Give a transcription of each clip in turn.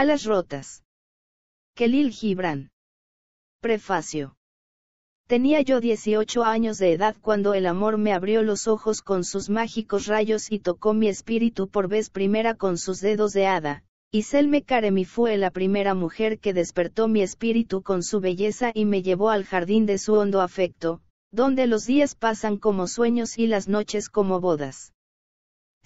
Alas rotas. Kelil Gibran. Prefacio. Tenía yo 18 años de edad cuando el amor me abrió los ojos con sus mágicos rayos y tocó mi espíritu por vez primera con sus dedos de hada, y Selme Karemi fue la primera mujer que despertó mi espíritu con su belleza y me llevó al jardín de su hondo afecto, donde los días pasan como sueños y las noches como bodas.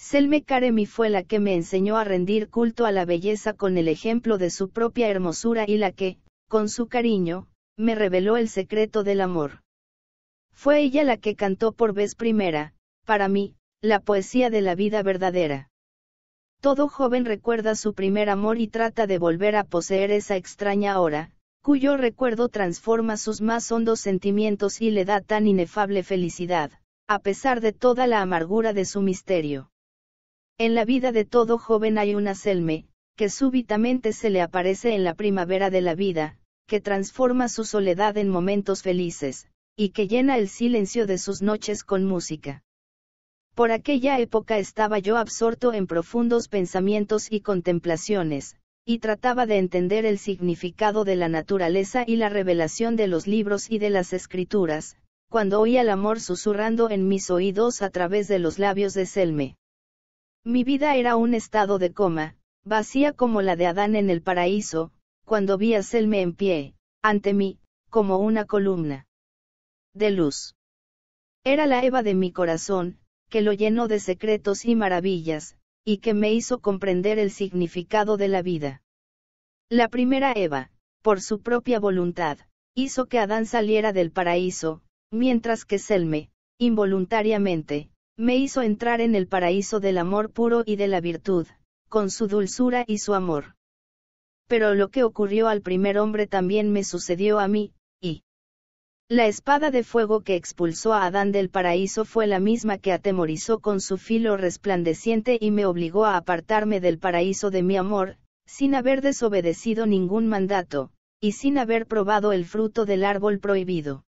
Selme Karemi fue la que me enseñó a rendir culto a la belleza con el ejemplo de su propia hermosura y la que, con su cariño, me reveló el secreto del amor. Fue ella la que cantó por vez primera, para mí, la poesía de la vida verdadera. Todo joven recuerda su primer amor y trata de volver a poseer esa extraña hora, cuyo recuerdo transforma sus más hondos sentimientos y le da tan inefable felicidad, a pesar de toda la amargura de su misterio. En la vida de todo joven hay una selme, que súbitamente se le aparece en la primavera de la vida, que transforma su soledad en momentos felices, y que llena el silencio de sus noches con música. Por aquella época estaba yo absorto en profundos pensamientos y contemplaciones, y trataba de entender el significado de la naturaleza y la revelación de los libros y de las escrituras, cuando oí el amor susurrando en mis oídos a través de los labios de Selme. Mi vida era un estado de coma, vacía como la de Adán en el paraíso, cuando vi a Selme en pie, ante mí, como una columna de luz. Era la Eva de mi corazón, que lo llenó de secretos y maravillas, y que me hizo comprender el significado de la vida. La primera Eva, por su propia voluntad, hizo que Adán saliera del paraíso, mientras que Selme, involuntariamente, me hizo entrar en el paraíso del amor puro y de la virtud, con su dulzura y su amor. Pero lo que ocurrió al primer hombre también me sucedió a mí, y la espada de fuego que expulsó a Adán del paraíso fue la misma que atemorizó con su filo resplandeciente y me obligó a apartarme del paraíso de mi amor, sin haber desobedecido ningún mandato, y sin haber probado el fruto del árbol prohibido.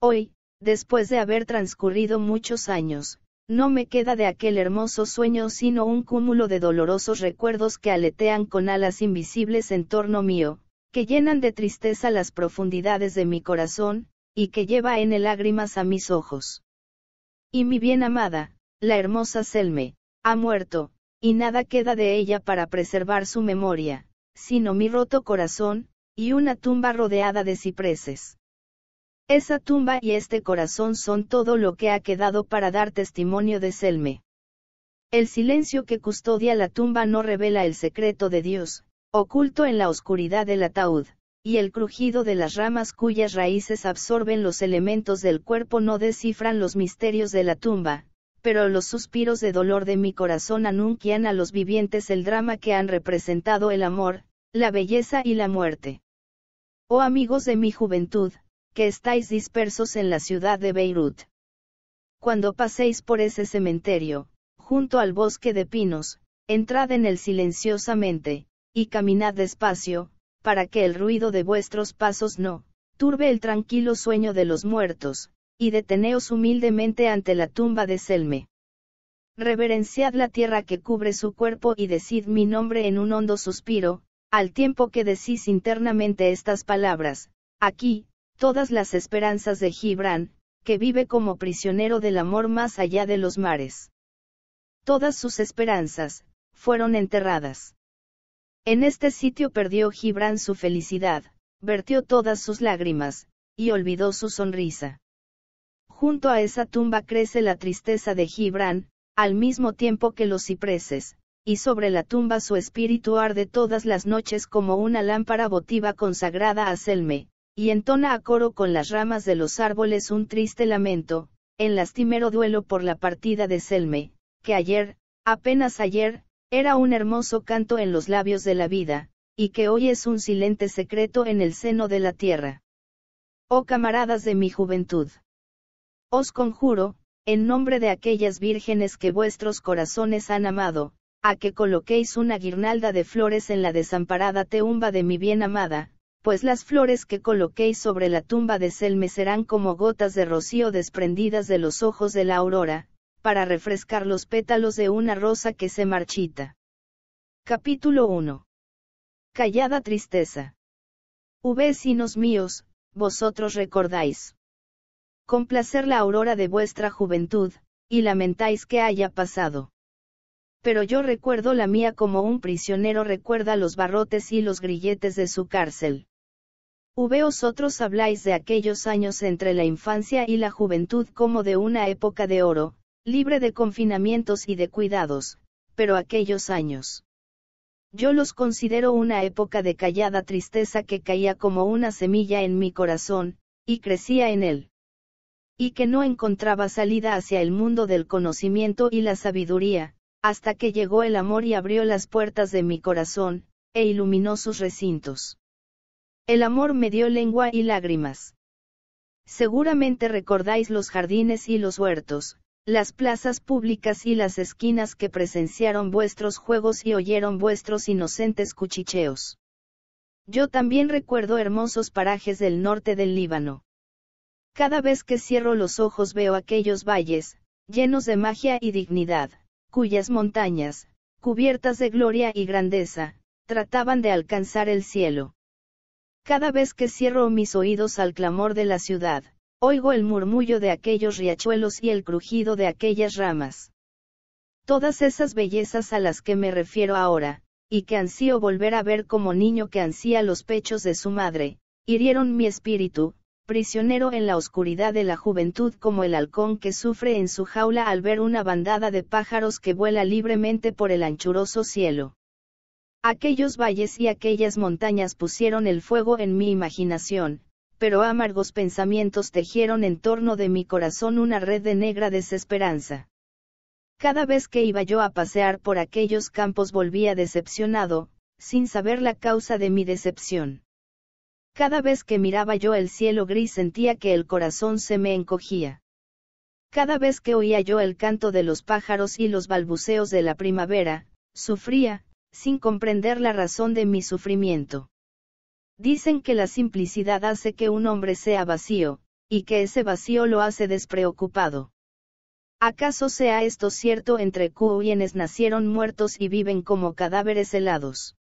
Hoy, Después de haber transcurrido muchos años, no me queda de aquel hermoso sueño sino un cúmulo de dolorosos recuerdos que aletean con alas invisibles en torno mío, que llenan de tristeza las profundidades de mi corazón, y que lleva en lágrimas a mis ojos. Y mi bien amada, la hermosa Selme, ha muerto, y nada queda de ella para preservar su memoria, sino mi roto corazón, y una tumba rodeada de cipreses. Esa tumba y este corazón son todo lo que ha quedado para dar testimonio de Selme. El silencio que custodia la tumba no revela el secreto de Dios, oculto en la oscuridad del ataúd, y el crujido de las ramas cuyas raíces absorben los elementos del cuerpo no descifran los misterios de la tumba, pero los suspiros de dolor de mi corazón anuncian a los vivientes el drama que han representado el amor, la belleza y la muerte. Oh amigos de mi juventud, que estáis dispersos en la ciudad de Beirut. Cuando paséis por ese cementerio, junto al bosque de pinos, entrad en él silenciosamente, y caminad despacio, para que el ruido de vuestros pasos no turbe el tranquilo sueño de los muertos, y deteneos humildemente ante la tumba de Selme. Reverenciad la tierra que cubre su cuerpo y decid mi nombre en un hondo suspiro, al tiempo que decís internamente estas palabras, aquí, todas las esperanzas de Gibran, que vive como prisionero del amor más allá de los mares. Todas sus esperanzas, fueron enterradas. En este sitio perdió Gibran su felicidad, vertió todas sus lágrimas, y olvidó su sonrisa. Junto a esa tumba crece la tristeza de Gibran, al mismo tiempo que los cipreses, y sobre la tumba su espíritu arde todas las noches como una lámpara votiva consagrada a Selme, y entona a coro con las ramas de los árboles un triste lamento, en lastimero duelo por la partida de Selme, que ayer, apenas ayer, era un hermoso canto en los labios de la vida, y que hoy es un silente secreto en el seno de la tierra. Oh camaradas de mi juventud. Os conjuro, en nombre de aquellas vírgenes que vuestros corazones han amado, a que coloquéis una guirnalda de flores en la desamparada teumba de mi bien amada, pues las flores que coloquéis sobre la tumba de Selme serán como gotas de rocío desprendidas de los ojos de la aurora, para refrescar los pétalos de una rosa que se marchita. Capítulo 1. Callada tristeza. Vecinos míos, vosotros recordáis. Con placer la aurora de vuestra juventud, y lamentáis que haya pasado. Pero yo recuerdo la mía como un prisionero recuerda los barrotes y los grilletes de su cárcel vosotros Vosotros habláis de aquellos años entre la infancia y la juventud como de una época de oro, libre de confinamientos y de cuidados, pero aquellos años. Yo los considero una época de callada tristeza que caía como una semilla en mi corazón, y crecía en él. Y que no encontraba salida hacia el mundo del conocimiento y la sabiduría, hasta que llegó el amor y abrió las puertas de mi corazón, e iluminó sus recintos. El amor me dio lengua y lágrimas. Seguramente recordáis los jardines y los huertos, las plazas públicas y las esquinas que presenciaron vuestros juegos y oyeron vuestros inocentes cuchicheos. Yo también recuerdo hermosos parajes del norte del Líbano. Cada vez que cierro los ojos veo aquellos valles, llenos de magia y dignidad, cuyas montañas, cubiertas de gloria y grandeza, trataban de alcanzar el cielo. Cada vez que cierro mis oídos al clamor de la ciudad, oigo el murmullo de aquellos riachuelos y el crujido de aquellas ramas. Todas esas bellezas a las que me refiero ahora, y que ansío volver a ver como niño que ansía los pechos de su madre, hirieron mi espíritu, prisionero en la oscuridad de la juventud como el halcón que sufre en su jaula al ver una bandada de pájaros que vuela libremente por el anchuroso cielo. Aquellos valles y aquellas montañas pusieron el fuego en mi imaginación, pero amargos pensamientos tejieron en torno de mi corazón una red de negra desesperanza. Cada vez que iba yo a pasear por aquellos campos volvía decepcionado, sin saber la causa de mi decepción. Cada vez que miraba yo el cielo gris sentía que el corazón se me encogía. Cada vez que oía yo el canto de los pájaros y los balbuceos de la primavera, sufría, sin comprender la razón de mi sufrimiento. Dicen que la simplicidad hace que un hombre sea vacío, y que ese vacío lo hace despreocupado. ¿Acaso sea esto cierto entre quienes nacieron muertos y viven como cadáveres helados?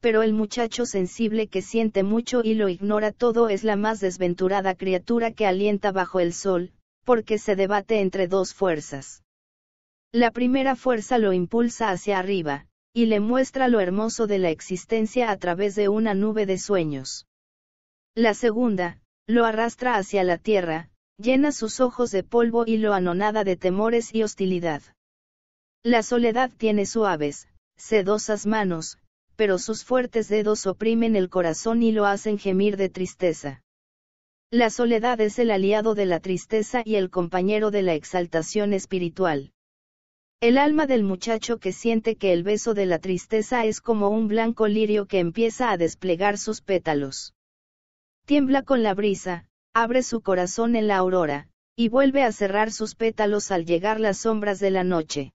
Pero el muchacho sensible que siente mucho y lo ignora todo es la más desventurada criatura que alienta bajo el sol, porque se debate entre dos fuerzas. La primera fuerza lo impulsa hacia arriba, y le muestra lo hermoso de la existencia a través de una nube de sueños. La segunda, lo arrastra hacia la tierra, llena sus ojos de polvo y lo anonada de temores y hostilidad. La soledad tiene suaves, sedosas manos, pero sus fuertes dedos oprimen el corazón y lo hacen gemir de tristeza. La soledad es el aliado de la tristeza y el compañero de la exaltación espiritual. El alma del muchacho que siente que el beso de la tristeza es como un blanco lirio que empieza a desplegar sus pétalos. Tiembla con la brisa, abre su corazón en la aurora, y vuelve a cerrar sus pétalos al llegar las sombras de la noche.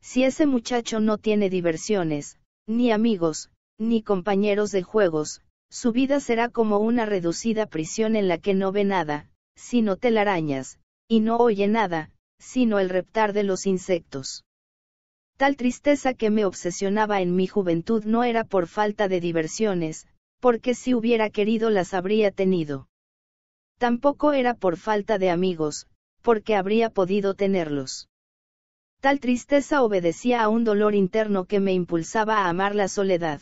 Si ese muchacho no tiene diversiones, ni amigos, ni compañeros de juegos, su vida será como una reducida prisión en la que no ve nada, sino telarañas, y no oye nada, sino el reptar de los insectos. Tal tristeza que me obsesionaba en mi juventud no era por falta de diversiones, porque si hubiera querido las habría tenido. Tampoco era por falta de amigos, porque habría podido tenerlos. Tal tristeza obedecía a un dolor interno que me impulsaba a amar la soledad.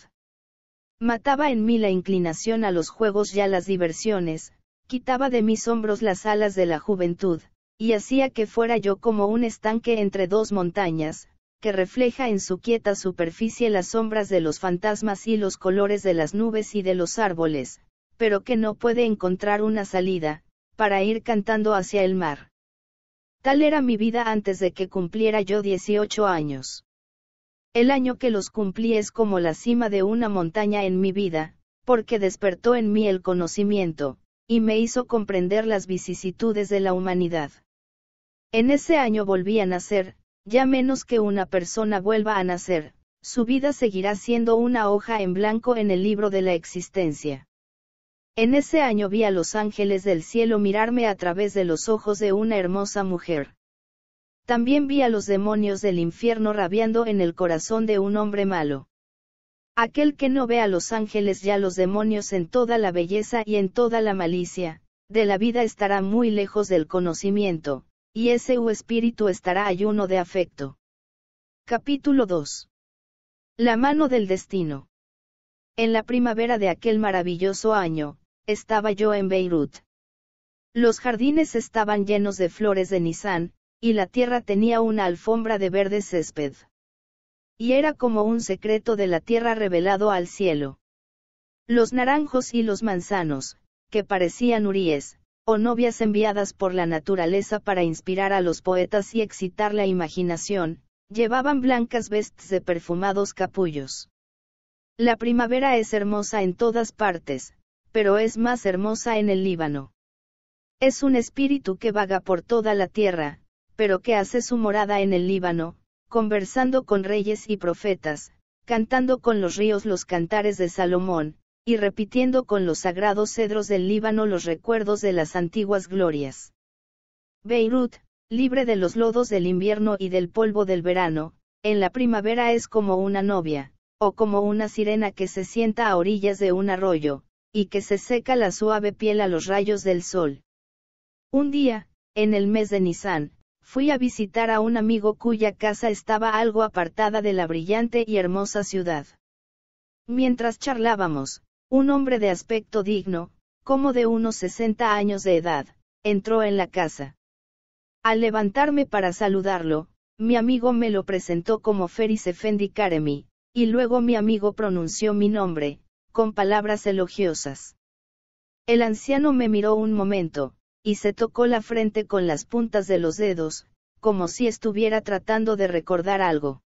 Mataba en mí la inclinación a los juegos y a las diversiones, quitaba de mis hombros las alas de la juventud, y hacía que fuera yo como un estanque entre dos montañas, que refleja en su quieta superficie las sombras de los fantasmas y los colores de las nubes y de los árboles, pero que no puede encontrar una salida, para ir cantando hacia el mar. Tal era mi vida antes de que cumpliera yo 18 años. El año que los cumplí es como la cima de una montaña en mi vida, porque despertó en mí el conocimiento, y me hizo comprender las vicisitudes de la humanidad. En ese año volví a nacer, ya menos que una persona vuelva a nacer, su vida seguirá siendo una hoja en blanco en el libro de la existencia. En ese año vi a los ángeles del cielo mirarme a través de los ojos de una hermosa mujer. También vi a los demonios del infierno rabiando en el corazón de un hombre malo. Aquel que no ve a los ángeles y a los demonios en toda la belleza y en toda la malicia, de la vida estará muy lejos del conocimiento, y ese espíritu estará ayuno de afecto. Capítulo 2. La mano del destino. En la primavera de aquel maravilloso año, estaba yo en Beirut. Los jardines estaban llenos de flores de Nizán, y la tierra tenía una alfombra de verde césped. Y era como un secreto de la tierra revelado al cielo. Los naranjos y los manzanos, que parecían uríes, o novias enviadas por la naturaleza para inspirar a los poetas y excitar la imaginación, llevaban blancas vestes de perfumados capullos. La primavera es hermosa en todas partes, pero es más hermosa en el Líbano. Es un espíritu que vaga por toda la tierra, pero que hace su morada en el Líbano, conversando con reyes y profetas, cantando con los ríos los cantares de Salomón, y repitiendo con los sagrados cedros del Líbano los recuerdos de las antiguas glorias. Beirut, libre de los lodos del invierno y del polvo del verano, en la primavera es como una novia, o como una sirena que se sienta a orillas de un arroyo, y que se seca la suave piel a los rayos del sol. Un día, en el mes de Nisan, fui a visitar a un amigo cuya casa estaba algo apartada de la brillante y hermosa ciudad. Mientras charlábamos, un hombre de aspecto digno, como de unos 60 años de edad, entró en la casa. Al levantarme para saludarlo, mi amigo me lo presentó como Feris Fendi Karemi, y luego mi amigo pronunció mi nombre, con palabras elogiosas. El anciano me miró un momento, y se tocó la frente con las puntas de los dedos, como si estuviera tratando de recordar algo.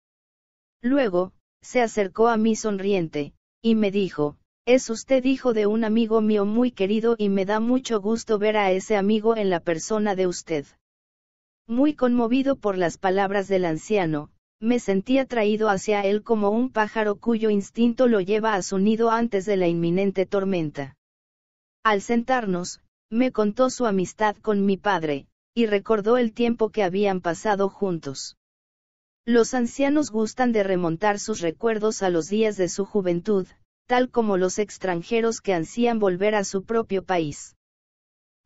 Luego, se acercó a mí sonriente, y me dijo, es usted hijo de un amigo mío muy querido y me da mucho gusto ver a ese amigo en la persona de usted. Muy conmovido por las palabras del anciano, me sentí atraído hacia él como un pájaro cuyo instinto lo lleva a su nido antes de la inminente tormenta. Al sentarnos, me contó su amistad con mi padre, y recordó el tiempo que habían pasado juntos. Los ancianos gustan de remontar sus recuerdos a los días de su juventud, tal como los extranjeros que ansían volver a su propio país.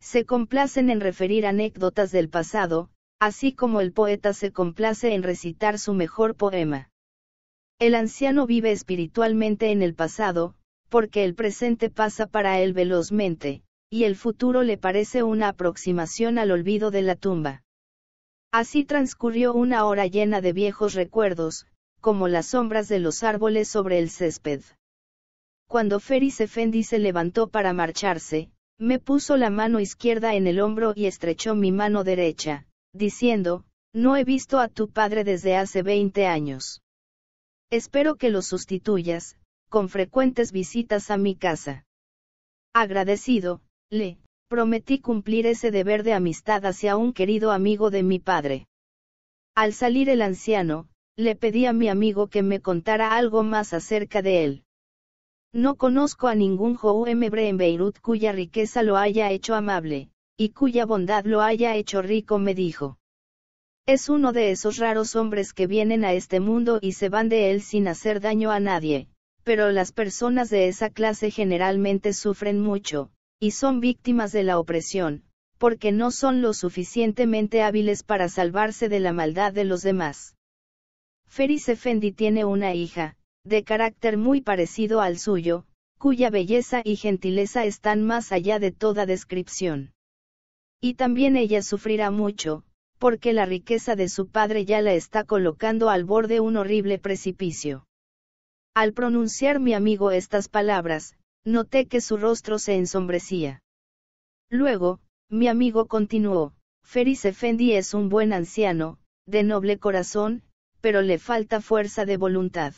Se complacen en referir anécdotas del pasado, así como el poeta se complace en recitar su mejor poema. El anciano vive espiritualmente en el pasado, porque el presente pasa para él velozmente, y el futuro le parece una aproximación al olvido de la tumba. Así transcurrió una hora llena de viejos recuerdos, como las sombras de los árboles sobre el césped. Cuando Feris Efendi se levantó para marcharse, me puso la mano izquierda en el hombro y estrechó mi mano derecha, diciendo, No he visto a tu padre desde hace 20 años. Espero que lo sustituyas, con frecuentes visitas a mi casa. Agradecido, le, prometí cumplir ese deber de amistad hacia un querido amigo de mi padre. Al salir el anciano, le pedí a mi amigo que me contara algo más acerca de él. No conozco a ningún hombre en Beirut cuya riqueza lo haya hecho amable, y cuya bondad lo haya hecho rico, me dijo. Es uno de esos raros hombres que vienen a este mundo y se van de él sin hacer daño a nadie, pero las personas de esa clase generalmente sufren mucho, y son víctimas de la opresión, porque no son lo suficientemente hábiles para salvarse de la maldad de los demás. Feris Effendi tiene una hija, de carácter muy parecido al suyo, cuya belleza y gentileza están más allá de toda descripción. Y también ella sufrirá mucho, porque la riqueza de su padre ya la está colocando al borde un horrible precipicio. Al pronunciar mi amigo estas palabras, noté que su rostro se ensombrecía. Luego, mi amigo continuó, Feris Efendi es un buen anciano, de noble corazón, pero le falta fuerza de voluntad.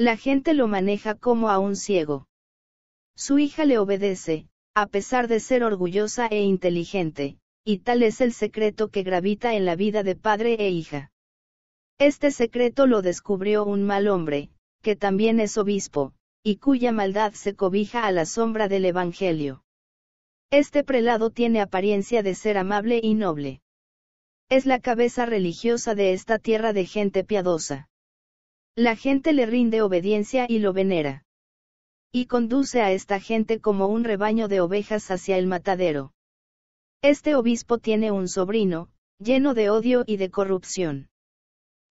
La gente lo maneja como a un ciego. Su hija le obedece, a pesar de ser orgullosa e inteligente, y tal es el secreto que gravita en la vida de padre e hija. Este secreto lo descubrió un mal hombre, que también es obispo, y cuya maldad se cobija a la sombra del Evangelio. Este prelado tiene apariencia de ser amable y noble. Es la cabeza religiosa de esta tierra de gente piadosa. La gente le rinde obediencia y lo venera. Y conduce a esta gente como un rebaño de ovejas hacia el matadero. Este obispo tiene un sobrino, lleno de odio y de corrupción.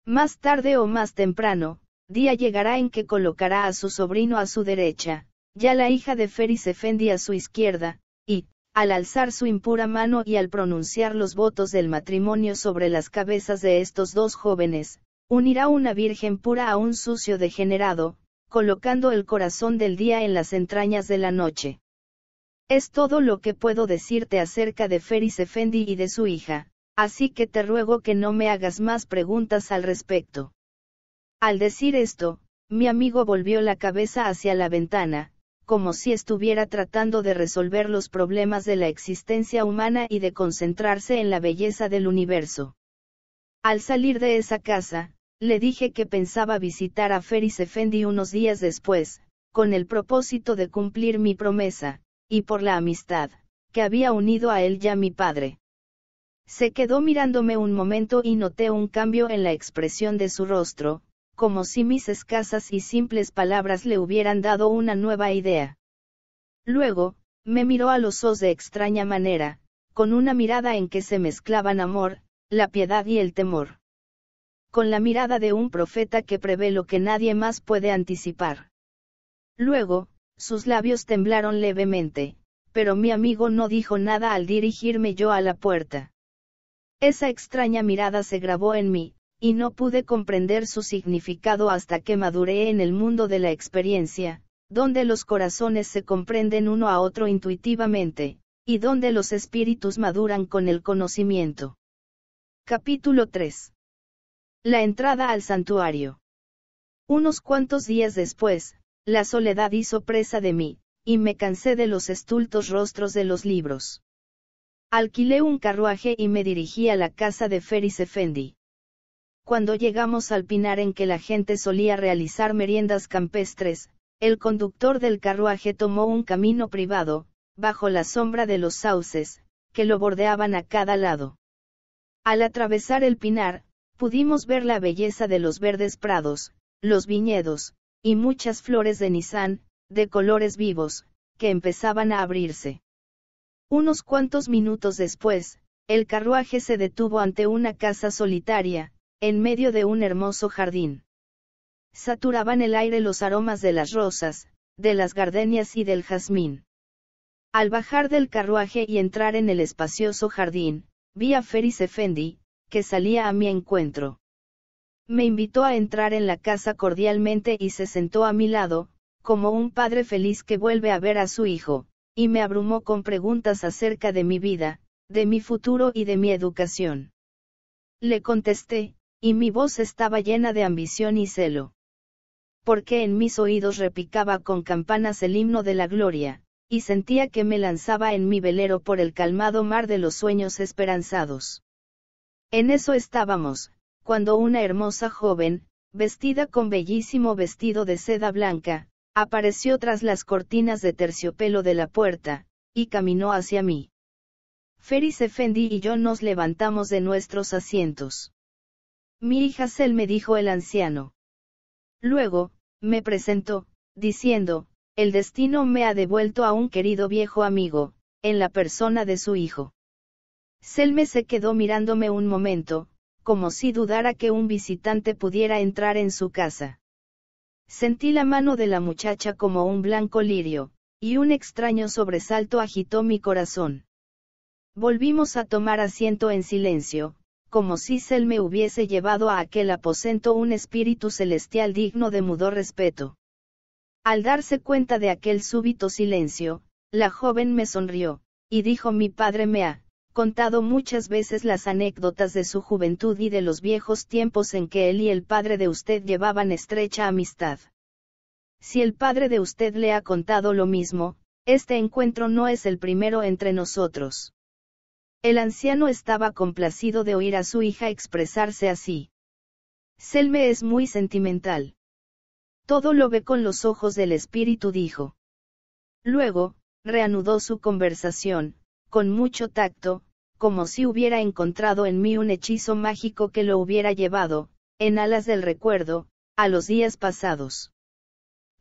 Más tarde o más temprano, día llegará en que colocará a su sobrino a su derecha, ya la hija de Feris Efendi a su izquierda, y, al alzar su impura mano y al pronunciar los votos del matrimonio sobre las cabezas de estos dos jóvenes, Unirá una virgen pura a un sucio degenerado, colocando el corazón del día en las entrañas de la noche. Es todo lo que puedo decirte acerca de Feris Efendi y de su hija, así que te ruego que no me hagas más preguntas al respecto. Al decir esto, mi amigo volvió la cabeza hacia la ventana, como si estuviera tratando de resolver los problemas de la existencia humana y de concentrarse en la belleza del universo. Al salir de esa casa, le dije que pensaba visitar a Feris Efendi unos días después, con el propósito de cumplir mi promesa, y por la amistad, que había unido a él ya mi padre. Se quedó mirándome un momento y noté un cambio en la expresión de su rostro, como si mis escasas y simples palabras le hubieran dado una nueva idea. Luego, me miró a los ojos de extraña manera, con una mirada en que se mezclaban amor, la piedad y el temor con la mirada de un profeta que prevé lo que nadie más puede anticipar. Luego, sus labios temblaron levemente, pero mi amigo no dijo nada al dirigirme yo a la puerta. Esa extraña mirada se grabó en mí, y no pude comprender su significado hasta que maduré en el mundo de la experiencia, donde los corazones se comprenden uno a otro intuitivamente, y donde los espíritus maduran con el conocimiento. Capítulo 3 la entrada al santuario. Unos cuantos días después, la soledad hizo presa de mí, y me cansé de los estultos rostros de los libros. Alquilé un carruaje y me dirigí a la casa de Feris Efendi. Cuando llegamos al pinar en que la gente solía realizar meriendas campestres, el conductor del carruaje tomó un camino privado, bajo la sombra de los sauces, que lo bordeaban a cada lado. Al atravesar el pinar, Pudimos ver la belleza de los verdes prados, los viñedos, y muchas flores de nizán, de colores vivos, que empezaban a abrirse. Unos cuantos minutos después, el carruaje se detuvo ante una casa solitaria, en medio de un hermoso jardín. Saturaban el aire los aromas de las rosas, de las gardenias y del jazmín. Al bajar del carruaje y entrar en el espacioso jardín, vi a Feris Efendi, que salía a mi encuentro. Me invitó a entrar en la casa cordialmente y se sentó a mi lado, como un padre feliz que vuelve a ver a su hijo, y me abrumó con preguntas acerca de mi vida, de mi futuro y de mi educación. Le contesté, y mi voz estaba llena de ambición y celo. Porque en mis oídos repicaba con campanas el himno de la gloria, y sentía que me lanzaba en mi velero por el calmado mar de los sueños esperanzados. En eso estábamos, cuando una hermosa joven, vestida con bellísimo vestido de seda blanca, apareció tras las cortinas de terciopelo de la puerta, y caminó hacia mí. Feris Efendi y yo nos levantamos de nuestros asientos. Mi hija Sel me dijo el anciano. Luego, me presentó, diciendo, el destino me ha devuelto a un querido viejo amigo, en la persona de su hijo. Selme se quedó mirándome un momento, como si dudara que un visitante pudiera entrar en su casa. Sentí la mano de la muchacha como un blanco lirio, y un extraño sobresalto agitó mi corazón. Volvimos a tomar asiento en silencio, como si Selme hubiese llevado a aquel aposento un espíritu celestial digno de mudo respeto. Al darse cuenta de aquel súbito silencio, la joven me sonrió, y dijo mi padre me ha contado muchas veces las anécdotas de su juventud y de los viejos tiempos en que él y el padre de usted llevaban estrecha amistad. Si el padre de usted le ha contado lo mismo, este encuentro no es el primero entre nosotros. El anciano estaba complacido de oír a su hija expresarse así. Selme es muy sentimental. Todo lo ve con los ojos del espíritu, dijo. Luego, reanudó su conversación, con mucho tacto, como si hubiera encontrado en mí un hechizo mágico que lo hubiera llevado, en alas del recuerdo, a los días pasados.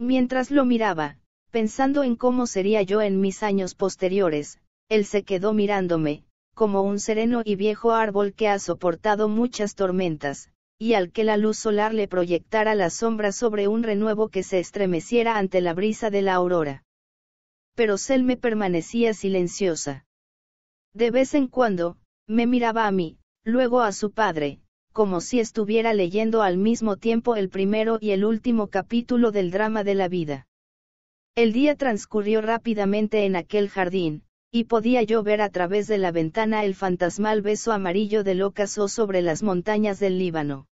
Mientras lo miraba, pensando en cómo sería yo en mis años posteriores, él se quedó mirándome, como un sereno y viejo árbol que ha soportado muchas tormentas, y al que la luz solar le proyectara la sombra sobre un renuevo que se estremeciera ante la brisa de la aurora. Pero Selme permanecía silenciosa. De vez en cuando, me miraba a mí, luego a su padre, como si estuviera leyendo al mismo tiempo el primero y el último capítulo del drama de la vida. El día transcurrió rápidamente en aquel jardín, y podía yo ver a través de la ventana el fantasmal beso amarillo del ocaso sobre las montañas del Líbano.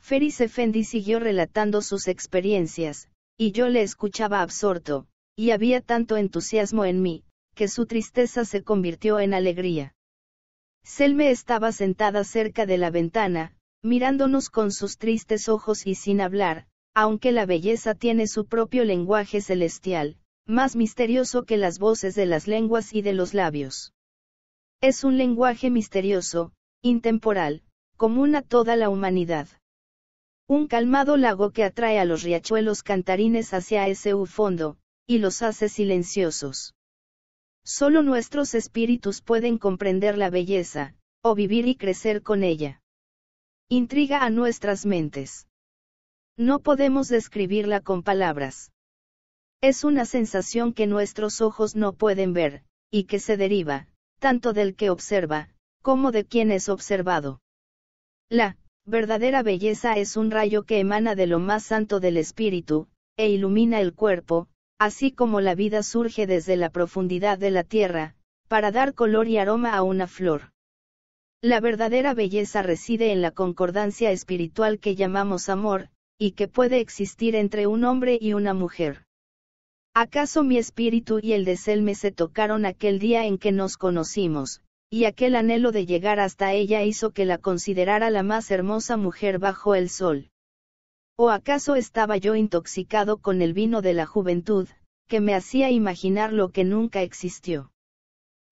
Feris Efendi siguió relatando sus experiencias, y yo le escuchaba absorto, y había tanto entusiasmo en mí, que su tristeza se convirtió en alegría. Selme estaba sentada cerca de la ventana, mirándonos con sus tristes ojos y sin hablar, aunque la belleza tiene su propio lenguaje celestial, más misterioso que las voces de las lenguas y de los labios. Es un lenguaje misterioso, intemporal, común a toda la humanidad. Un calmado lago que atrae a los riachuelos cantarines hacia ese fondo, y los hace silenciosos. Solo nuestros espíritus pueden comprender la belleza, o vivir y crecer con ella. Intriga a nuestras mentes. No podemos describirla con palabras. Es una sensación que nuestros ojos no pueden ver, y que se deriva, tanto del que observa, como de quien es observado. La verdadera belleza es un rayo que emana de lo más santo del espíritu, e ilumina el cuerpo, así como la vida surge desde la profundidad de la tierra, para dar color y aroma a una flor. La verdadera belleza reside en la concordancia espiritual que llamamos amor, y que puede existir entre un hombre y una mujer. ¿Acaso mi espíritu y el de Selme se tocaron aquel día en que nos conocimos, y aquel anhelo de llegar hasta ella hizo que la considerara la más hermosa mujer bajo el sol? ¿O acaso estaba yo intoxicado con el vino de la juventud, que me hacía imaginar lo que nunca existió?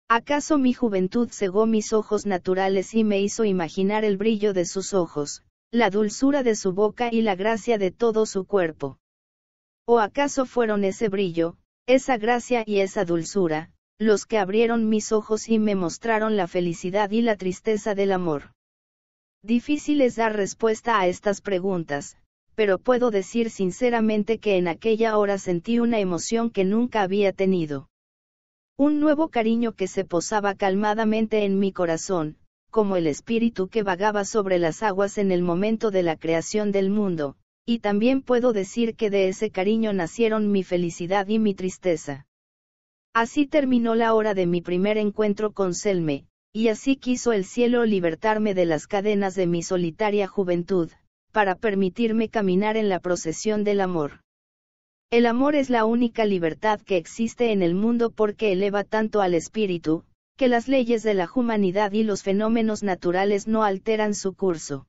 ¿Acaso mi juventud cegó mis ojos naturales y me hizo imaginar el brillo de sus ojos, la dulzura de su boca y la gracia de todo su cuerpo? ¿O acaso fueron ese brillo, esa gracia y esa dulzura, los que abrieron mis ojos y me mostraron la felicidad y la tristeza del amor? Difícil es dar respuesta a estas preguntas, pero puedo decir sinceramente que en aquella hora sentí una emoción que nunca había tenido. Un nuevo cariño que se posaba calmadamente en mi corazón, como el espíritu que vagaba sobre las aguas en el momento de la creación del mundo, y también puedo decir que de ese cariño nacieron mi felicidad y mi tristeza. Así terminó la hora de mi primer encuentro con Selme, y así quiso el cielo libertarme de las cadenas de mi solitaria juventud, para permitirme caminar en la procesión del amor. El amor es la única libertad que existe en el mundo porque eleva tanto al espíritu, que las leyes de la humanidad y los fenómenos naturales no alteran su curso.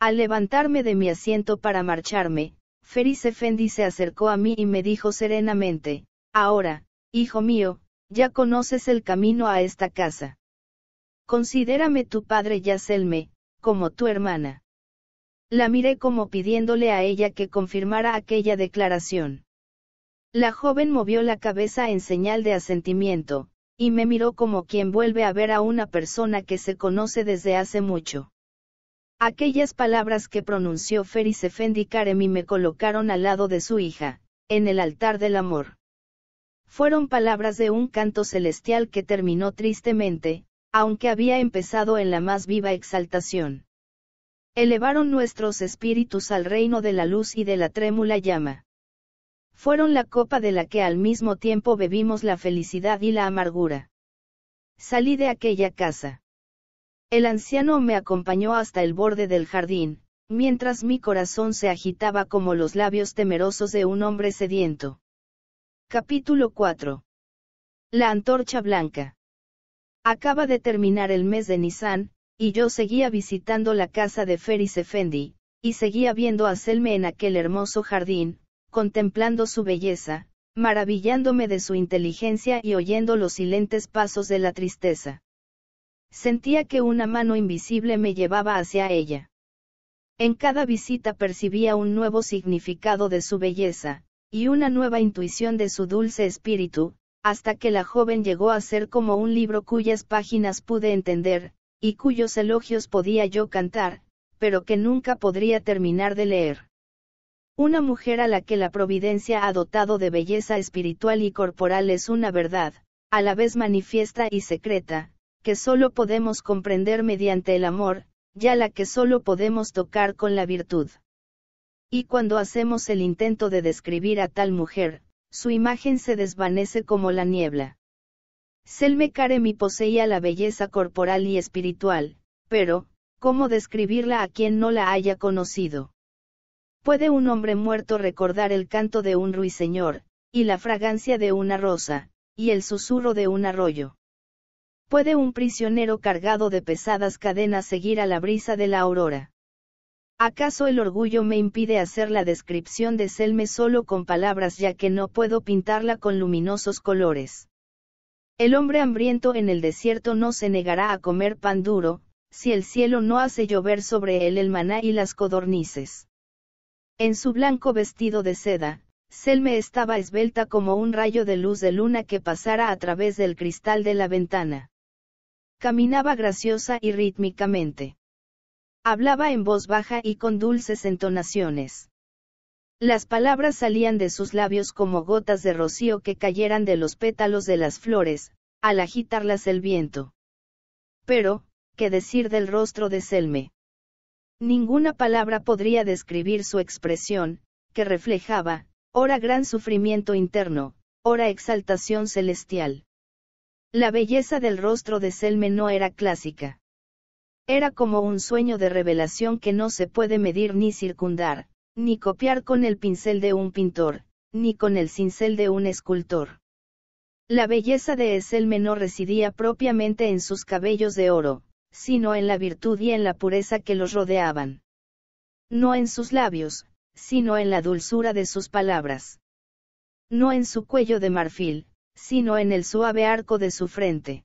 Al levantarme de mi asiento para marcharme, Feris Efendi se acercó a mí y me dijo serenamente, Ahora, hijo mío, ya conoces el camino a esta casa. Considérame tu padre Yaselme, como tu hermana. La miré como pidiéndole a ella que confirmara aquella declaración. La joven movió la cabeza en señal de asentimiento, y me miró como quien vuelve a ver a una persona que se conoce desde hace mucho. Aquellas palabras que pronunció Feris Efendi Karemi me colocaron al lado de su hija, en el altar del amor. Fueron palabras de un canto celestial que terminó tristemente, aunque había empezado en la más viva exaltación elevaron nuestros espíritus al reino de la luz y de la trémula llama. Fueron la copa de la que al mismo tiempo bebimos la felicidad y la amargura. Salí de aquella casa. El anciano me acompañó hasta el borde del jardín, mientras mi corazón se agitaba como los labios temerosos de un hombre sediento. Capítulo 4. La antorcha blanca. Acaba de terminar el mes de Nisan, y yo seguía visitando la casa de Feris Efendi, y seguía viendo a Selme en aquel hermoso jardín, contemplando su belleza, maravillándome de su inteligencia y oyendo los silentes pasos de la tristeza. Sentía que una mano invisible me llevaba hacia ella. En cada visita percibía un nuevo significado de su belleza, y una nueva intuición de su dulce espíritu, hasta que la joven llegó a ser como un libro cuyas páginas pude entender, y cuyos elogios podía yo cantar, pero que nunca podría terminar de leer. Una mujer a la que la providencia ha dotado de belleza espiritual y corporal es una verdad, a la vez manifiesta y secreta, que solo podemos comprender mediante el amor, ya la que solo podemos tocar con la virtud. Y cuando hacemos el intento de describir a tal mujer, su imagen se desvanece como la niebla. Selme Karemi poseía la belleza corporal y espiritual, pero, ¿cómo describirla a quien no la haya conocido? Puede un hombre muerto recordar el canto de un ruiseñor, y la fragancia de una rosa, y el susurro de un arroyo. Puede un prisionero cargado de pesadas cadenas seguir a la brisa de la aurora. ¿Acaso el orgullo me impide hacer la descripción de Selme solo con palabras ya que no puedo pintarla con luminosos colores? El hombre hambriento en el desierto no se negará a comer pan duro, si el cielo no hace llover sobre él el maná y las codornices. En su blanco vestido de seda, Selme estaba esbelta como un rayo de luz de luna que pasara a través del cristal de la ventana. Caminaba graciosa y rítmicamente. Hablaba en voz baja y con dulces entonaciones. Las palabras salían de sus labios como gotas de rocío que cayeran de los pétalos de las flores, al agitarlas el viento. Pero, ¿qué decir del rostro de Selme? Ninguna palabra podría describir su expresión, que reflejaba, ora gran sufrimiento interno, ora exaltación celestial. La belleza del rostro de Selme no era clásica. Era como un sueño de revelación que no se puede medir ni circundar, ni copiar con el pincel de un pintor, ni con el cincel de un escultor. La belleza de Eselme no residía propiamente en sus cabellos de oro, sino en la virtud y en la pureza que los rodeaban. No en sus labios, sino en la dulzura de sus palabras. No en su cuello de marfil, sino en el suave arco de su frente.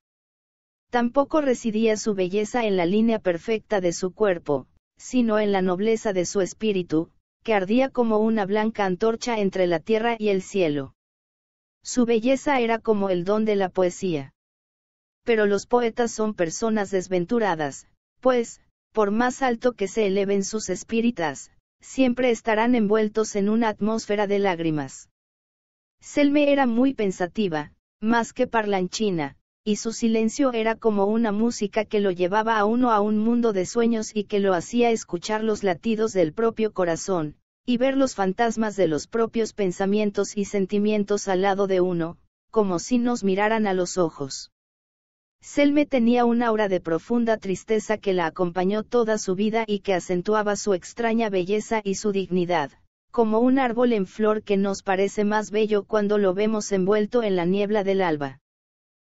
Tampoco residía su belleza en la línea perfecta de su cuerpo, sino en la nobleza de su espíritu, que ardía como una blanca antorcha entre la tierra y el cielo. Su belleza era como el don de la poesía. Pero los poetas son personas desventuradas, pues, por más alto que se eleven sus espíritas, siempre estarán envueltos en una atmósfera de lágrimas. Selme era muy pensativa, más que parlanchina, y su silencio era como una música que lo llevaba a uno a un mundo de sueños y que lo hacía escuchar los latidos del propio corazón, y ver los fantasmas de los propios pensamientos y sentimientos al lado de uno, como si nos miraran a los ojos. Selme tenía una aura de profunda tristeza que la acompañó toda su vida y que acentuaba su extraña belleza y su dignidad, como un árbol en flor que nos parece más bello cuando lo vemos envuelto en la niebla del alba.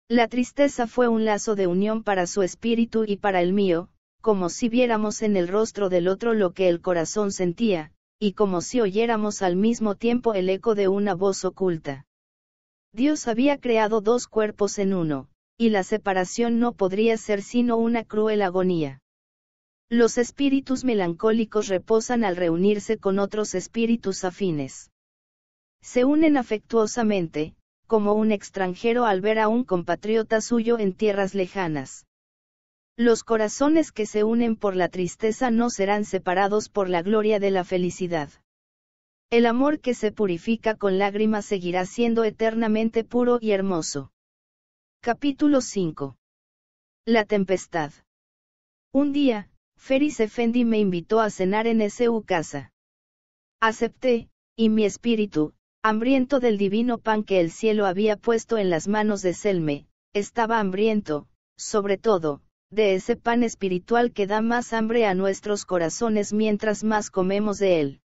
La tristeza fue un lazo de unión para su espíritu y para el mío, como si viéramos en el rostro del otro lo que el corazón sentía, y como si oyéramos al mismo tiempo el eco de una voz oculta. Dios había creado dos cuerpos en uno, y la separación no podría ser sino una cruel agonía. Los espíritus melancólicos reposan al reunirse con otros espíritus afines. Se unen afectuosamente, como un extranjero al ver a un compatriota suyo en tierras lejanas. Los corazones que se unen por la tristeza no serán separados por la gloria de la felicidad. El amor que se purifica con lágrimas seguirá siendo eternamente puro y hermoso. Capítulo 5. La tempestad. Un día, Feris Effendi me invitó a cenar en su casa. Acepté, y mi espíritu, Hambriento del divino pan que el cielo había puesto en las manos de Selme, estaba hambriento, sobre todo, de ese pan espiritual que da más hambre a nuestros corazones mientras más comemos de él.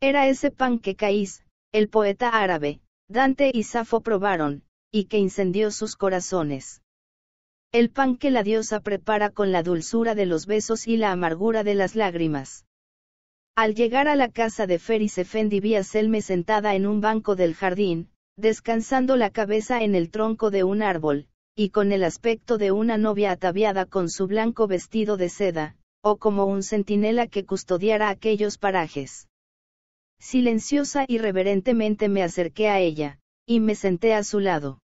Era ese pan que Caís, el poeta árabe, Dante y Safo probaron, y que incendió sus corazones. El pan que la diosa prepara con la dulzura de los besos y la amargura de las lágrimas. Al llegar a la casa de Feris Efendi vi a Selme sentada en un banco del jardín, descansando la cabeza en el tronco de un árbol, y con el aspecto de una novia ataviada con su blanco vestido de seda, o como un centinela que custodiara aquellos parajes. Silenciosa y reverentemente me acerqué a ella, y me senté a su lado.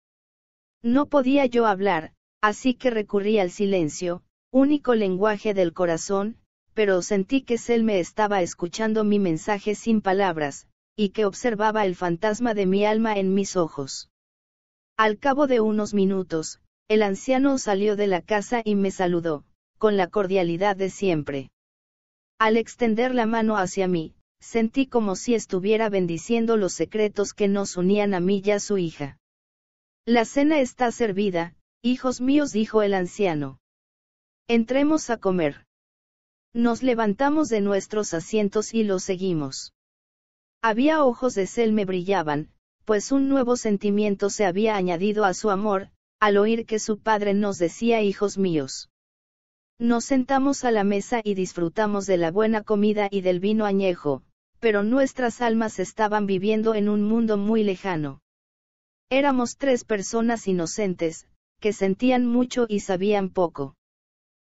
No podía yo hablar, así que recurrí al silencio, único lenguaje del corazón, pero sentí que él me estaba escuchando mi mensaje sin palabras, y que observaba el fantasma de mi alma en mis ojos. Al cabo de unos minutos, el anciano salió de la casa y me saludó, con la cordialidad de siempre. Al extender la mano hacia mí, sentí como si estuviera bendiciendo los secretos que nos unían a mí y a su hija. La cena está servida, hijos míos, dijo el anciano. Entremos a comer. Nos levantamos de nuestros asientos y lo seguimos. Había ojos de me brillaban, pues un nuevo sentimiento se había añadido a su amor, al oír que su padre nos decía hijos míos. Nos sentamos a la mesa y disfrutamos de la buena comida y del vino añejo, pero nuestras almas estaban viviendo en un mundo muy lejano. Éramos tres personas inocentes, que sentían mucho y sabían poco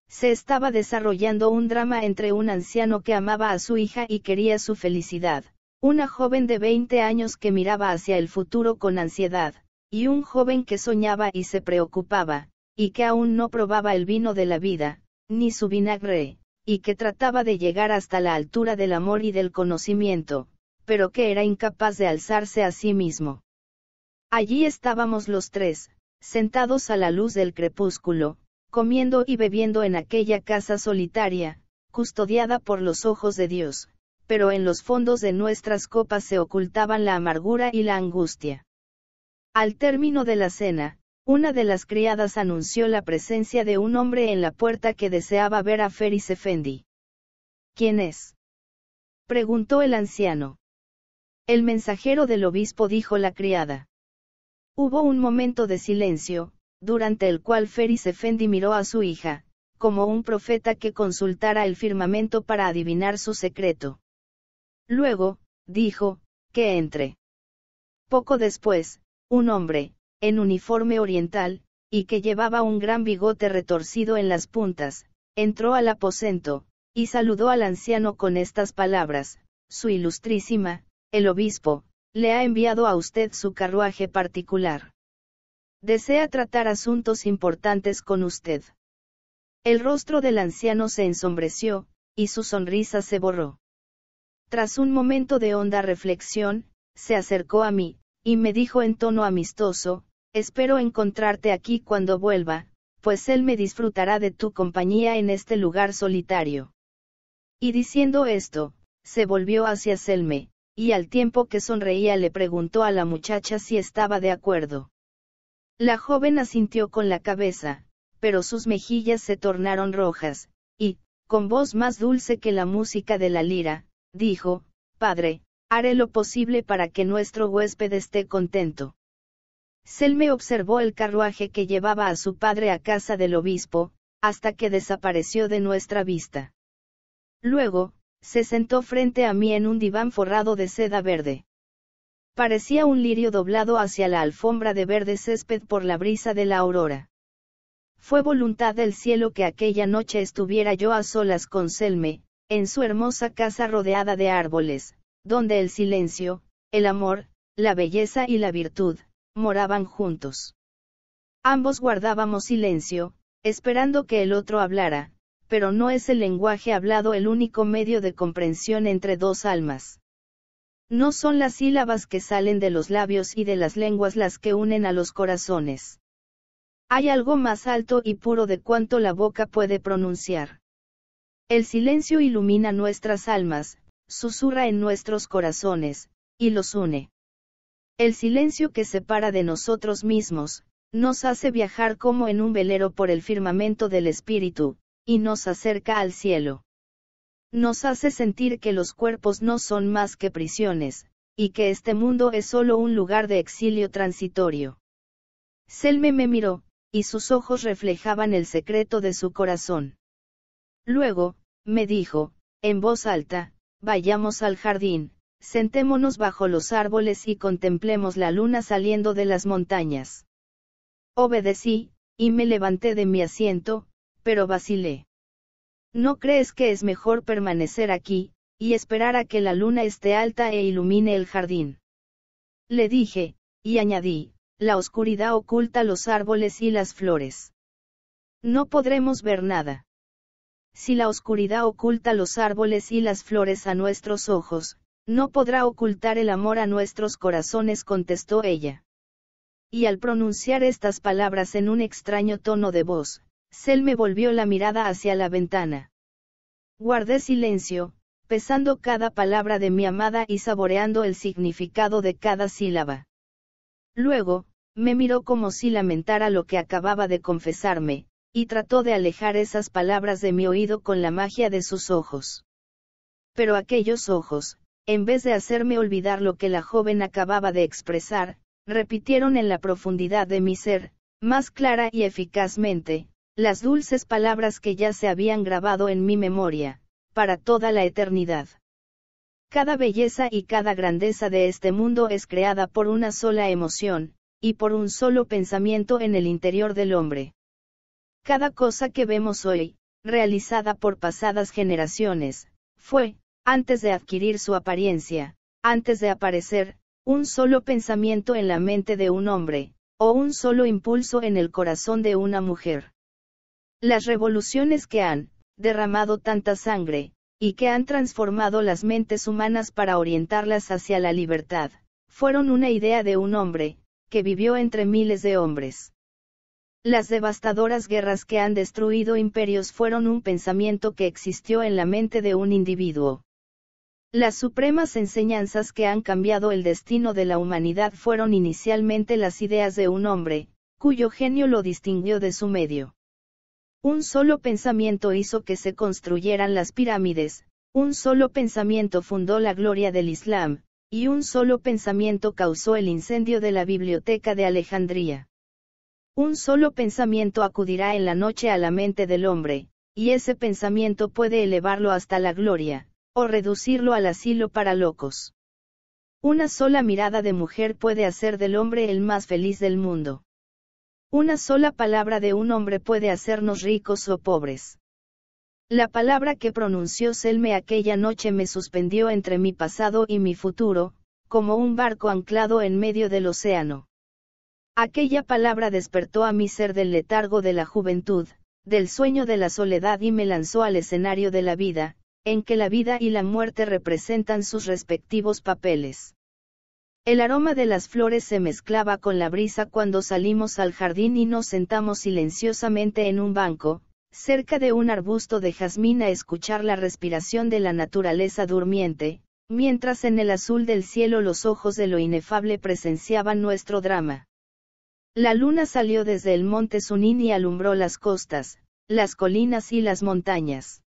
se estaba desarrollando un drama entre un anciano que amaba a su hija y quería su felicidad, una joven de 20 años que miraba hacia el futuro con ansiedad, y un joven que soñaba y se preocupaba, y que aún no probaba el vino de la vida, ni su vinagre, y que trataba de llegar hasta la altura del amor y del conocimiento, pero que era incapaz de alzarse a sí mismo. Allí estábamos los tres, sentados a la luz del crepúsculo, comiendo y bebiendo en aquella casa solitaria, custodiada por los ojos de Dios, pero en los fondos de nuestras copas se ocultaban la amargura y la angustia. Al término de la cena, una de las criadas anunció la presencia de un hombre en la puerta que deseaba ver a Feris Efendi. ¿Quién es? preguntó el anciano. El mensajero del obispo dijo la criada. Hubo un momento de silencio, durante el cual Feris Efendi miró a su hija, como un profeta que consultara el firmamento para adivinar su secreto. Luego, dijo, que entre. Poco después, un hombre, en uniforme oriental, y que llevaba un gran bigote retorcido en las puntas, entró al aposento, y saludó al anciano con estas palabras, Su Ilustrísima, el obispo, le ha enviado a usted su carruaje particular. Desea tratar asuntos importantes con usted. El rostro del anciano se ensombreció, y su sonrisa se borró. Tras un momento de honda reflexión, se acercó a mí, y me dijo en tono amistoso, espero encontrarte aquí cuando vuelva, pues él me disfrutará de tu compañía en este lugar solitario. Y diciendo esto, se volvió hacia Selme, y al tiempo que sonreía le preguntó a la muchacha si estaba de acuerdo. La joven asintió con la cabeza, pero sus mejillas se tornaron rojas, y, con voz más dulce que la música de la lira, dijo, Padre, haré lo posible para que nuestro huésped esté contento. Selme observó el carruaje que llevaba a su padre a casa del obispo, hasta que desapareció de nuestra vista. Luego, se sentó frente a mí en un diván forrado de seda verde parecía un lirio doblado hacia la alfombra de verde césped por la brisa de la aurora. Fue voluntad del cielo que aquella noche estuviera yo a solas con Selme, en su hermosa casa rodeada de árboles, donde el silencio, el amor, la belleza y la virtud, moraban juntos. Ambos guardábamos silencio, esperando que el otro hablara, pero no es el lenguaje hablado el único medio de comprensión entre dos almas. No son las sílabas que salen de los labios y de las lenguas las que unen a los corazones. Hay algo más alto y puro de cuanto la boca puede pronunciar. El silencio ilumina nuestras almas, susurra en nuestros corazones, y los une. El silencio que separa de nosotros mismos, nos hace viajar como en un velero por el firmamento del espíritu, y nos acerca al cielo nos hace sentir que los cuerpos no son más que prisiones, y que este mundo es solo un lugar de exilio transitorio. Selme me miró, y sus ojos reflejaban el secreto de su corazón. Luego, me dijo, en voz alta, vayamos al jardín, sentémonos bajo los árboles y contemplemos la luna saliendo de las montañas. Obedecí, y me levanté de mi asiento, pero vacilé. ¿No crees que es mejor permanecer aquí, y esperar a que la luna esté alta e ilumine el jardín? Le dije, y añadí, la oscuridad oculta los árboles y las flores. No podremos ver nada. Si la oscuridad oculta los árboles y las flores a nuestros ojos, no podrá ocultar el amor a nuestros corazones, contestó ella. Y al pronunciar estas palabras en un extraño tono de voz, Selme volvió la mirada hacia la ventana. Guardé silencio, pesando cada palabra de mi amada y saboreando el significado de cada sílaba. Luego, me miró como si lamentara lo que acababa de confesarme, y trató de alejar esas palabras de mi oído con la magia de sus ojos. Pero aquellos ojos, en vez de hacerme olvidar lo que la joven acababa de expresar, repitieron en la profundidad de mi ser, más clara y eficazmente, las dulces palabras que ya se habían grabado en mi memoria, para toda la eternidad. Cada belleza y cada grandeza de este mundo es creada por una sola emoción, y por un solo pensamiento en el interior del hombre. Cada cosa que vemos hoy, realizada por pasadas generaciones, fue, antes de adquirir su apariencia, antes de aparecer, un solo pensamiento en la mente de un hombre, o un solo impulso en el corazón de una mujer. Las revoluciones que han derramado tanta sangre, y que han transformado las mentes humanas para orientarlas hacia la libertad, fueron una idea de un hombre, que vivió entre miles de hombres. Las devastadoras guerras que han destruido imperios fueron un pensamiento que existió en la mente de un individuo. Las supremas enseñanzas que han cambiado el destino de la humanidad fueron inicialmente las ideas de un hombre, cuyo genio lo distinguió de su medio. Un solo pensamiento hizo que se construyeran las pirámides, un solo pensamiento fundó la gloria del Islam, y un solo pensamiento causó el incendio de la biblioteca de Alejandría. Un solo pensamiento acudirá en la noche a la mente del hombre, y ese pensamiento puede elevarlo hasta la gloria, o reducirlo al asilo para locos. Una sola mirada de mujer puede hacer del hombre el más feliz del mundo. Una sola palabra de un hombre puede hacernos ricos o pobres. La palabra que pronunció Selme aquella noche me suspendió entre mi pasado y mi futuro, como un barco anclado en medio del océano. Aquella palabra despertó a mi ser del letargo de la juventud, del sueño de la soledad y me lanzó al escenario de la vida, en que la vida y la muerte representan sus respectivos papeles. El aroma de las flores se mezclaba con la brisa cuando salimos al jardín y nos sentamos silenciosamente en un banco, cerca de un arbusto de jazmín a escuchar la respiración de la naturaleza durmiente, mientras en el azul del cielo los ojos de lo inefable presenciaban nuestro drama. La luna salió desde el monte Sunín y alumbró las costas, las colinas y las montañas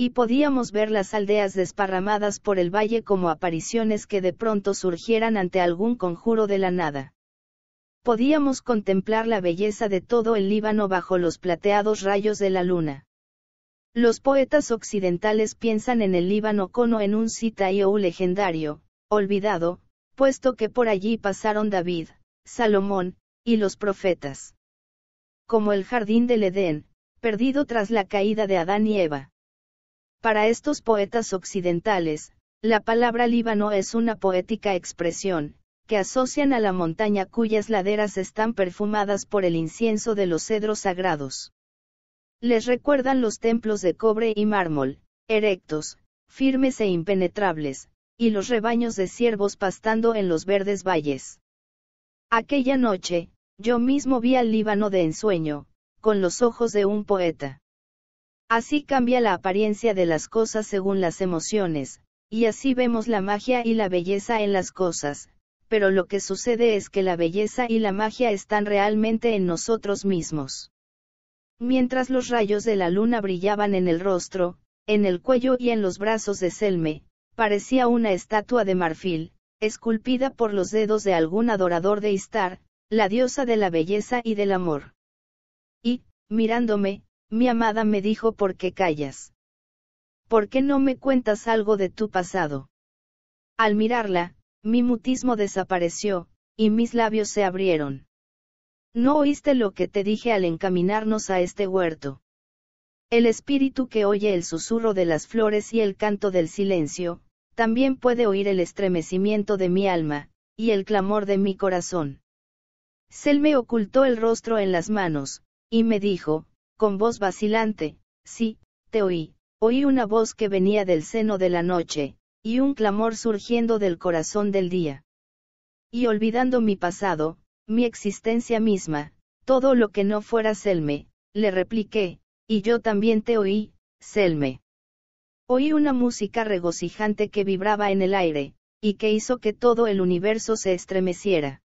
y podíamos ver las aldeas desparramadas por el valle como apariciones que de pronto surgieran ante algún conjuro de la nada. Podíamos contemplar la belleza de todo el Líbano bajo los plateados rayos de la luna. Los poetas occidentales piensan en el Líbano cono en un Citaíou legendario, olvidado, puesto que por allí pasaron David, Salomón, y los profetas. Como el jardín del Edén, perdido tras la caída de Adán y Eva. Para estos poetas occidentales, la palabra Líbano es una poética expresión, que asocian a la montaña cuyas laderas están perfumadas por el incienso de los cedros sagrados. Les recuerdan los templos de cobre y mármol, erectos, firmes e impenetrables, y los rebaños de ciervos pastando en los verdes valles. Aquella noche, yo mismo vi al Líbano de ensueño, con los ojos de un poeta. Así cambia la apariencia de las cosas según las emociones, y así vemos la magia y la belleza en las cosas, pero lo que sucede es que la belleza y la magia están realmente en nosotros mismos. Mientras los rayos de la luna brillaban en el rostro, en el cuello y en los brazos de Selme, parecía una estatua de marfil, esculpida por los dedos de algún adorador de Istar, la diosa de la belleza y del amor. Y, mirándome, mi amada me dijo ¿por qué callas? ¿Por qué no me cuentas algo de tu pasado? Al mirarla, mi mutismo desapareció, y mis labios se abrieron. No oíste lo que te dije al encaminarnos a este huerto. El espíritu que oye el susurro de las flores y el canto del silencio, también puede oír el estremecimiento de mi alma, y el clamor de mi corazón. Sel me ocultó el rostro en las manos, y me dijo, con voz vacilante, sí, te oí, oí una voz que venía del seno de la noche, y un clamor surgiendo del corazón del día. Y olvidando mi pasado, mi existencia misma, todo lo que no fuera Selme, le repliqué, y yo también te oí, Selme. Oí una música regocijante que vibraba en el aire, y que hizo que todo el universo se estremeciera.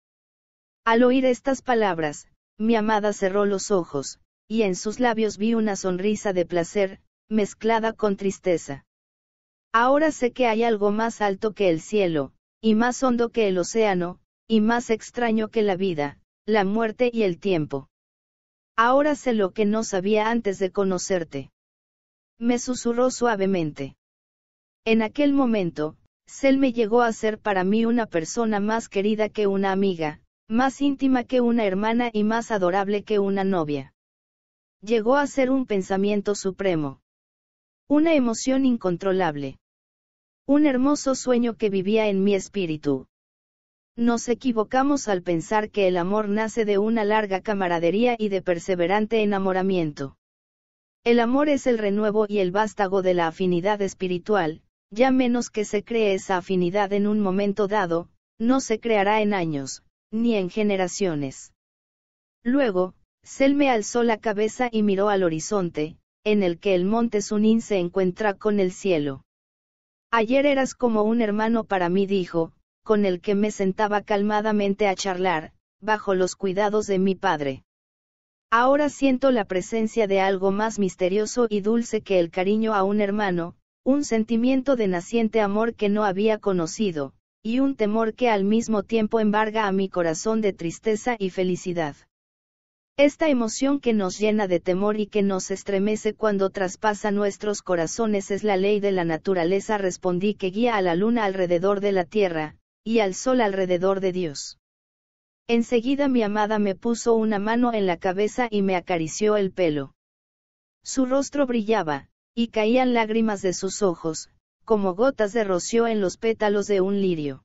Al oír estas palabras, mi amada cerró los ojos, y en sus labios vi una sonrisa de placer, mezclada con tristeza. Ahora sé que hay algo más alto que el cielo, y más hondo que el océano, y más extraño que la vida, la muerte y el tiempo. Ahora sé lo que no sabía antes de conocerte. Me susurró suavemente. En aquel momento, Selme me llegó a ser para mí una persona más querida que una amiga, más íntima que una hermana y más adorable que una novia llegó a ser un pensamiento supremo. Una emoción incontrolable. Un hermoso sueño que vivía en mi espíritu. Nos equivocamos al pensar que el amor nace de una larga camaradería y de perseverante enamoramiento. El amor es el renuevo y el vástago de la afinidad espiritual, ya menos que se cree esa afinidad en un momento dado, no se creará en años, ni en generaciones. Luego, Selme alzó la cabeza y miró al horizonte, en el que el monte Sunín se encuentra con el cielo. Ayer eras como un hermano para mí, dijo, con el que me sentaba calmadamente a charlar, bajo los cuidados de mi padre. Ahora siento la presencia de algo más misterioso y dulce que el cariño a un hermano, un sentimiento de naciente amor que no había conocido, y un temor que al mismo tiempo embarga a mi corazón de tristeza y felicidad. Esta emoción que nos llena de temor y que nos estremece cuando traspasa nuestros corazones es la ley de la naturaleza respondí que guía a la luna alrededor de la tierra, y al sol alrededor de Dios. Enseguida mi amada me puso una mano en la cabeza y me acarició el pelo. Su rostro brillaba, y caían lágrimas de sus ojos, como gotas de rocío en los pétalos de un lirio.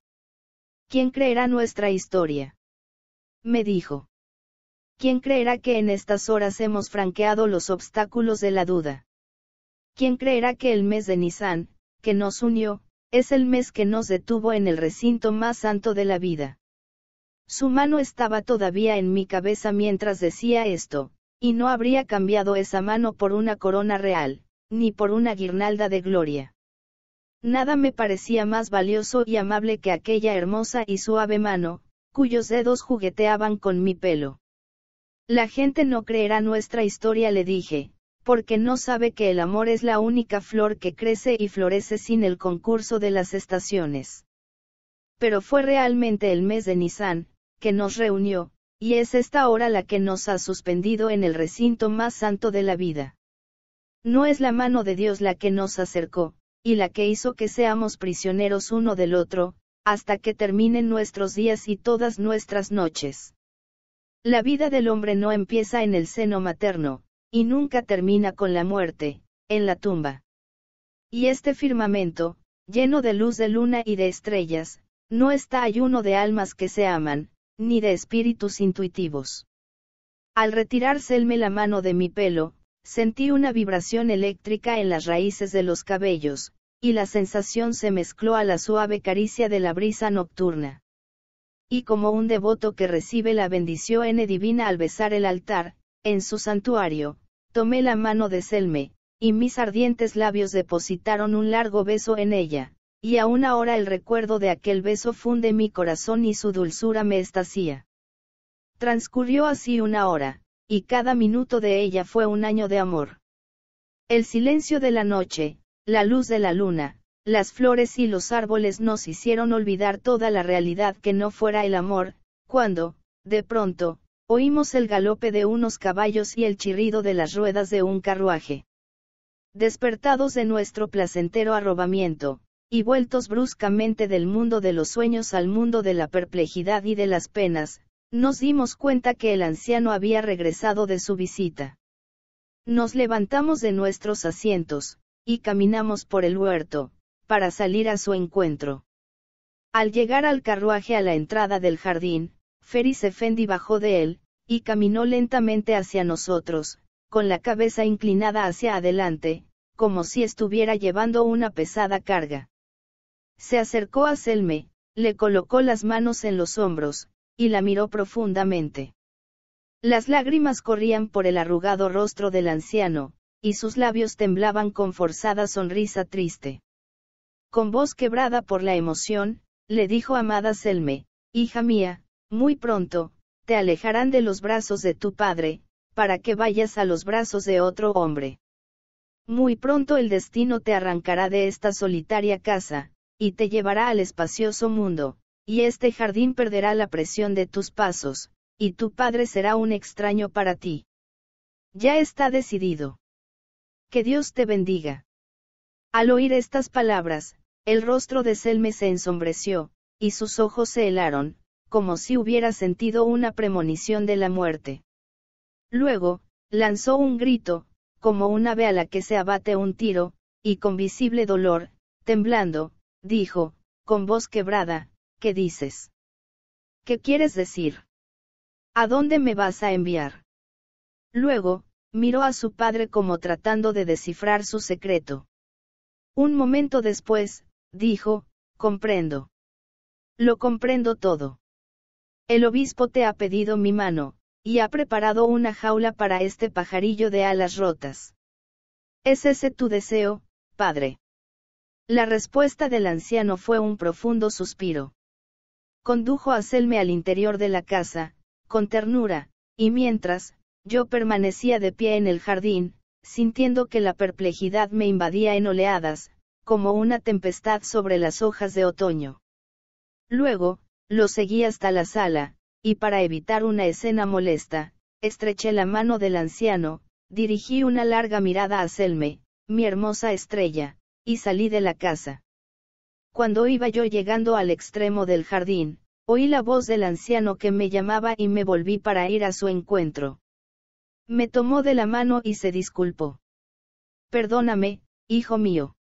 ¿Quién creerá nuestra historia? Me dijo. ¿Quién creerá que en estas horas hemos franqueado los obstáculos de la duda? ¿Quién creerá que el mes de Nisan, que nos unió, es el mes que nos detuvo en el recinto más santo de la vida? Su mano estaba todavía en mi cabeza mientras decía esto, y no habría cambiado esa mano por una corona real, ni por una guirnalda de gloria. Nada me parecía más valioso y amable que aquella hermosa y suave mano, cuyos dedos jugueteaban con mi pelo. La gente no creerá nuestra historia, le dije, porque no sabe que el amor es la única flor que crece y florece sin el concurso de las estaciones. Pero fue realmente el mes de Nisan, que nos reunió, y es esta hora la que nos ha suspendido en el recinto más santo de la vida. No es la mano de Dios la que nos acercó, y la que hizo que seamos prisioneros uno del otro, hasta que terminen nuestros días y todas nuestras noches la vida del hombre no empieza en el seno materno, y nunca termina con la muerte, en la tumba. Y este firmamento, lleno de luz de luna y de estrellas, no está ayuno de almas que se aman, ni de espíritus intuitivos. Al retirárseme la mano de mi pelo, sentí una vibración eléctrica en las raíces de los cabellos, y la sensación se mezcló a la suave caricia de la brisa nocturna y como un devoto que recibe la bendición divina al besar el altar, en su santuario, tomé la mano de Selme, y mis ardientes labios depositaron un largo beso en ella, y aún ahora el recuerdo de aquel beso funde mi corazón y su dulzura me estacía. Transcurrió así una hora, y cada minuto de ella fue un año de amor. El silencio de la noche, la luz de la luna, las flores y los árboles nos hicieron olvidar toda la realidad que no fuera el amor, cuando, de pronto, oímos el galope de unos caballos y el chirrido de las ruedas de un carruaje. Despertados de nuestro placentero arrobamiento, y vueltos bruscamente del mundo de los sueños al mundo de la perplejidad y de las penas, nos dimos cuenta que el anciano había regresado de su visita. Nos levantamos de nuestros asientos, y caminamos por el huerto, para salir a su encuentro. Al llegar al carruaje a la entrada del jardín, Feris Efendi bajó de él, y caminó lentamente hacia nosotros, con la cabeza inclinada hacia adelante, como si estuviera llevando una pesada carga. Se acercó a Selme, le colocó las manos en los hombros, y la miró profundamente. Las lágrimas corrían por el arrugado rostro del anciano, y sus labios temblaban con forzada sonrisa triste. Con voz quebrada por la emoción, le dijo amada Selme, hija mía, muy pronto, te alejarán de los brazos de tu padre, para que vayas a los brazos de otro hombre. Muy pronto el destino te arrancará de esta solitaria casa, y te llevará al espacioso mundo, y este jardín perderá la presión de tus pasos, y tu padre será un extraño para ti. Ya está decidido. Que Dios te bendiga. Al oír estas palabras, el rostro de Selme se ensombreció, y sus ojos se helaron, como si hubiera sentido una premonición de la muerte. Luego, lanzó un grito, como un ave a la que se abate un tiro, y con visible dolor, temblando, dijo, con voz quebrada, ¿qué dices? ¿Qué quieres decir? ¿A dónde me vas a enviar? Luego, miró a su padre como tratando de descifrar su secreto. Un momento después, dijo, comprendo. Lo comprendo todo. El obispo te ha pedido mi mano, y ha preparado una jaula para este pajarillo de alas rotas. ¿Es ese tu deseo, padre? La respuesta del anciano fue un profundo suspiro. Condujo a Selme al interior de la casa, con ternura, y mientras, yo permanecía de pie en el jardín, sintiendo que la perplejidad me invadía en oleadas, como una tempestad sobre las hojas de otoño. Luego, lo seguí hasta la sala, y para evitar una escena molesta, estreché la mano del anciano, dirigí una larga mirada a Selme, mi hermosa estrella, y salí de la casa. Cuando iba yo llegando al extremo del jardín, oí la voz del anciano que me llamaba y me volví para ir a su encuentro. Me tomó de la mano y se disculpó. Perdóname, hijo mío.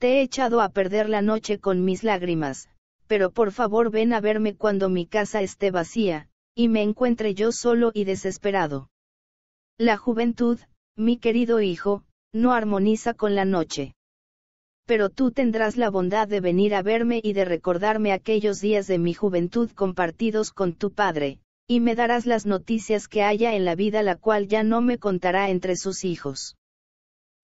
Te he echado a perder la noche con mis lágrimas, pero por favor ven a verme cuando mi casa esté vacía, y me encuentre yo solo y desesperado. La juventud, mi querido hijo, no armoniza con la noche. Pero tú tendrás la bondad de venir a verme y de recordarme aquellos días de mi juventud compartidos con tu padre, y me darás las noticias que haya en la vida la cual ya no me contará entre sus hijos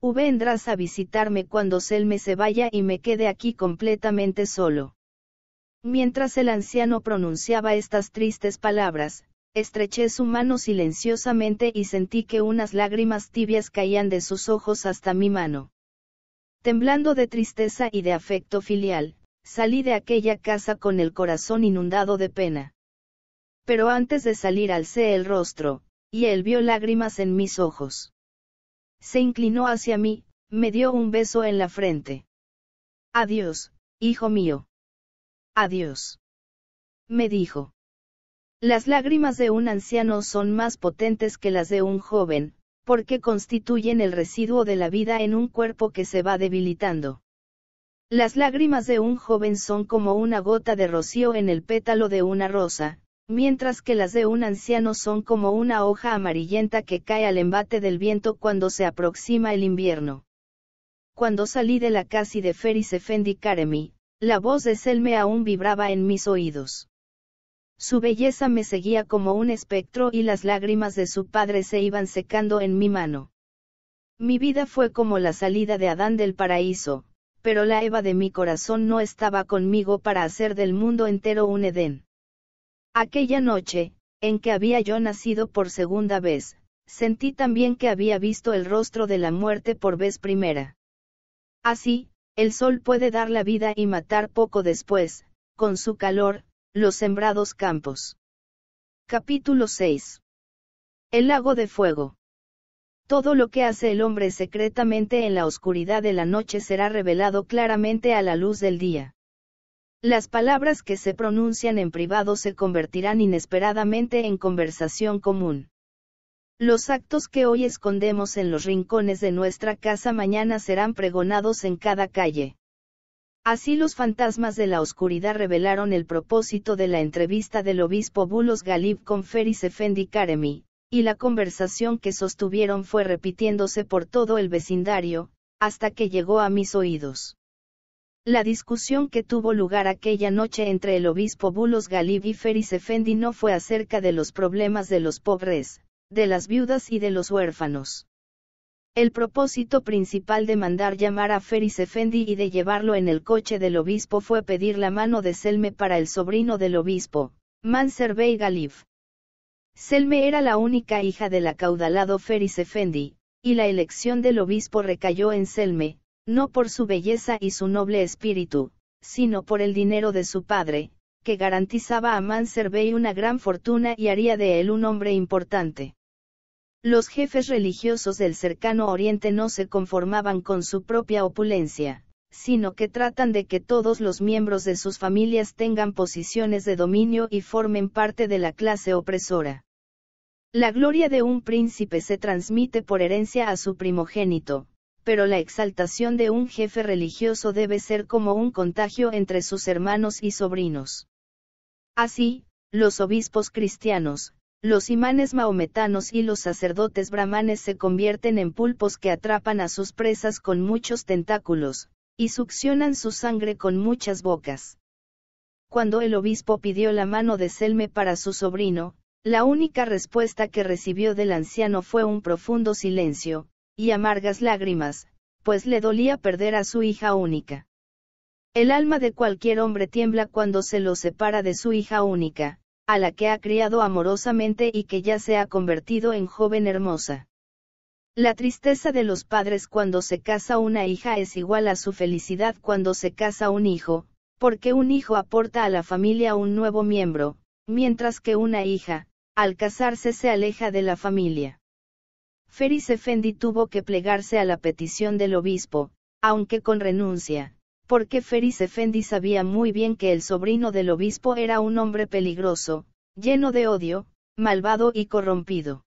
vendrás a visitarme cuando Selme se vaya y me quede aquí completamente solo. Mientras el anciano pronunciaba estas tristes palabras, estreché su mano silenciosamente y sentí que unas lágrimas tibias caían de sus ojos hasta mi mano. Temblando de tristeza y de afecto filial, salí de aquella casa con el corazón inundado de pena. Pero antes de salir alcé el rostro, y él vio lágrimas en mis ojos se inclinó hacia mí, me dio un beso en la frente. Adiós, hijo mío. Adiós. Me dijo. Las lágrimas de un anciano son más potentes que las de un joven, porque constituyen el residuo de la vida en un cuerpo que se va debilitando. Las lágrimas de un joven son como una gota de rocío en el pétalo de una rosa, mientras que las de un anciano son como una hoja amarillenta que cae al embate del viento cuando se aproxima el invierno. Cuando salí de la casa de Feris Efendi Karemi, la voz de Selme aún vibraba en mis oídos. Su belleza me seguía como un espectro y las lágrimas de su padre se iban secando en mi mano. Mi vida fue como la salida de Adán del paraíso, pero la Eva de mi corazón no estaba conmigo para hacer del mundo entero un Edén. Aquella noche, en que había yo nacido por segunda vez, sentí también que había visto el rostro de la muerte por vez primera. Así, el sol puede dar la vida y matar poco después, con su calor, los sembrados campos. Capítulo 6. El lago de fuego. Todo lo que hace el hombre secretamente en la oscuridad de la noche será revelado claramente a la luz del día. Las palabras que se pronuncian en privado se convertirán inesperadamente en conversación común. Los actos que hoy escondemos en los rincones de nuestra casa mañana serán pregonados en cada calle. Así los fantasmas de la oscuridad revelaron el propósito de la entrevista del obispo Bulos Galib con Feris Efendi Karemi, y la conversación que sostuvieron fue repitiéndose por todo el vecindario, hasta que llegó a mis oídos. La discusión que tuvo lugar aquella noche entre el obispo Bulos Galib y Feris Efendi no fue acerca de los problemas de los pobres, de las viudas y de los huérfanos. El propósito principal de mandar llamar a Feris Efendi y de llevarlo en el coche del obispo fue pedir la mano de Selme para el sobrino del obispo, Manser Bey Galif. Selme era la única hija del acaudalado Feris Efendi, y la elección del obispo recayó en Selme, no por su belleza y su noble espíritu, sino por el dinero de su padre, que garantizaba a Manservey una gran fortuna y haría de él un hombre importante. Los jefes religiosos del cercano oriente no se conformaban con su propia opulencia, sino que tratan de que todos los miembros de sus familias tengan posiciones de dominio y formen parte de la clase opresora. La gloria de un príncipe se transmite por herencia a su primogénito, pero la exaltación de un jefe religioso debe ser como un contagio entre sus hermanos y sobrinos. Así, los obispos cristianos, los imanes maometanos y los sacerdotes brahmanes se convierten en pulpos que atrapan a sus presas con muchos tentáculos, y succionan su sangre con muchas bocas. Cuando el obispo pidió la mano de Selme para su sobrino, la única respuesta que recibió del anciano fue un profundo silencio, y amargas lágrimas, pues le dolía perder a su hija única. El alma de cualquier hombre tiembla cuando se lo separa de su hija única, a la que ha criado amorosamente y que ya se ha convertido en joven hermosa. La tristeza de los padres cuando se casa una hija es igual a su felicidad cuando se casa un hijo, porque un hijo aporta a la familia un nuevo miembro, mientras que una hija, al casarse se aleja de la familia. Feris Efendi tuvo que plegarse a la petición del obispo, aunque con renuncia, porque Feris Efendi sabía muy bien que el sobrino del obispo era un hombre peligroso, lleno de odio, malvado y corrompido.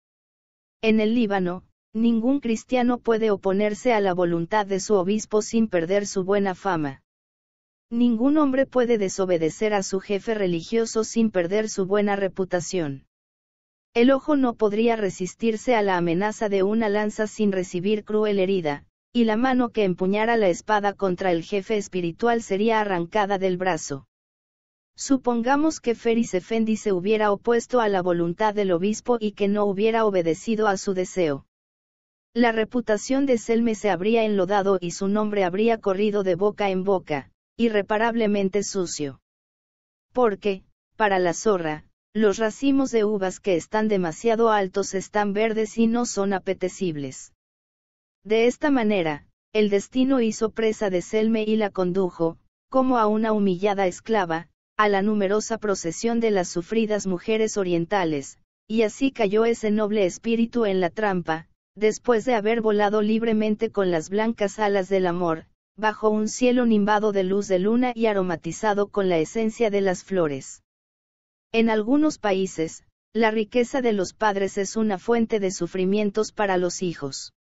En el Líbano, ningún cristiano puede oponerse a la voluntad de su obispo sin perder su buena fama. Ningún hombre puede desobedecer a su jefe religioso sin perder su buena reputación. El ojo no podría resistirse a la amenaza de una lanza sin recibir cruel herida, y la mano que empuñara la espada contra el jefe espiritual sería arrancada del brazo. Supongamos que Feris Efendi se hubiera opuesto a la voluntad del obispo y que no hubiera obedecido a su deseo. La reputación de Selme se habría enlodado y su nombre habría corrido de boca en boca, irreparablemente sucio. Porque, para la zorra, los racimos de uvas que están demasiado altos están verdes y no son apetecibles. De esta manera, el destino hizo presa de Selme y la condujo, como a una humillada esclava, a la numerosa procesión de las sufridas mujeres orientales, y así cayó ese noble espíritu en la trampa, después de haber volado libremente con las blancas alas del amor, bajo un cielo nimbado de luz de luna y aromatizado con la esencia de las flores. En algunos países, la riqueza de los padres es una fuente de sufrimientos para los hijos.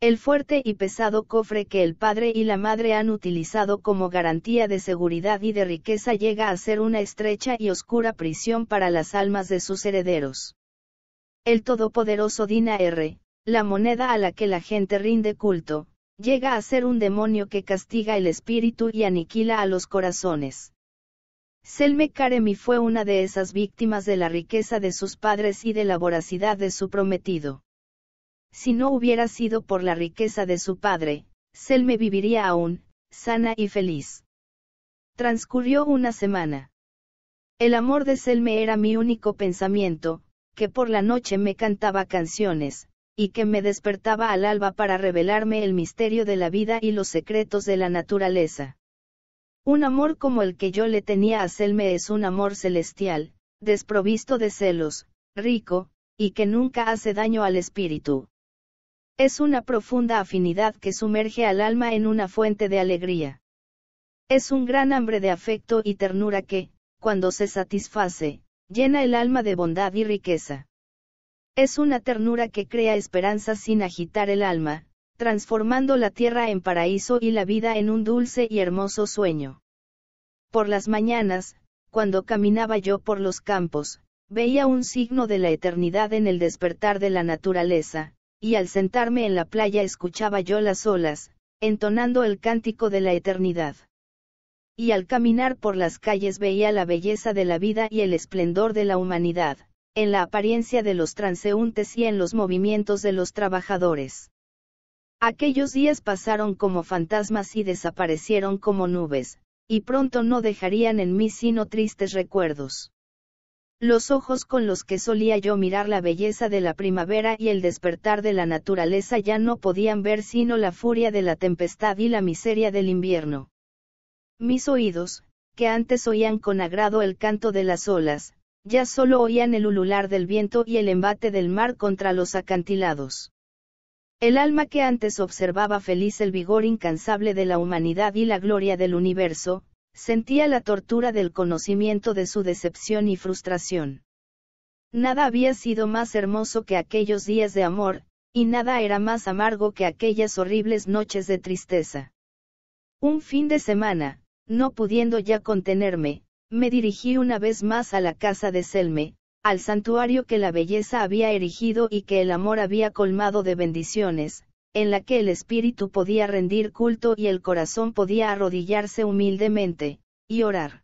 El fuerte y pesado cofre que el padre y la madre han utilizado como garantía de seguridad y de riqueza llega a ser una estrecha y oscura prisión para las almas de sus herederos. El todopoderoso Dina R, la moneda a la que la gente rinde culto, llega a ser un demonio que castiga el espíritu y aniquila a los corazones. Selme Karemi fue una de esas víctimas de la riqueza de sus padres y de la voracidad de su prometido. Si no hubiera sido por la riqueza de su padre, Selme viviría aún, sana y feliz. Transcurrió una semana. El amor de Selme era mi único pensamiento, que por la noche me cantaba canciones, y que me despertaba al alba para revelarme el misterio de la vida y los secretos de la naturaleza. Un amor como el que yo le tenía a Selme es un amor celestial, desprovisto de celos, rico, y que nunca hace daño al espíritu. Es una profunda afinidad que sumerge al alma en una fuente de alegría. Es un gran hambre de afecto y ternura que, cuando se satisface, llena el alma de bondad y riqueza. Es una ternura que crea esperanza sin agitar el alma, transformando la tierra en paraíso y la vida en un dulce y hermoso sueño. Por las mañanas, cuando caminaba yo por los campos, veía un signo de la eternidad en el despertar de la naturaleza, y al sentarme en la playa escuchaba yo las olas, entonando el cántico de la eternidad. Y al caminar por las calles veía la belleza de la vida y el esplendor de la humanidad, en la apariencia de los transeúntes y en los movimientos de los trabajadores. Aquellos días pasaron como fantasmas y desaparecieron como nubes, y pronto no dejarían en mí sino tristes recuerdos. Los ojos con los que solía yo mirar la belleza de la primavera y el despertar de la naturaleza ya no podían ver sino la furia de la tempestad y la miseria del invierno. Mis oídos, que antes oían con agrado el canto de las olas, ya solo oían el ulular del viento y el embate del mar contra los acantilados. El alma que antes observaba feliz el vigor incansable de la humanidad y la gloria del universo, sentía la tortura del conocimiento de su decepción y frustración. Nada había sido más hermoso que aquellos días de amor, y nada era más amargo que aquellas horribles noches de tristeza. Un fin de semana, no pudiendo ya contenerme, me dirigí una vez más a la casa de Selme, al santuario que la belleza había erigido y que el amor había colmado de bendiciones, en la que el espíritu podía rendir culto y el corazón podía arrodillarse humildemente, y orar.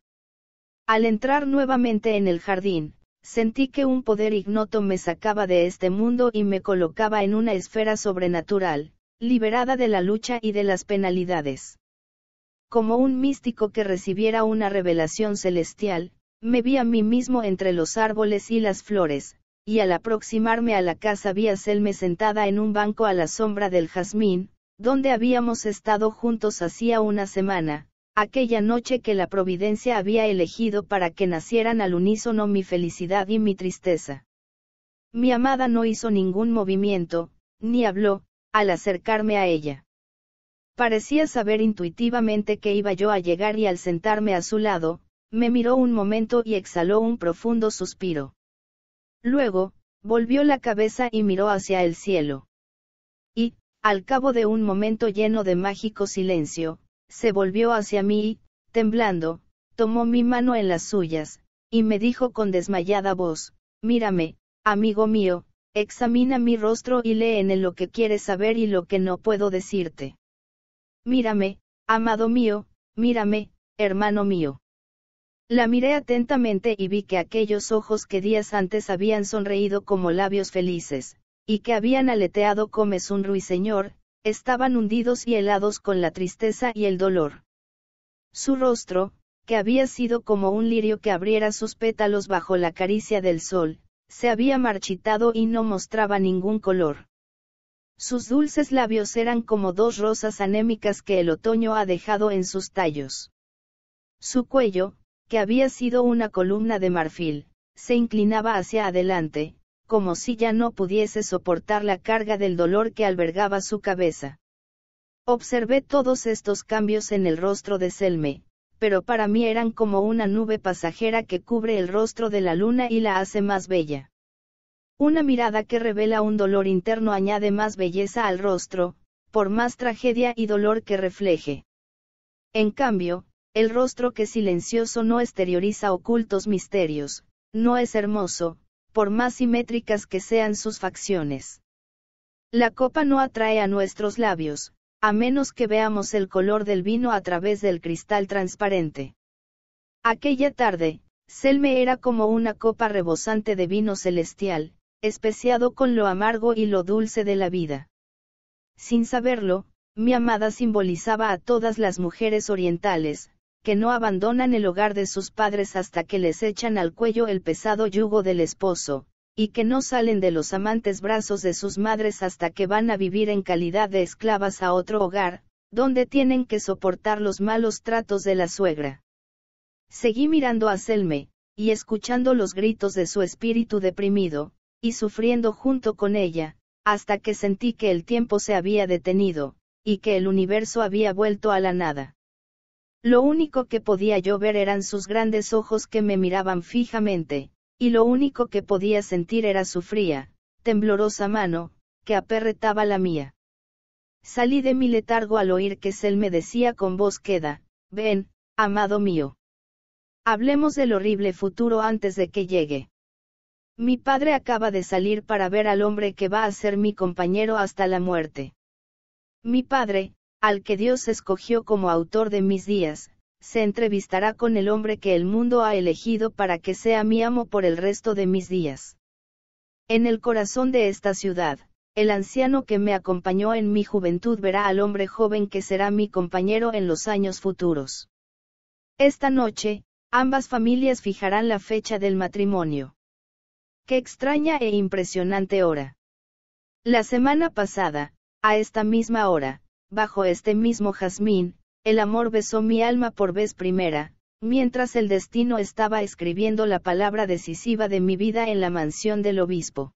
Al entrar nuevamente en el jardín, sentí que un poder ignoto me sacaba de este mundo y me colocaba en una esfera sobrenatural, liberada de la lucha y de las penalidades. Como un místico que recibiera una revelación celestial, me vi a mí mismo entre los árboles y las flores, y al aproximarme a la casa vi a Selme sentada en un banco a la sombra del jazmín, donde habíamos estado juntos hacía una semana, aquella noche que la providencia había elegido para que nacieran al unísono mi felicidad y mi tristeza. Mi amada no hizo ningún movimiento, ni habló, al acercarme a ella. Parecía saber intuitivamente que iba yo a llegar y al sentarme a su lado, me miró un momento y exhaló un profundo suspiro. Luego, volvió la cabeza y miró hacia el cielo. Y, al cabo de un momento lleno de mágico silencio, se volvió hacia mí y, temblando, tomó mi mano en las suyas, y me dijo con desmayada voz, Mírame, amigo mío, examina mi rostro y lee en él lo que quieres saber y lo que no puedo decirte. Mírame, amado mío, mírame, hermano mío. La miré atentamente y vi que aquellos ojos que días antes habían sonreído como labios felices, y que habían aleteado como es un ruiseñor, estaban hundidos y helados con la tristeza y el dolor. Su rostro, que había sido como un lirio que abriera sus pétalos bajo la caricia del sol, se había marchitado y no mostraba ningún color. Sus dulces labios eran como dos rosas anémicas que el otoño ha dejado en sus tallos. Su cuello, que había sido una columna de marfil, se inclinaba hacia adelante, como si ya no pudiese soportar la carga del dolor que albergaba su cabeza. Observé todos estos cambios en el rostro de Selme, pero para mí eran como una nube pasajera que cubre el rostro de la luna y la hace más bella. Una mirada que revela un dolor interno añade más belleza al rostro, por más tragedia y dolor que refleje. En cambio, el rostro que silencioso no exterioriza ocultos misterios, no es hermoso, por más simétricas que sean sus facciones. La copa no atrae a nuestros labios, a menos que veamos el color del vino a través del cristal transparente. Aquella tarde, Selme era como una copa rebosante de vino celestial, especiado con lo amargo y lo dulce de la vida. Sin saberlo, mi amada simbolizaba a todas las mujeres orientales, que no abandonan el hogar de sus padres hasta que les echan al cuello el pesado yugo del esposo, y que no salen de los amantes brazos de sus madres hasta que van a vivir en calidad de esclavas a otro hogar, donde tienen que soportar los malos tratos de la suegra. Seguí mirando a Selme, y escuchando los gritos de su espíritu deprimido, y sufriendo junto con ella, hasta que sentí que el tiempo se había detenido, y que el universo había vuelto a la nada. Lo único que podía yo ver eran sus grandes ojos que me miraban fijamente, y lo único que podía sentir era su fría, temblorosa mano, que aperretaba la mía. Salí de mi letargo al oír que Sel me decía con voz queda, ven, amado mío. Hablemos del horrible futuro antes de que llegue. Mi padre acaba de salir para ver al hombre que va a ser mi compañero hasta la muerte. Mi padre, al que Dios escogió como autor de mis días, se entrevistará con el hombre que el mundo ha elegido para que sea mi amo por el resto de mis días. En el corazón de esta ciudad, el anciano que me acompañó en mi juventud verá al hombre joven que será mi compañero en los años futuros. Esta noche, ambas familias fijarán la fecha del matrimonio. Qué extraña e impresionante hora. La semana pasada, a esta misma hora, bajo este mismo jazmín, el amor besó mi alma por vez primera, mientras el destino estaba escribiendo la palabra decisiva de mi vida en la mansión del obispo.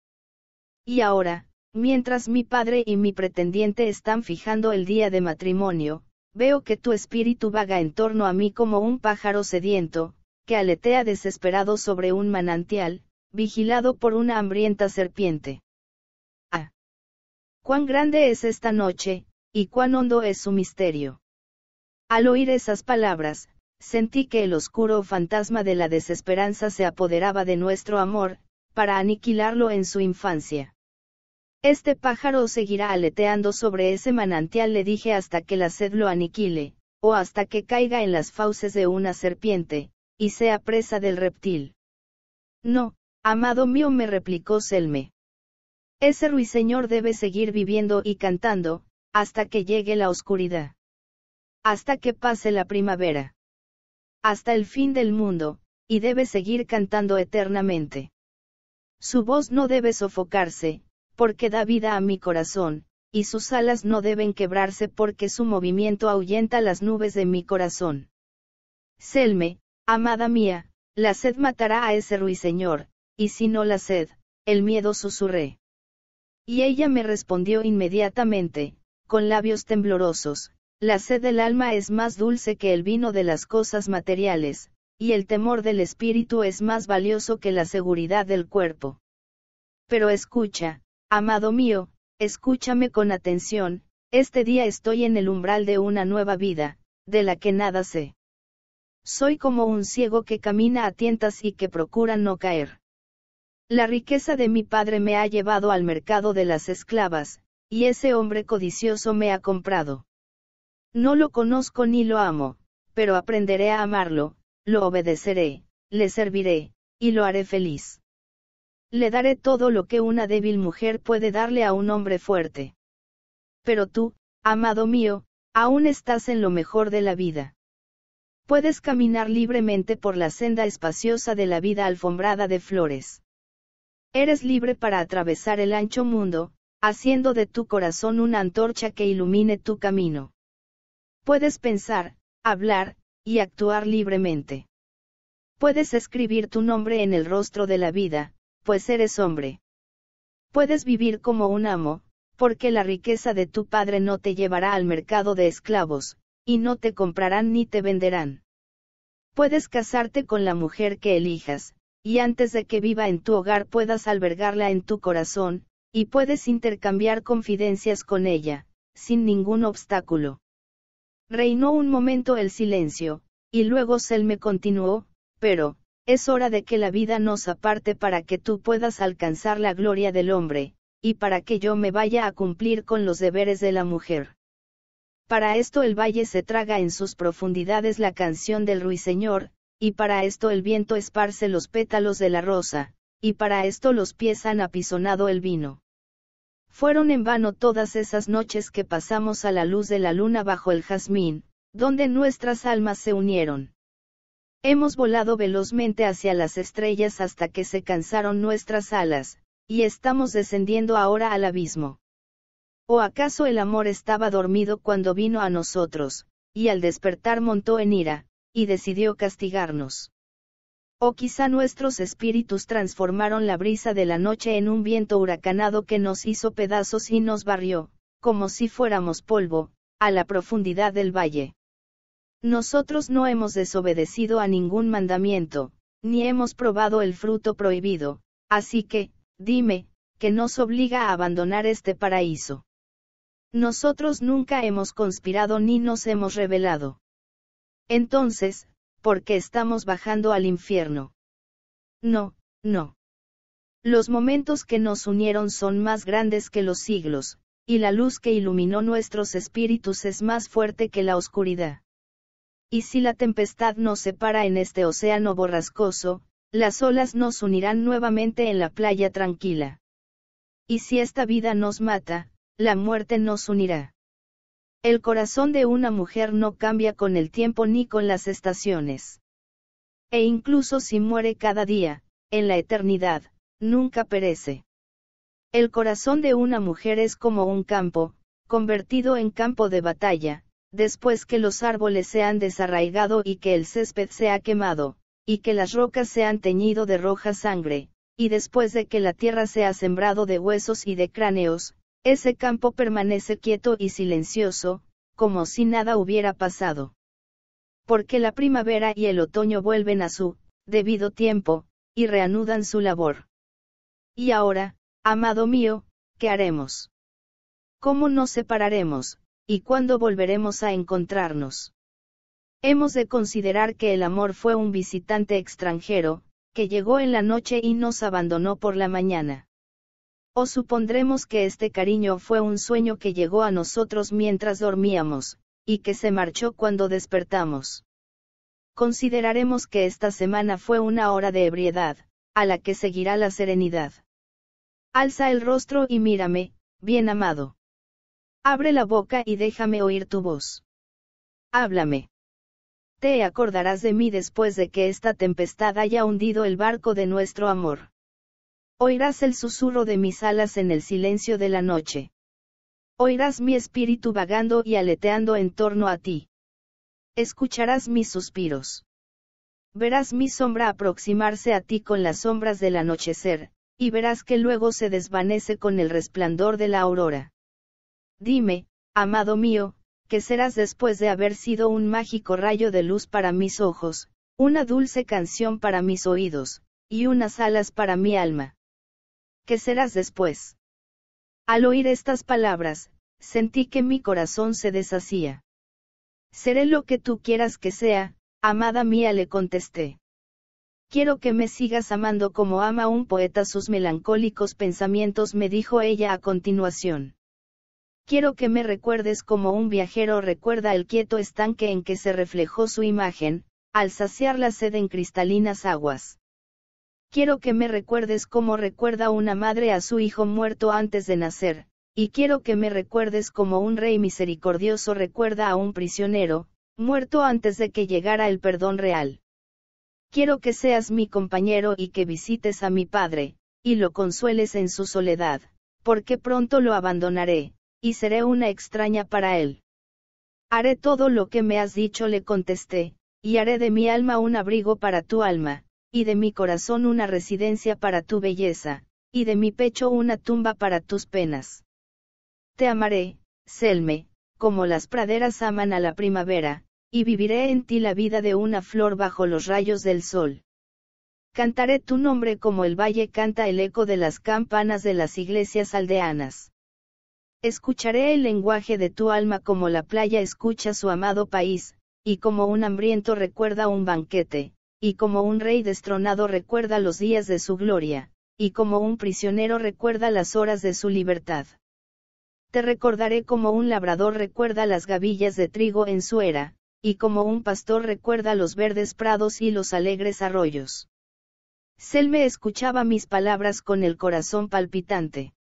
Y ahora, mientras mi padre y mi pretendiente están fijando el día de matrimonio, veo que tu espíritu vaga en torno a mí como un pájaro sediento, que aletea desesperado sobre un manantial, vigilado por una hambrienta serpiente. Ah. Cuán grande es esta noche, y cuán hondo es su misterio. Al oír esas palabras, sentí que el oscuro fantasma de la desesperanza se apoderaba de nuestro amor, para aniquilarlo en su infancia. Este pájaro seguirá aleteando sobre ese manantial, le dije, hasta que la sed lo aniquile, o hasta que caiga en las fauces de una serpiente, y sea presa del reptil. No, amado mío, me replicó Selme. Ese ruiseñor debe seguir viviendo y cantando, hasta que llegue la oscuridad. Hasta que pase la primavera. Hasta el fin del mundo, y debe seguir cantando eternamente. Su voz no debe sofocarse, porque da vida a mi corazón, y sus alas no deben quebrarse porque su movimiento ahuyenta las nubes de mi corazón. Selme, amada mía, la sed matará a ese ruiseñor, y si no la sed, el miedo susurré. Y ella me respondió inmediatamente, con labios temblorosos, la sed del alma es más dulce que el vino de las cosas materiales, y el temor del espíritu es más valioso que la seguridad del cuerpo. Pero escucha, amado mío, escúchame con atención, este día estoy en el umbral de una nueva vida, de la que nada sé. Soy como un ciego que camina a tientas y que procura no caer. La riqueza de mi padre me ha llevado al mercado de las esclavas, y ese hombre codicioso me ha comprado. No lo conozco ni lo amo, pero aprenderé a amarlo, lo obedeceré, le serviré, y lo haré feliz. Le daré todo lo que una débil mujer puede darle a un hombre fuerte. Pero tú, amado mío, aún estás en lo mejor de la vida. Puedes caminar libremente por la senda espaciosa de la vida alfombrada de flores. Eres libre para atravesar el ancho mundo, haciendo de tu corazón una antorcha que ilumine tu camino. Puedes pensar, hablar, y actuar libremente. Puedes escribir tu nombre en el rostro de la vida, pues eres hombre. Puedes vivir como un amo, porque la riqueza de tu padre no te llevará al mercado de esclavos, y no te comprarán ni te venderán. Puedes casarte con la mujer que elijas, y antes de que viva en tu hogar puedas albergarla en tu corazón, y puedes intercambiar confidencias con ella, sin ningún obstáculo. Reinó un momento el silencio, y luego Selme continuó, pero, es hora de que la vida nos aparte para que tú puedas alcanzar la gloria del hombre, y para que yo me vaya a cumplir con los deberes de la mujer. Para esto el valle se traga en sus profundidades la canción del ruiseñor, y para esto el viento esparce los pétalos de la rosa, y para esto los pies han apisonado el vino. Fueron en vano todas esas noches que pasamos a la luz de la luna bajo el jazmín, donde nuestras almas se unieron. Hemos volado velozmente hacia las estrellas hasta que se cansaron nuestras alas, y estamos descendiendo ahora al abismo. ¿O acaso el amor estaba dormido cuando vino a nosotros, y al despertar montó en ira, y decidió castigarnos? O quizá nuestros espíritus transformaron la brisa de la noche en un viento huracanado que nos hizo pedazos y nos barrió, como si fuéramos polvo, a la profundidad del valle. Nosotros no hemos desobedecido a ningún mandamiento, ni hemos probado el fruto prohibido, así que, dime, que nos obliga a abandonar este paraíso. Nosotros nunca hemos conspirado ni nos hemos revelado. Entonces, porque estamos bajando al infierno. No, no. Los momentos que nos unieron son más grandes que los siglos, y la luz que iluminó nuestros espíritus es más fuerte que la oscuridad. Y si la tempestad nos separa en este océano borrascoso, las olas nos unirán nuevamente en la playa tranquila. Y si esta vida nos mata, la muerte nos unirá. El corazón de una mujer no cambia con el tiempo ni con las estaciones. E incluso si muere cada día, en la eternidad, nunca perece. El corazón de una mujer es como un campo, convertido en campo de batalla, después que los árboles se han desarraigado y que el césped se ha quemado, y que las rocas se han teñido de roja sangre, y después de que la tierra se ha sembrado de huesos y de cráneos, ese campo permanece quieto y silencioso, como si nada hubiera pasado. Porque la primavera y el otoño vuelven a su debido tiempo, y reanudan su labor. Y ahora, amado mío, ¿qué haremos? ¿Cómo nos separaremos, y cuándo volveremos a encontrarnos? Hemos de considerar que el amor fue un visitante extranjero, que llegó en la noche y nos abandonó por la mañana. O supondremos que este cariño fue un sueño que llegó a nosotros mientras dormíamos, y que se marchó cuando despertamos. Consideraremos que esta semana fue una hora de ebriedad, a la que seguirá la serenidad. Alza el rostro y mírame, bien amado. Abre la boca y déjame oír tu voz. Háblame. Te acordarás de mí después de que esta tempestad haya hundido el barco de nuestro amor. Oirás el susurro de mis alas en el silencio de la noche. Oirás mi espíritu vagando y aleteando en torno a ti. Escucharás mis suspiros. Verás mi sombra aproximarse a ti con las sombras del anochecer, y verás que luego se desvanece con el resplandor de la aurora. Dime, amado mío, que serás después de haber sido un mágico rayo de luz para mis ojos, una dulce canción para mis oídos, y unas alas para mi alma. ¿qué serás después? Al oír estas palabras, sentí que mi corazón se deshacía. Seré lo que tú quieras que sea, amada mía le contesté. Quiero que me sigas amando como ama un poeta sus melancólicos pensamientos, me dijo ella a continuación. Quiero que me recuerdes como un viajero recuerda el quieto estanque en que se reflejó su imagen, al saciar la sed en cristalinas aguas. Quiero que me recuerdes como recuerda una madre a su hijo muerto antes de nacer, y quiero que me recuerdes como un rey misericordioso recuerda a un prisionero, muerto antes de que llegara el perdón real. Quiero que seas mi compañero y que visites a mi padre, y lo consueles en su soledad, porque pronto lo abandonaré, y seré una extraña para él. Haré todo lo que me has dicho, le contesté, y haré de mi alma un abrigo para tu alma, y de mi corazón una residencia para tu belleza, y de mi pecho una tumba para tus penas. Te amaré, Selme, como las praderas aman a la primavera, y viviré en ti la vida de una flor bajo los rayos del sol. Cantaré tu nombre como el valle canta el eco de las campanas de las iglesias aldeanas. Escucharé el lenguaje de tu alma como la playa escucha su amado país, y como un hambriento recuerda un banquete, y como un rey destronado recuerda los días de su gloria, y como un prisionero recuerda las horas de su libertad. Te recordaré como un labrador recuerda las gavillas de trigo en su era, y como un pastor recuerda los verdes prados y los alegres arroyos. Selme escuchaba mis palabras con el corazón palpitante.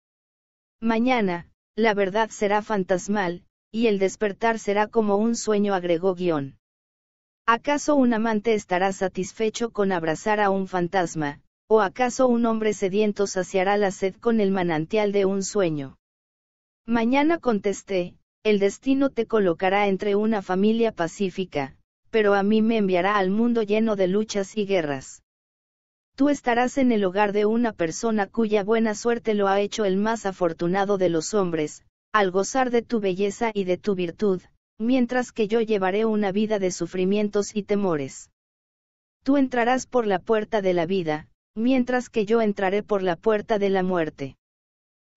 Mañana, la verdad será fantasmal, y el despertar será como un sueño agregó guión. ¿Acaso un amante estará satisfecho con abrazar a un fantasma, o acaso un hombre sediento saciará la sed con el manantial de un sueño? Mañana contesté, el destino te colocará entre una familia pacífica, pero a mí me enviará al mundo lleno de luchas y guerras. Tú estarás en el hogar de una persona cuya buena suerte lo ha hecho el más afortunado de los hombres, al gozar de tu belleza y de tu virtud, mientras que yo llevaré una vida de sufrimientos y temores. Tú entrarás por la puerta de la vida, mientras que yo entraré por la puerta de la muerte.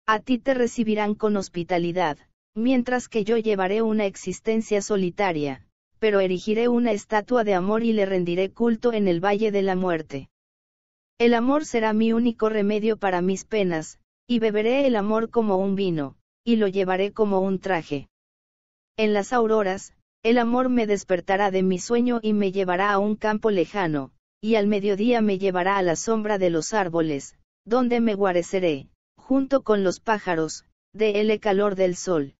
A ti te recibirán con hospitalidad, mientras que yo llevaré una existencia solitaria, pero erigiré una estatua de amor y le rendiré culto en el valle de la muerte. El amor será mi único remedio para mis penas, y beberé el amor como un vino, y lo llevaré como un traje. En las auroras, el amor me despertará de mi sueño y me llevará a un campo lejano, y al mediodía me llevará a la sombra de los árboles, donde me guareceré, junto con los pájaros, de el calor del sol.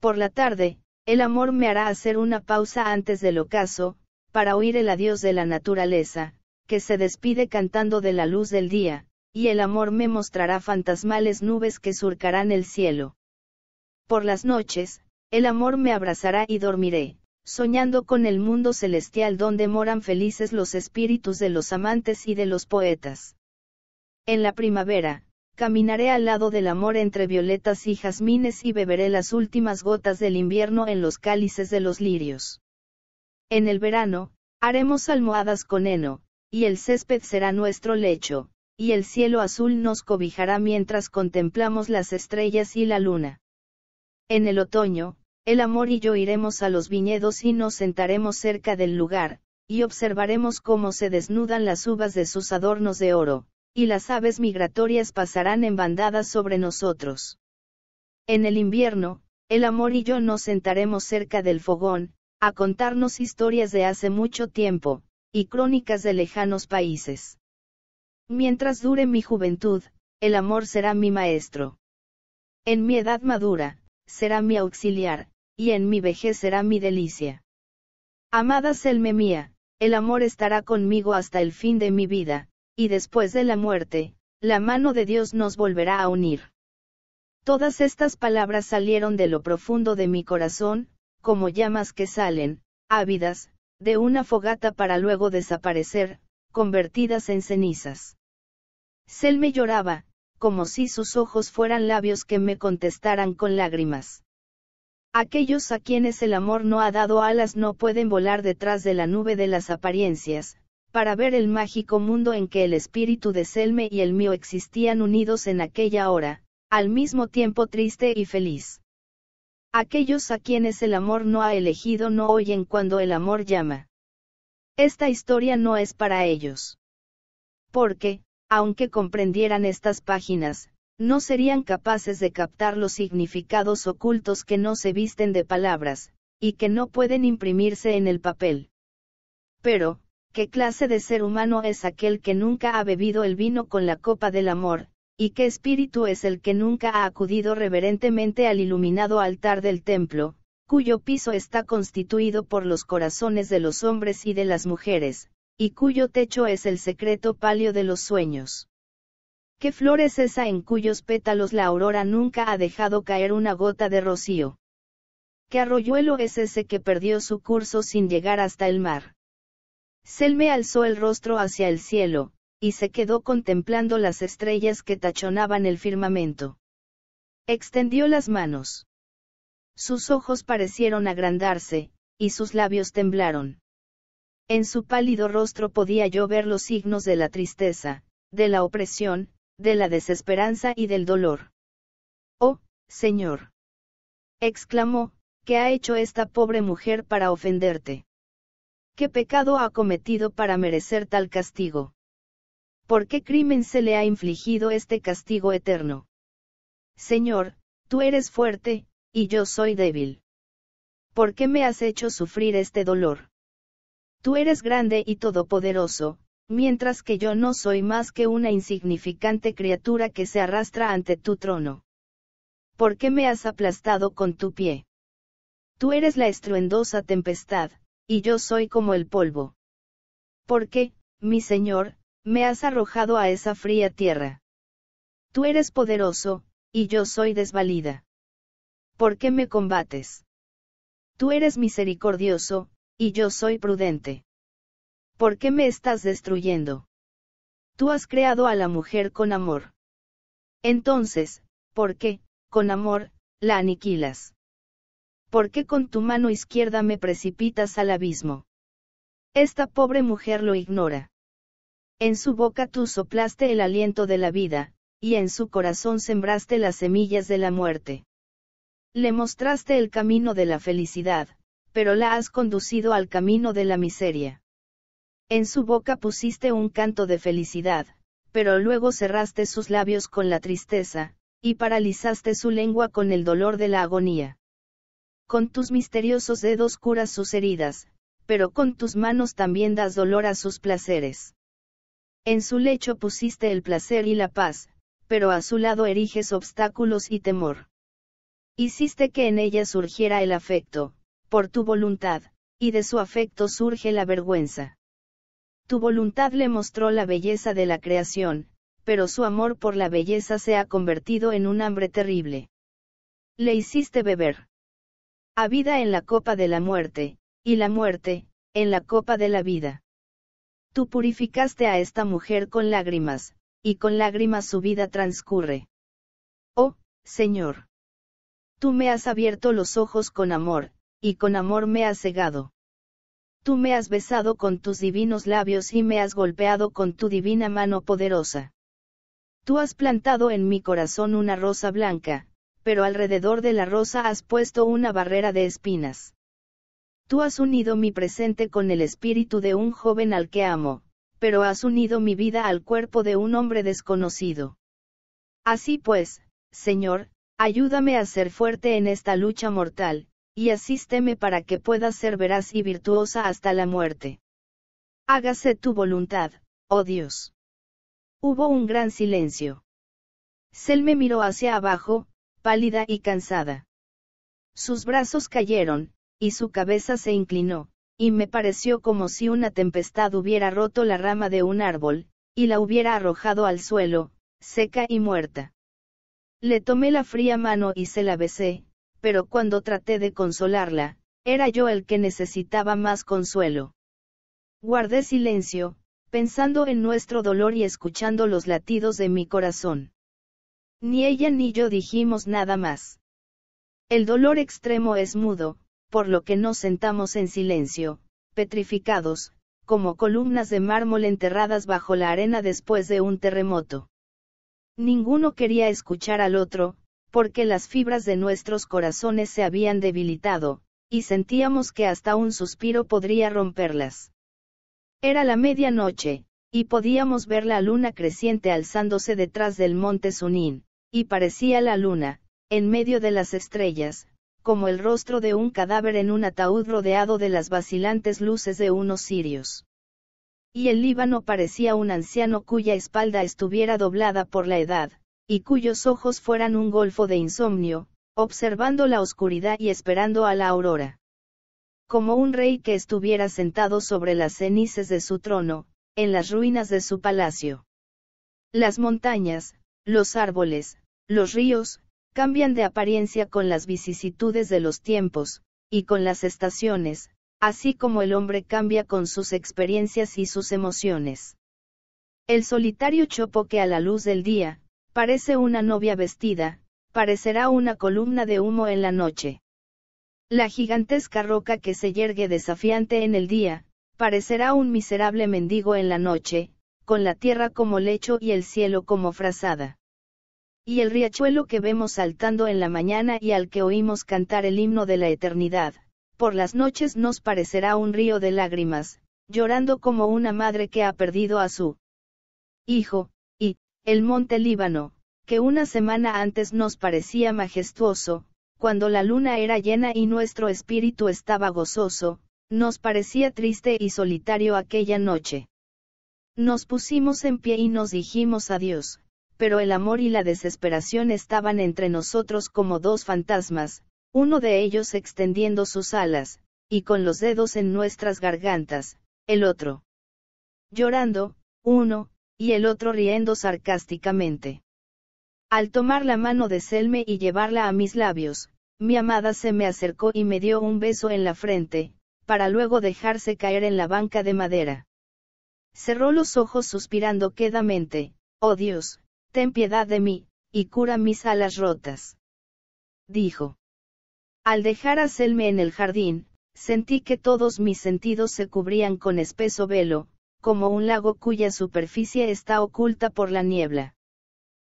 Por la tarde, el amor me hará hacer una pausa antes del ocaso, para oír el adiós de la naturaleza, que se despide cantando de la luz del día, y el amor me mostrará fantasmales nubes que surcarán el cielo. Por las noches, el amor me abrazará y dormiré, soñando con el mundo celestial donde moran felices los espíritus de los amantes y de los poetas. En la primavera, caminaré al lado del amor entre violetas y jazmines y beberé las últimas gotas del invierno en los cálices de los lirios. En el verano, haremos almohadas con heno, y el césped será nuestro lecho, y el cielo azul nos cobijará mientras contemplamos las estrellas y la luna. En el otoño, el amor y yo iremos a los viñedos y nos sentaremos cerca del lugar, y observaremos cómo se desnudan las uvas de sus adornos de oro, y las aves migratorias pasarán en bandadas sobre nosotros. En el invierno, el amor y yo nos sentaremos cerca del fogón, a contarnos historias de hace mucho tiempo, y crónicas de lejanos países. Mientras dure mi juventud, el amor será mi maestro. En mi edad madura, será mi auxiliar, y en mi vejez será mi delicia. Amada Selme mía, el amor estará conmigo hasta el fin de mi vida, y después de la muerte, la mano de Dios nos volverá a unir. Todas estas palabras salieron de lo profundo de mi corazón, como llamas que salen, ávidas, de una fogata para luego desaparecer, convertidas en cenizas. Selme lloraba, como si sus ojos fueran labios que me contestaran con lágrimas. Aquellos a quienes el amor no ha dado alas no pueden volar detrás de la nube de las apariencias, para ver el mágico mundo en que el espíritu de Selme y el mío existían unidos en aquella hora, al mismo tiempo triste y feliz. Aquellos a quienes el amor no ha elegido no oyen cuando el amor llama. Esta historia no es para ellos. Porque, aunque comprendieran estas páginas, no serían capaces de captar los significados ocultos que no se visten de palabras, y que no pueden imprimirse en el papel. Pero, ¿qué clase de ser humano es aquel que nunca ha bebido el vino con la copa del amor, y qué espíritu es el que nunca ha acudido reverentemente al iluminado altar del templo, cuyo piso está constituido por los corazones de los hombres y de las mujeres, y cuyo techo es el secreto palio de los sueños. ¿Qué flor es esa en cuyos pétalos la aurora nunca ha dejado caer una gota de rocío? ¿Qué arroyuelo es ese que perdió su curso sin llegar hasta el mar? Selme alzó el rostro hacia el cielo, y se quedó contemplando las estrellas que tachonaban el firmamento. Extendió las manos. Sus ojos parecieron agrandarse, y sus labios temblaron. En su pálido rostro podía yo ver los signos de la tristeza, de la opresión, de la desesperanza y del dolor. Oh, Señor. exclamó, ¿qué ha hecho esta pobre mujer para ofenderte? ¿Qué pecado ha cometido para merecer tal castigo? ¿Por qué crimen se le ha infligido este castigo eterno? Señor, tú eres fuerte, y yo soy débil. ¿Por qué me has hecho sufrir este dolor? Tú eres grande y todopoderoso, mientras que yo no soy más que una insignificante criatura que se arrastra ante tu trono. ¿Por qué me has aplastado con tu pie? Tú eres la estruendosa tempestad, y yo soy como el polvo. ¿Por qué, mi Señor, me has arrojado a esa fría tierra? Tú eres poderoso, y yo soy desvalida. ¿Por qué me combates? Tú eres misericordioso, y yo soy prudente. ¿Por qué me estás destruyendo? Tú has creado a la mujer con amor. Entonces, ¿por qué, con amor, la aniquilas? ¿Por qué con tu mano izquierda me precipitas al abismo? Esta pobre mujer lo ignora. En su boca tú soplaste el aliento de la vida, y en su corazón sembraste las semillas de la muerte. Le mostraste el camino de la felicidad, pero la has conducido al camino de la miseria. En su boca pusiste un canto de felicidad, pero luego cerraste sus labios con la tristeza, y paralizaste su lengua con el dolor de la agonía. Con tus misteriosos dedos curas sus heridas, pero con tus manos también das dolor a sus placeres. En su lecho pusiste el placer y la paz, pero a su lado eriges obstáculos y temor. Hiciste que en ella surgiera el afecto, por tu voluntad, y de su afecto surge la vergüenza. Tu voluntad le mostró la belleza de la creación, pero su amor por la belleza se ha convertido en un hambre terrible. Le hiciste beber. A vida en la copa de la muerte, y la muerte, en la copa de la vida. Tú purificaste a esta mujer con lágrimas, y con lágrimas su vida transcurre. Oh, Señor. Tú me has abierto los ojos con amor, y con amor me has cegado. Tú me has besado con tus divinos labios y me has golpeado con tu divina mano poderosa. Tú has plantado en mi corazón una rosa blanca, pero alrededor de la rosa has puesto una barrera de espinas. Tú has unido mi presente con el espíritu de un joven al que amo, pero has unido mi vida al cuerpo de un hombre desconocido. Así pues, Señor, ayúdame a ser fuerte en esta lucha mortal, y asísteme para que pueda ser veraz y virtuosa hasta la muerte. Hágase tu voluntad, oh Dios. Hubo un gran silencio. Sel me miró hacia abajo, pálida y cansada. Sus brazos cayeron, y su cabeza se inclinó, y me pareció como si una tempestad hubiera roto la rama de un árbol, y la hubiera arrojado al suelo, seca y muerta. Le tomé la fría mano y se la besé, pero cuando traté de consolarla, era yo el que necesitaba más consuelo. Guardé silencio, pensando en nuestro dolor y escuchando los latidos de mi corazón. Ni ella ni yo dijimos nada más. El dolor extremo es mudo, por lo que nos sentamos en silencio, petrificados, como columnas de mármol enterradas bajo la arena después de un terremoto. Ninguno quería escuchar al otro, porque las fibras de nuestros corazones se habían debilitado, y sentíamos que hasta un suspiro podría romperlas. Era la medianoche, y podíamos ver la luna creciente alzándose detrás del monte Sunín, y parecía la luna, en medio de las estrellas, como el rostro de un cadáver en un ataúd rodeado de las vacilantes luces de unos sirios. Y el Líbano parecía un anciano cuya espalda estuviera doblada por la edad, y cuyos ojos fueran un golfo de insomnio, observando la oscuridad y esperando a la aurora. Como un rey que estuviera sentado sobre las cenizas de su trono, en las ruinas de su palacio. Las montañas, los árboles, los ríos, cambian de apariencia con las vicisitudes de los tiempos, y con las estaciones, así como el hombre cambia con sus experiencias y sus emociones. El solitario chopo que a la luz del día, Parece una novia vestida, parecerá una columna de humo en la noche. La gigantesca roca que se yergue desafiante en el día, parecerá un miserable mendigo en la noche, con la tierra como lecho y el cielo como frazada. Y el riachuelo que vemos saltando en la mañana y al que oímos cantar el himno de la eternidad, por las noches nos parecerá un río de lágrimas, llorando como una madre que ha perdido a su hijo, el monte Líbano, que una semana antes nos parecía majestuoso, cuando la luna era llena y nuestro espíritu estaba gozoso, nos parecía triste y solitario aquella noche. Nos pusimos en pie y nos dijimos adiós, pero el amor y la desesperación estaban entre nosotros como dos fantasmas, uno de ellos extendiendo sus alas, y con los dedos en nuestras gargantas, el otro. Llorando, uno, y el otro riendo sarcásticamente. Al tomar la mano de Selme y llevarla a mis labios, mi amada se me acercó y me dio un beso en la frente, para luego dejarse caer en la banca de madera. Cerró los ojos suspirando quedamente, Oh Dios, ten piedad de mí, y cura mis alas rotas. Dijo. Al dejar a Selme en el jardín, sentí que todos mis sentidos se cubrían con espeso velo, como un lago cuya superficie está oculta por la niebla.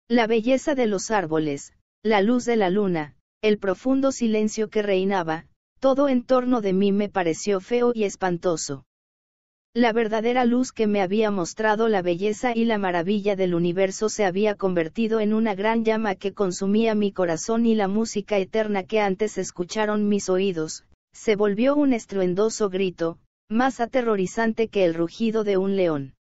La belleza de los árboles, la luz de la luna, el profundo silencio que reinaba, todo en torno de mí me pareció feo y espantoso. La verdadera luz que me había mostrado la belleza y la maravilla del universo se había convertido en una gran llama que consumía mi corazón y la música eterna que antes escucharon mis oídos, se volvió un estruendoso grito, más aterrorizante que el rugido de un león.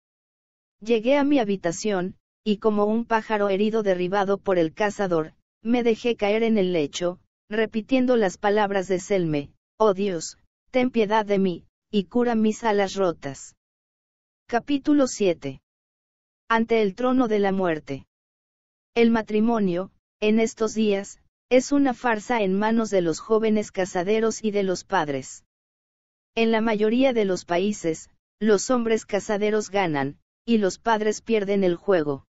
Llegué a mi habitación, y como un pájaro herido derribado por el cazador, me dejé caer en el lecho, repitiendo las palabras de Selme, oh Dios, ten piedad de mí, y cura mis alas rotas. Capítulo 7. Ante el trono de la muerte. El matrimonio, en estos días, es una farsa en manos de los jóvenes cazaderos y de los padres. En la mayoría de los países, los hombres cazaderos ganan, y los padres pierden el juego.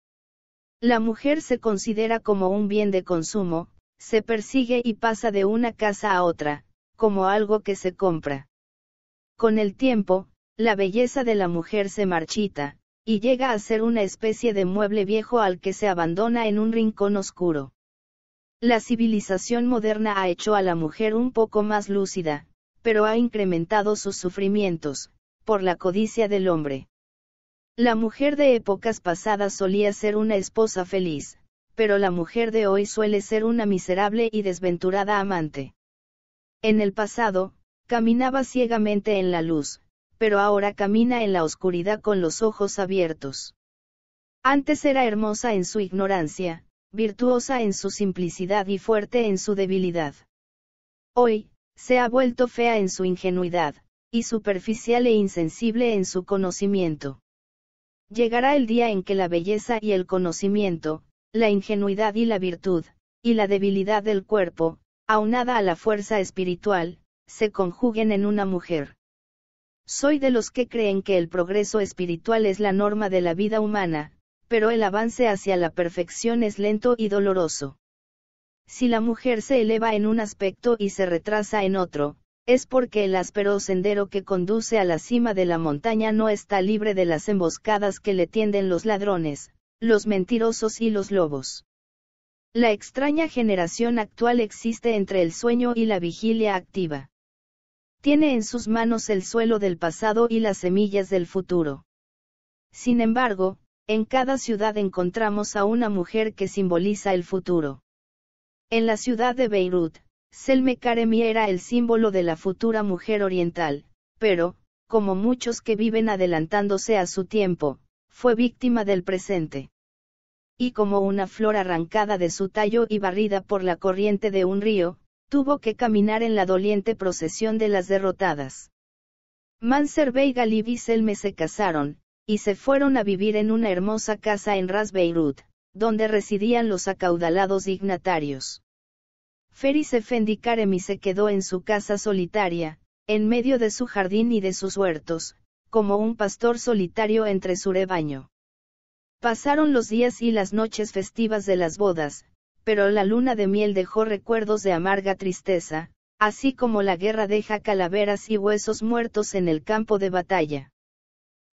La mujer se considera como un bien de consumo, se persigue y pasa de una casa a otra, como algo que se compra. Con el tiempo, la belleza de la mujer se marchita, y llega a ser una especie de mueble viejo al que se abandona en un rincón oscuro. La civilización moderna ha hecho a la mujer un poco más lúcida, pero ha incrementado sus sufrimientos, por la codicia del hombre. La mujer de épocas pasadas solía ser una esposa feliz, pero la mujer de hoy suele ser una miserable y desventurada amante. En el pasado, caminaba ciegamente en la luz, pero ahora camina en la oscuridad con los ojos abiertos. Antes era hermosa en su ignorancia, virtuosa en su simplicidad y fuerte en su debilidad. Hoy, se ha vuelto fea en su ingenuidad, y superficial e insensible en su conocimiento. Llegará el día en que la belleza y el conocimiento, la ingenuidad y la virtud, y la debilidad del cuerpo, aunada a la fuerza espiritual, se conjuguen en una mujer. Soy de los que creen que el progreso espiritual es la norma de la vida humana, pero el avance hacia la perfección es lento y doloroso. Si la mujer se eleva en un aspecto y se retrasa en otro, es porque el áspero sendero que conduce a la cima de la montaña no está libre de las emboscadas que le tienden los ladrones, los mentirosos y los lobos. La extraña generación actual existe entre el sueño y la vigilia activa. Tiene en sus manos el suelo del pasado y las semillas del futuro. Sin embargo, en cada ciudad encontramos a una mujer que simboliza el futuro. En la ciudad de Beirut, Selme Karemi era el símbolo de la futura mujer oriental, pero, como muchos que viven adelantándose a su tiempo, fue víctima del presente. Y como una flor arrancada de su tallo y barrida por la corriente de un río, tuvo que caminar en la doliente procesión de las derrotadas. Manser Bey Galib y Selme se casaron, y se fueron a vivir en una hermosa casa en Ras Beirut, donde residían los acaudalados dignatarios. Feris Efendi Karemi se quedó en su casa solitaria, en medio de su jardín y de sus huertos, como un pastor solitario entre su rebaño. Pasaron los días y las noches festivas de las bodas, pero la luna de miel dejó recuerdos de amarga tristeza, así como la guerra deja calaveras y huesos muertos en el campo de batalla.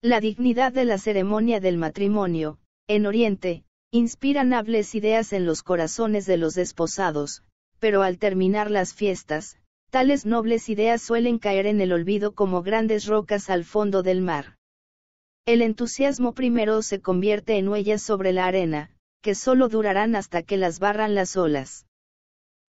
La dignidad de la ceremonia del matrimonio, en Oriente, inspiran hables ideas en los corazones de los desposados, pero al terminar las fiestas, tales nobles ideas suelen caer en el olvido como grandes rocas al fondo del mar. El entusiasmo primero se convierte en huellas sobre la arena, que solo durarán hasta que las barran las olas.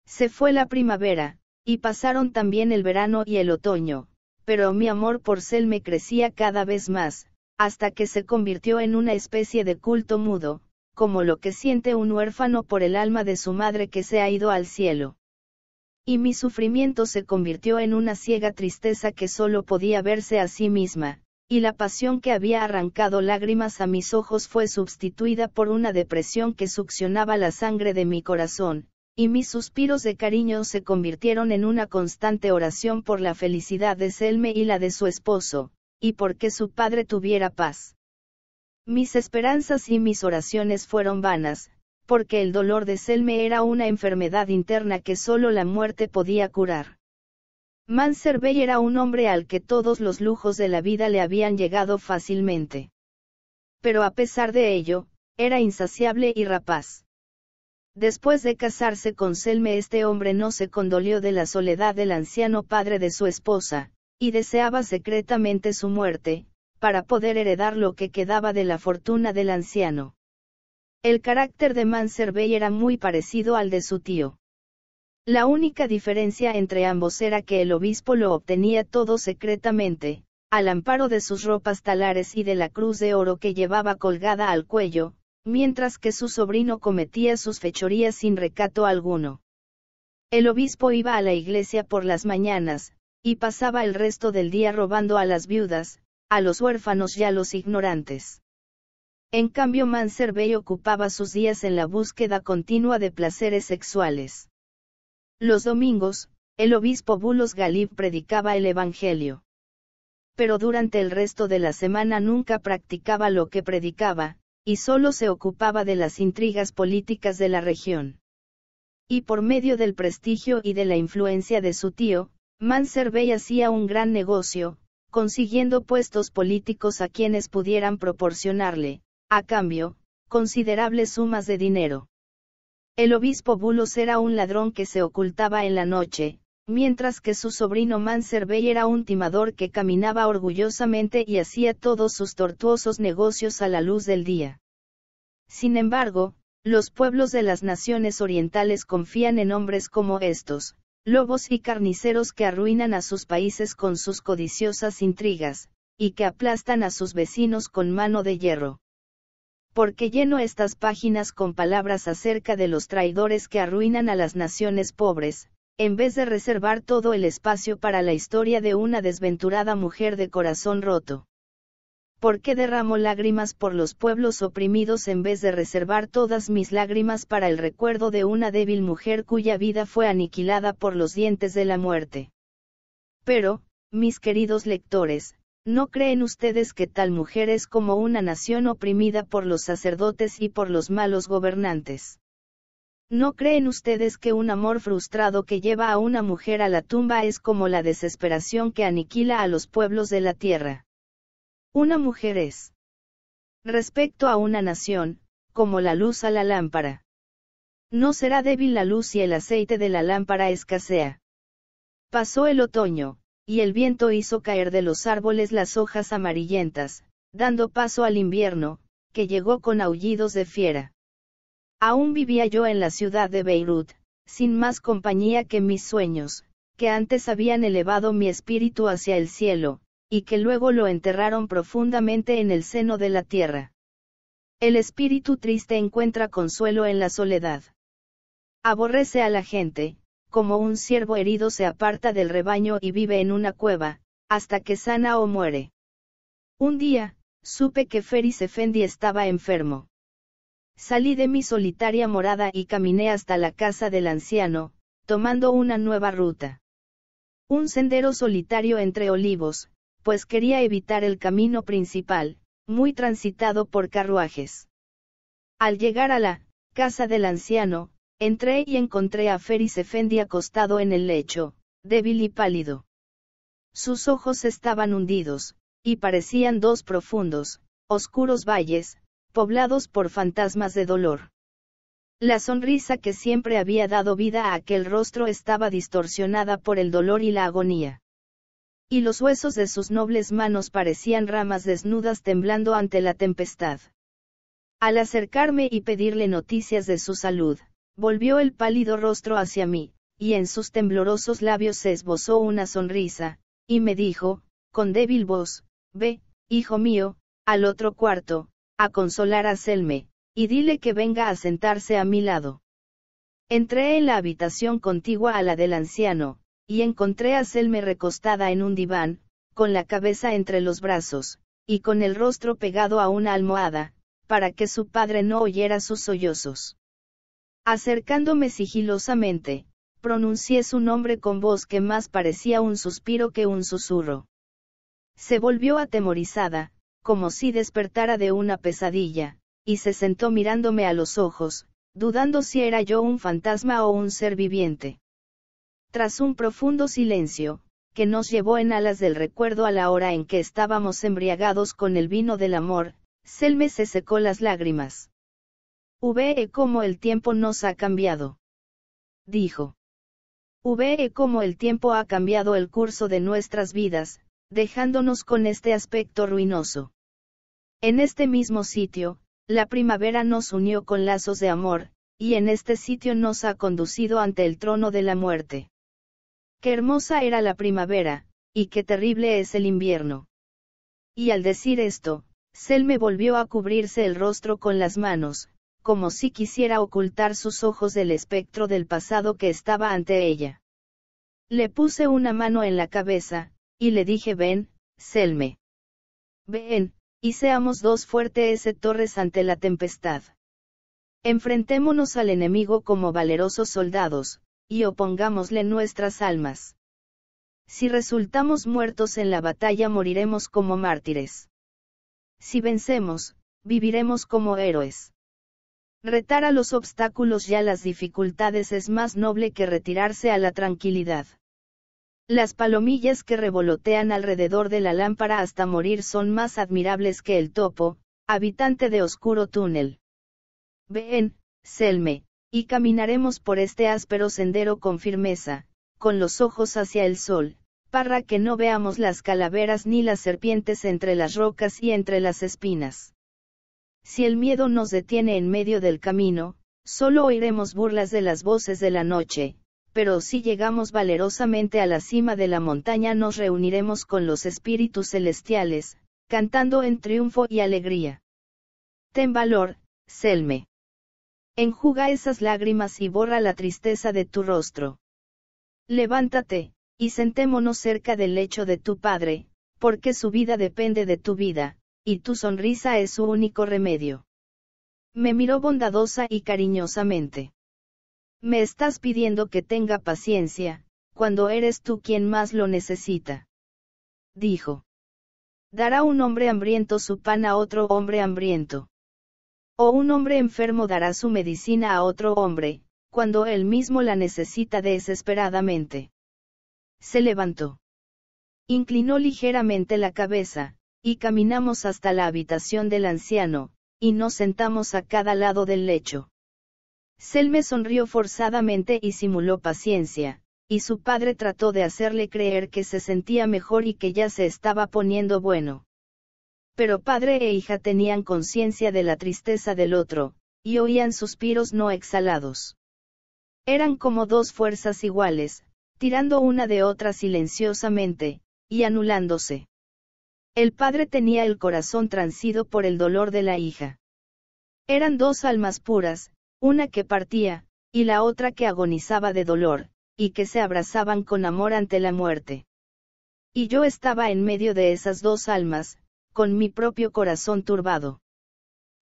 Se fue la primavera, y pasaron también el verano y el otoño, pero mi amor por me crecía cada vez más, hasta que se convirtió en una especie de culto mudo, como lo que siente un huérfano por el alma de su madre que se ha ido al cielo. Y mi sufrimiento se convirtió en una ciega tristeza que solo podía verse a sí misma, y la pasión que había arrancado lágrimas a mis ojos fue sustituida por una depresión que succionaba la sangre de mi corazón, y mis suspiros de cariño se convirtieron en una constante oración por la felicidad de Selme y la de su esposo, y porque su padre tuviera paz. Mis esperanzas y mis oraciones fueron vanas, porque el dolor de Selme era una enfermedad interna que solo la muerte podía curar. Manser era un hombre al que todos los lujos de la vida le habían llegado fácilmente. Pero a pesar de ello, era insaciable y rapaz. Después de casarse con Selme este hombre no se condolió de la soledad del anciano padre de su esposa, y deseaba secretamente su muerte, para poder heredar lo que quedaba de la fortuna del anciano. El carácter de Manservey era muy parecido al de su tío. La única diferencia entre ambos era que el obispo lo obtenía todo secretamente, al amparo de sus ropas talares y de la cruz de oro que llevaba colgada al cuello, mientras que su sobrino cometía sus fechorías sin recato alguno. El obispo iba a la iglesia por las mañanas, y pasaba el resto del día robando a las viudas, a los huérfanos y a los ignorantes. En cambio manserbey ocupaba sus días en la búsqueda continua de placeres sexuales. Los domingos, el obispo Bulos Galib predicaba el Evangelio. Pero durante el resto de la semana nunca practicaba lo que predicaba, y solo se ocupaba de las intrigas políticas de la región. Y por medio del prestigio y de la influencia de su tío, manserbey hacía un gran negocio, consiguiendo puestos políticos a quienes pudieran proporcionarle, a cambio, considerables sumas de dinero. El obispo Bulos era un ladrón que se ocultaba en la noche, mientras que su sobrino Manserbey era un timador que caminaba orgullosamente y hacía todos sus tortuosos negocios a la luz del día. Sin embargo, los pueblos de las naciones orientales confían en hombres como estos, Lobos y carniceros que arruinan a sus países con sus codiciosas intrigas, y que aplastan a sus vecinos con mano de hierro. Porque lleno estas páginas con palabras acerca de los traidores que arruinan a las naciones pobres, en vez de reservar todo el espacio para la historia de una desventurada mujer de corazón roto. ¿por qué derramo lágrimas por los pueblos oprimidos en vez de reservar todas mis lágrimas para el recuerdo de una débil mujer cuya vida fue aniquilada por los dientes de la muerte? Pero, mis queridos lectores, ¿no creen ustedes que tal mujer es como una nación oprimida por los sacerdotes y por los malos gobernantes? ¿No creen ustedes que un amor frustrado que lleva a una mujer a la tumba es como la desesperación que aniquila a los pueblos de la tierra? Una mujer es, respecto a una nación, como la luz a la lámpara. No será débil la luz si el aceite de la lámpara escasea. Pasó el otoño, y el viento hizo caer de los árboles las hojas amarillentas, dando paso al invierno, que llegó con aullidos de fiera. Aún vivía yo en la ciudad de Beirut, sin más compañía que mis sueños, que antes habían elevado mi espíritu hacia el cielo, y que luego lo enterraron profundamente en el seno de la tierra. El espíritu triste encuentra consuelo en la soledad. Aborrece a la gente, como un ciervo herido se aparta del rebaño y vive en una cueva, hasta que sana o muere. Un día, supe que Feris Efendi estaba enfermo. Salí de mi solitaria morada y caminé hasta la casa del anciano, tomando una nueva ruta. Un sendero solitario entre olivos, pues quería evitar el camino principal, muy transitado por carruajes. Al llegar a la casa del anciano, entré y encontré a Feris Efendi acostado en el lecho, débil y pálido. Sus ojos estaban hundidos, y parecían dos profundos, oscuros valles, poblados por fantasmas de dolor. La sonrisa que siempre había dado vida a aquel rostro estaba distorsionada por el dolor y la agonía y los huesos de sus nobles manos parecían ramas desnudas temblando ante la tempestad. Al acercarme y pedirle noticias de su salud, volvió el pálido rostro hacia mí, y en sus temblorosos labios se esbozó una sonrisa, y me dijo, con débil voz, Ve, hijo mío, al otro cuarto, a consolar a Selme, y dile que venga a sentarse a mi lado. Entré en la habitación contigua a la del anciano, y encontré a Selme recostada en un diván, con la cabeza entre los brazos, y con el rostro pegado a una almohada, para que su padre no oyera sus sollozos. Acercándome sigilosamente, pronuncié su nombre con voz que más parecía un suspiro que un susurro. Se volvió atemorizada, como si despertara de una pesadilla, y se sentó mirándome a los ojos, dudando si era yo un fantasma o un ser viviente. Tras un profundo silencio, que nos llevó en alas del recuerdo a la hora en que estábamos embriagados con el vino del amor, Selme se secó las lágrimas. Ve cómo el tiempo nos ha cambiado. Dijo. Ve cómo el tiempo ha cambiado el curso de nuestras vidas, dejándonos con este aspecto ruinoso. En este mismo sitio, la primavera nos unió con lazos de amor, y en este sitio nos ha conducido ante el trono de la muerte. Qué hermosa era la primavera, y qué terrible es el invierno. Y al decir esto, Selme volvió a cubrirse el rostro con las manos, como si quisiera ocultar sus ojos del espectro del pasado que estaba ante ella. Le puse una mano en la cabeza, y le dije ven, Selme. Ven, y seamos dos fuertes torres ante la tempestad. Enfrentémonos al enemigo como valerosos soldados, y opongámosle nuestras almas. Si resultamos muertos en la batalla moriremos como mártires. Si vencemos, viviremos como héroes. Retar a los obstáculos y a las dificultades es más noble que retirarse a la tranquilidad. Las palomillas que revolotean alrededor de la lámpara hasta morir son más admirables que el topo, habitante de oscuro túnel. Ven, Selme, y caminaremos por este áspero sendero con firmeza, con los ojos hacia el sol, para que no veamos las calaveras ni las serpientes entre las rocas y entre las espinas. Si el miedo nos detiene en medio del camino, solo oiremos burlas de las voces de la noche, pero si llegamos valerosamente a la cima de la montaña nos reuniremos con los espíritus celestiales, cantando en triunfo y alegría. Ten valor, Selme. Enjuga esas lágrimas y borra la tristeza de tu rostro. Levántate, y sentémonos cerca del lecho de tu padre, porque su vida depende de tu vida, y tu sonrisa es su único remedio. Me miró bondadosa y cariñosamente. Me estás pidiendo que tenga paciencia, cuando eres tú quien más lo necesita. Dijo. Dará un hombre hambriento su pan a otro hombre hambriento. O un hombre enfermo dará su medicina a otro hombre, cuando él mismo la necesita desesperadamente. Se levantó. Inclinó ligeramente la cabeza, y caminamos hasta la habitación del anciano, y nos sentamos a cada lado del lecho. Selme sonrió forzadamente y simuló paciencia, y su padre trató de hacerle creer que se sentía mejor y que ya se estaba poniendo bueno. Pero padre e hija tenían conciencia de la tristeza del otro, y oían suspiros no exhalados. Eran como dos fuerzas iguales, tirando una de otra silenciosamente, y anulándose. El padre tenía el corazón transido por el dolor de la hija. Eran dos almas puras, una que partía, y la otra que agonizaba de dolor, y que se abrazaban con amor ante la muerte. Y yo estaba en medio de esas dos almas, con mi propio corazón turbado.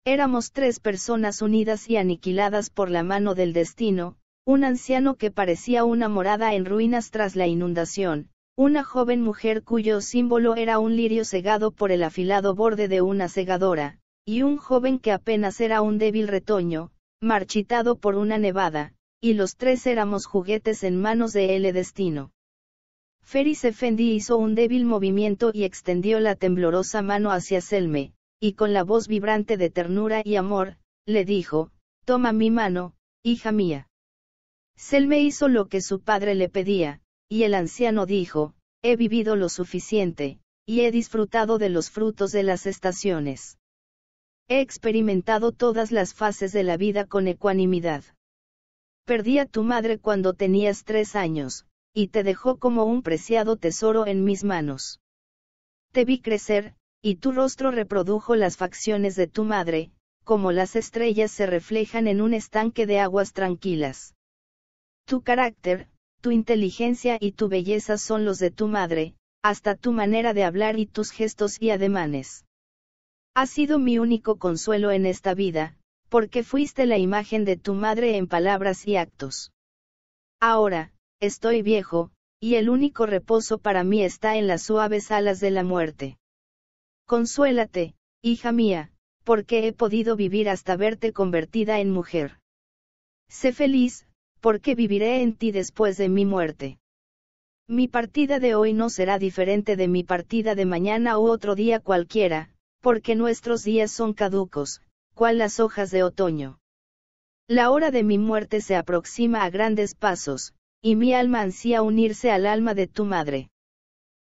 Éramos tres personas unidas y aniquiladas por la mano del destino, un anciano que parecía una morada en ruinas tras la inundación, una joven mujer cuyo símbolo era un lirio cegado por el afilado borde de una segadora, y un joven que apenas era un débil retoño, marchitado por una nevada, y los tres éramos juguetes en manos de L destino. Feris Effendi hizo un débil movimiento y extendió la temblorosa mano hacia Selme, y con la voz vibrante de ternura y amor, le dijo, Toma mi mano, hija mía. Selme hizo lo que su padre le pedía, y el anciano dijo, He vivido lo suficiente, y he disfrutado de los frutos de las estaciones. He experimentado todas las fases de la vida con ecuanimidad. Perdí a tu madre cuando tenías tres años, y te dejó como un preciado tesoro en mis manos. Te vi crecer, y tu rostro reprodujo las facciones de tu madre, como las estrellas se reflejan en un estanque de aguas tranquilas. Tu carácter, tu inteligencia y tu belleza son los de tu madre, hasta tu manera de hablar y tus gestos y ademanes. Ha sido mi único consuelo en esta vida, porque fuiste la imagen de tu madre en palabras y actos. Ahora, Estoy viejo, y el único reposo para mí está en las suaves alas de la muerte. Consuélate, hija mía, porque he podido vivir hasta verte convertida en mujer. Sé feliz, porque viviré en ti después de mi muerte. Mi partida de hoy no será diferente de mi partida de mañana u otro día cualquiera, porque nuestros días son caducos, cual las hojas de otoño. La hora de mi muerte se aproxima a grandes pasos, y mi alma ansía unirse al alma de tu madre.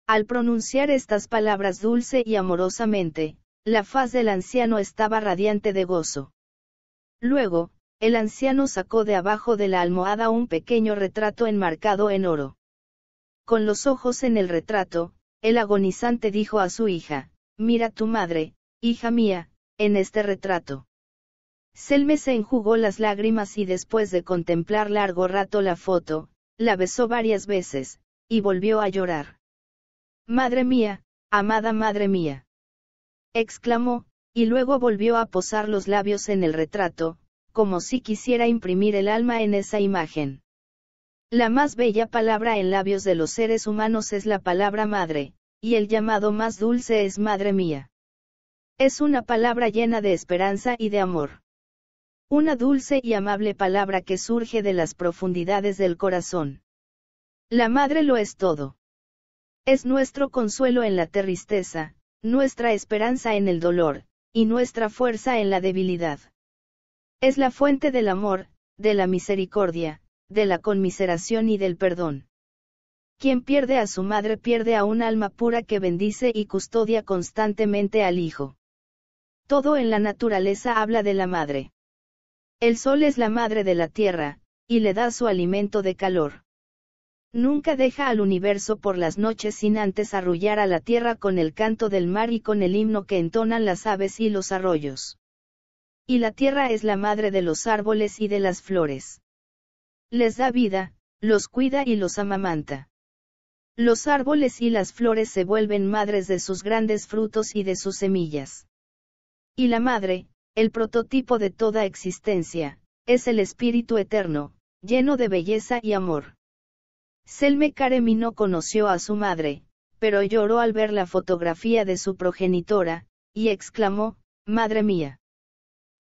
Al pronunciar estas palabras dulce y amorosamente, la faz del anciano estaba radiante de gozo. Luego, el anciano sacó de abajo de la almohada un pequeño retrato enmarcado en oro. Con los ojos en el retrato, el agonizante dijo a su hija, Mira tu madre, hija mía, en este retrato. Selme se enjugó las lágrimas y después de contemplar largo rato la foto, la besó varias veces, y volvió a llorar. Madre mía, amada madre mía. exclamó, y luego volvió a posar los labios en el retrato, como si quisiera imprimir el alma en esa imagen. La más bella palabra en labios de los seres humanos es la palabra madre, y el llamado más dulce es madre mía. Es una palabra llena de esperanza y de amor. Una dulce y amable palabra que surge de las profundidades del corazón. La madre lo es todo. Es nuestro consuelo en la tristeza, nuestra esperanza en el dolor, y nuestra fuerza en la debilidad. Es la fuente del amor, de la misericordia, de la conmiseración y del perdón. Quien pierde a su madre pierde a un alma pura que bendice y custodia constantemente al Hijo. Todo en la naturaleza habla de la madre. El sol es la madre de la tierra, y le da su alimento de calor. Nunca deja al universo por las noches sin antes arrullar a la tierra con el canto del mar y con el himno que entonan las aves y los arroyos. Y la tierra es la madre de los árboles y de las flores. Les da vida, los cuida y los amamanta. Los árboles y las flores se vuelven madres de sus grandes frutos y de sus semillas. Y la madre, el prototipo de toda existencia, es el espíritu eterno, lleno de belleza y amor. Selme Karemi no conoció a su madre, pero lloró al ver la fotografía de su progenitora, y exclamó, Madre mía.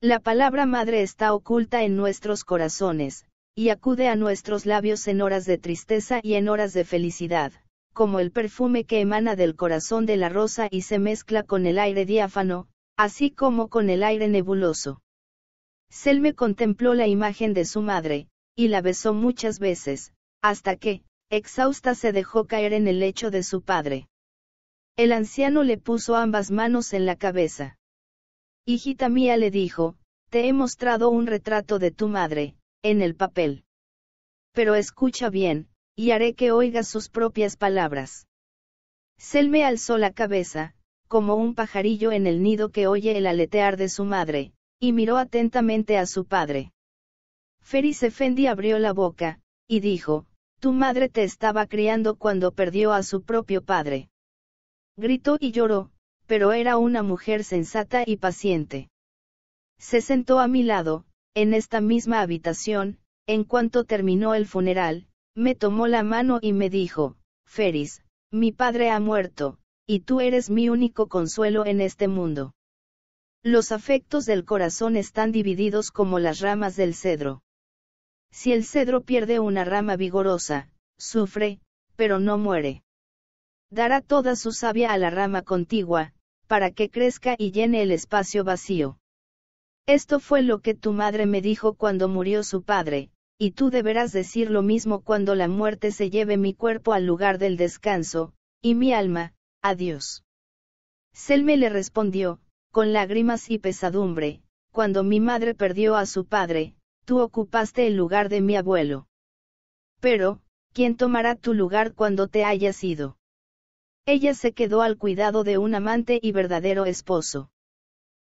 La palabra madre está oculta en nuestros corazones, y acude a nuestros labios en horas de tristeza y en horas de felicidad, como el perfume que emana del corazón de la rosa y se mezcla con el aire diáfano, así como con el aire nebuloso. Selme contempló la imagen de su madre, y la besó muchas veces, hasta que, exhausta, se dejó caer en el lecho de su padre. El anciano le puso ambas manos en la cabeza. Hijita mía le dijo, te he mostrado un retrato de tu madre, en el papel. Pero escucha bien, y haré que oigas sus propias palabras. Selme alzó la cabeza, como un pajarillo en el nido que oye el aletear de su madre, y miró atentamente a su padre. Feris Efendi abrió la boca, y dijo, Tu madre te estaba criando cuando perdió a su propio padre. Gritó y lloró, pero era una mujer sensata y paciente. Se sentó a mi lado, en esta misma habitación, en cuanto terminó el funeral, me tomó la mano y me dijo, Feris, mi padre ha muerto, y tú eres mi único consuelo en este mundo. Los afectos del corazón están divididos como las ramas del cedro. Si el cedro pierde una rama vigorosa, sufre, pero no muere. Dará toda su savia a la rama contigua, para que crezca y llene el espacio vacío. Esto fue lo que tu madre me dijo cuando murió su padre, y tú deberás decir lo mismo cuando la muerte se lleve mi cuerpo al lugar del descanso, y mi alma, Adiós. Selme le respondió, con lágrimas y pesadumbre, cuando mi madre perdió a su padre, tú ocupaste el lugar de mi abuelo. Pero, ¿quién tomará tu lugar cuando te hayas ido? Ella se quedó al cuidado de un amante y verdadero esposo.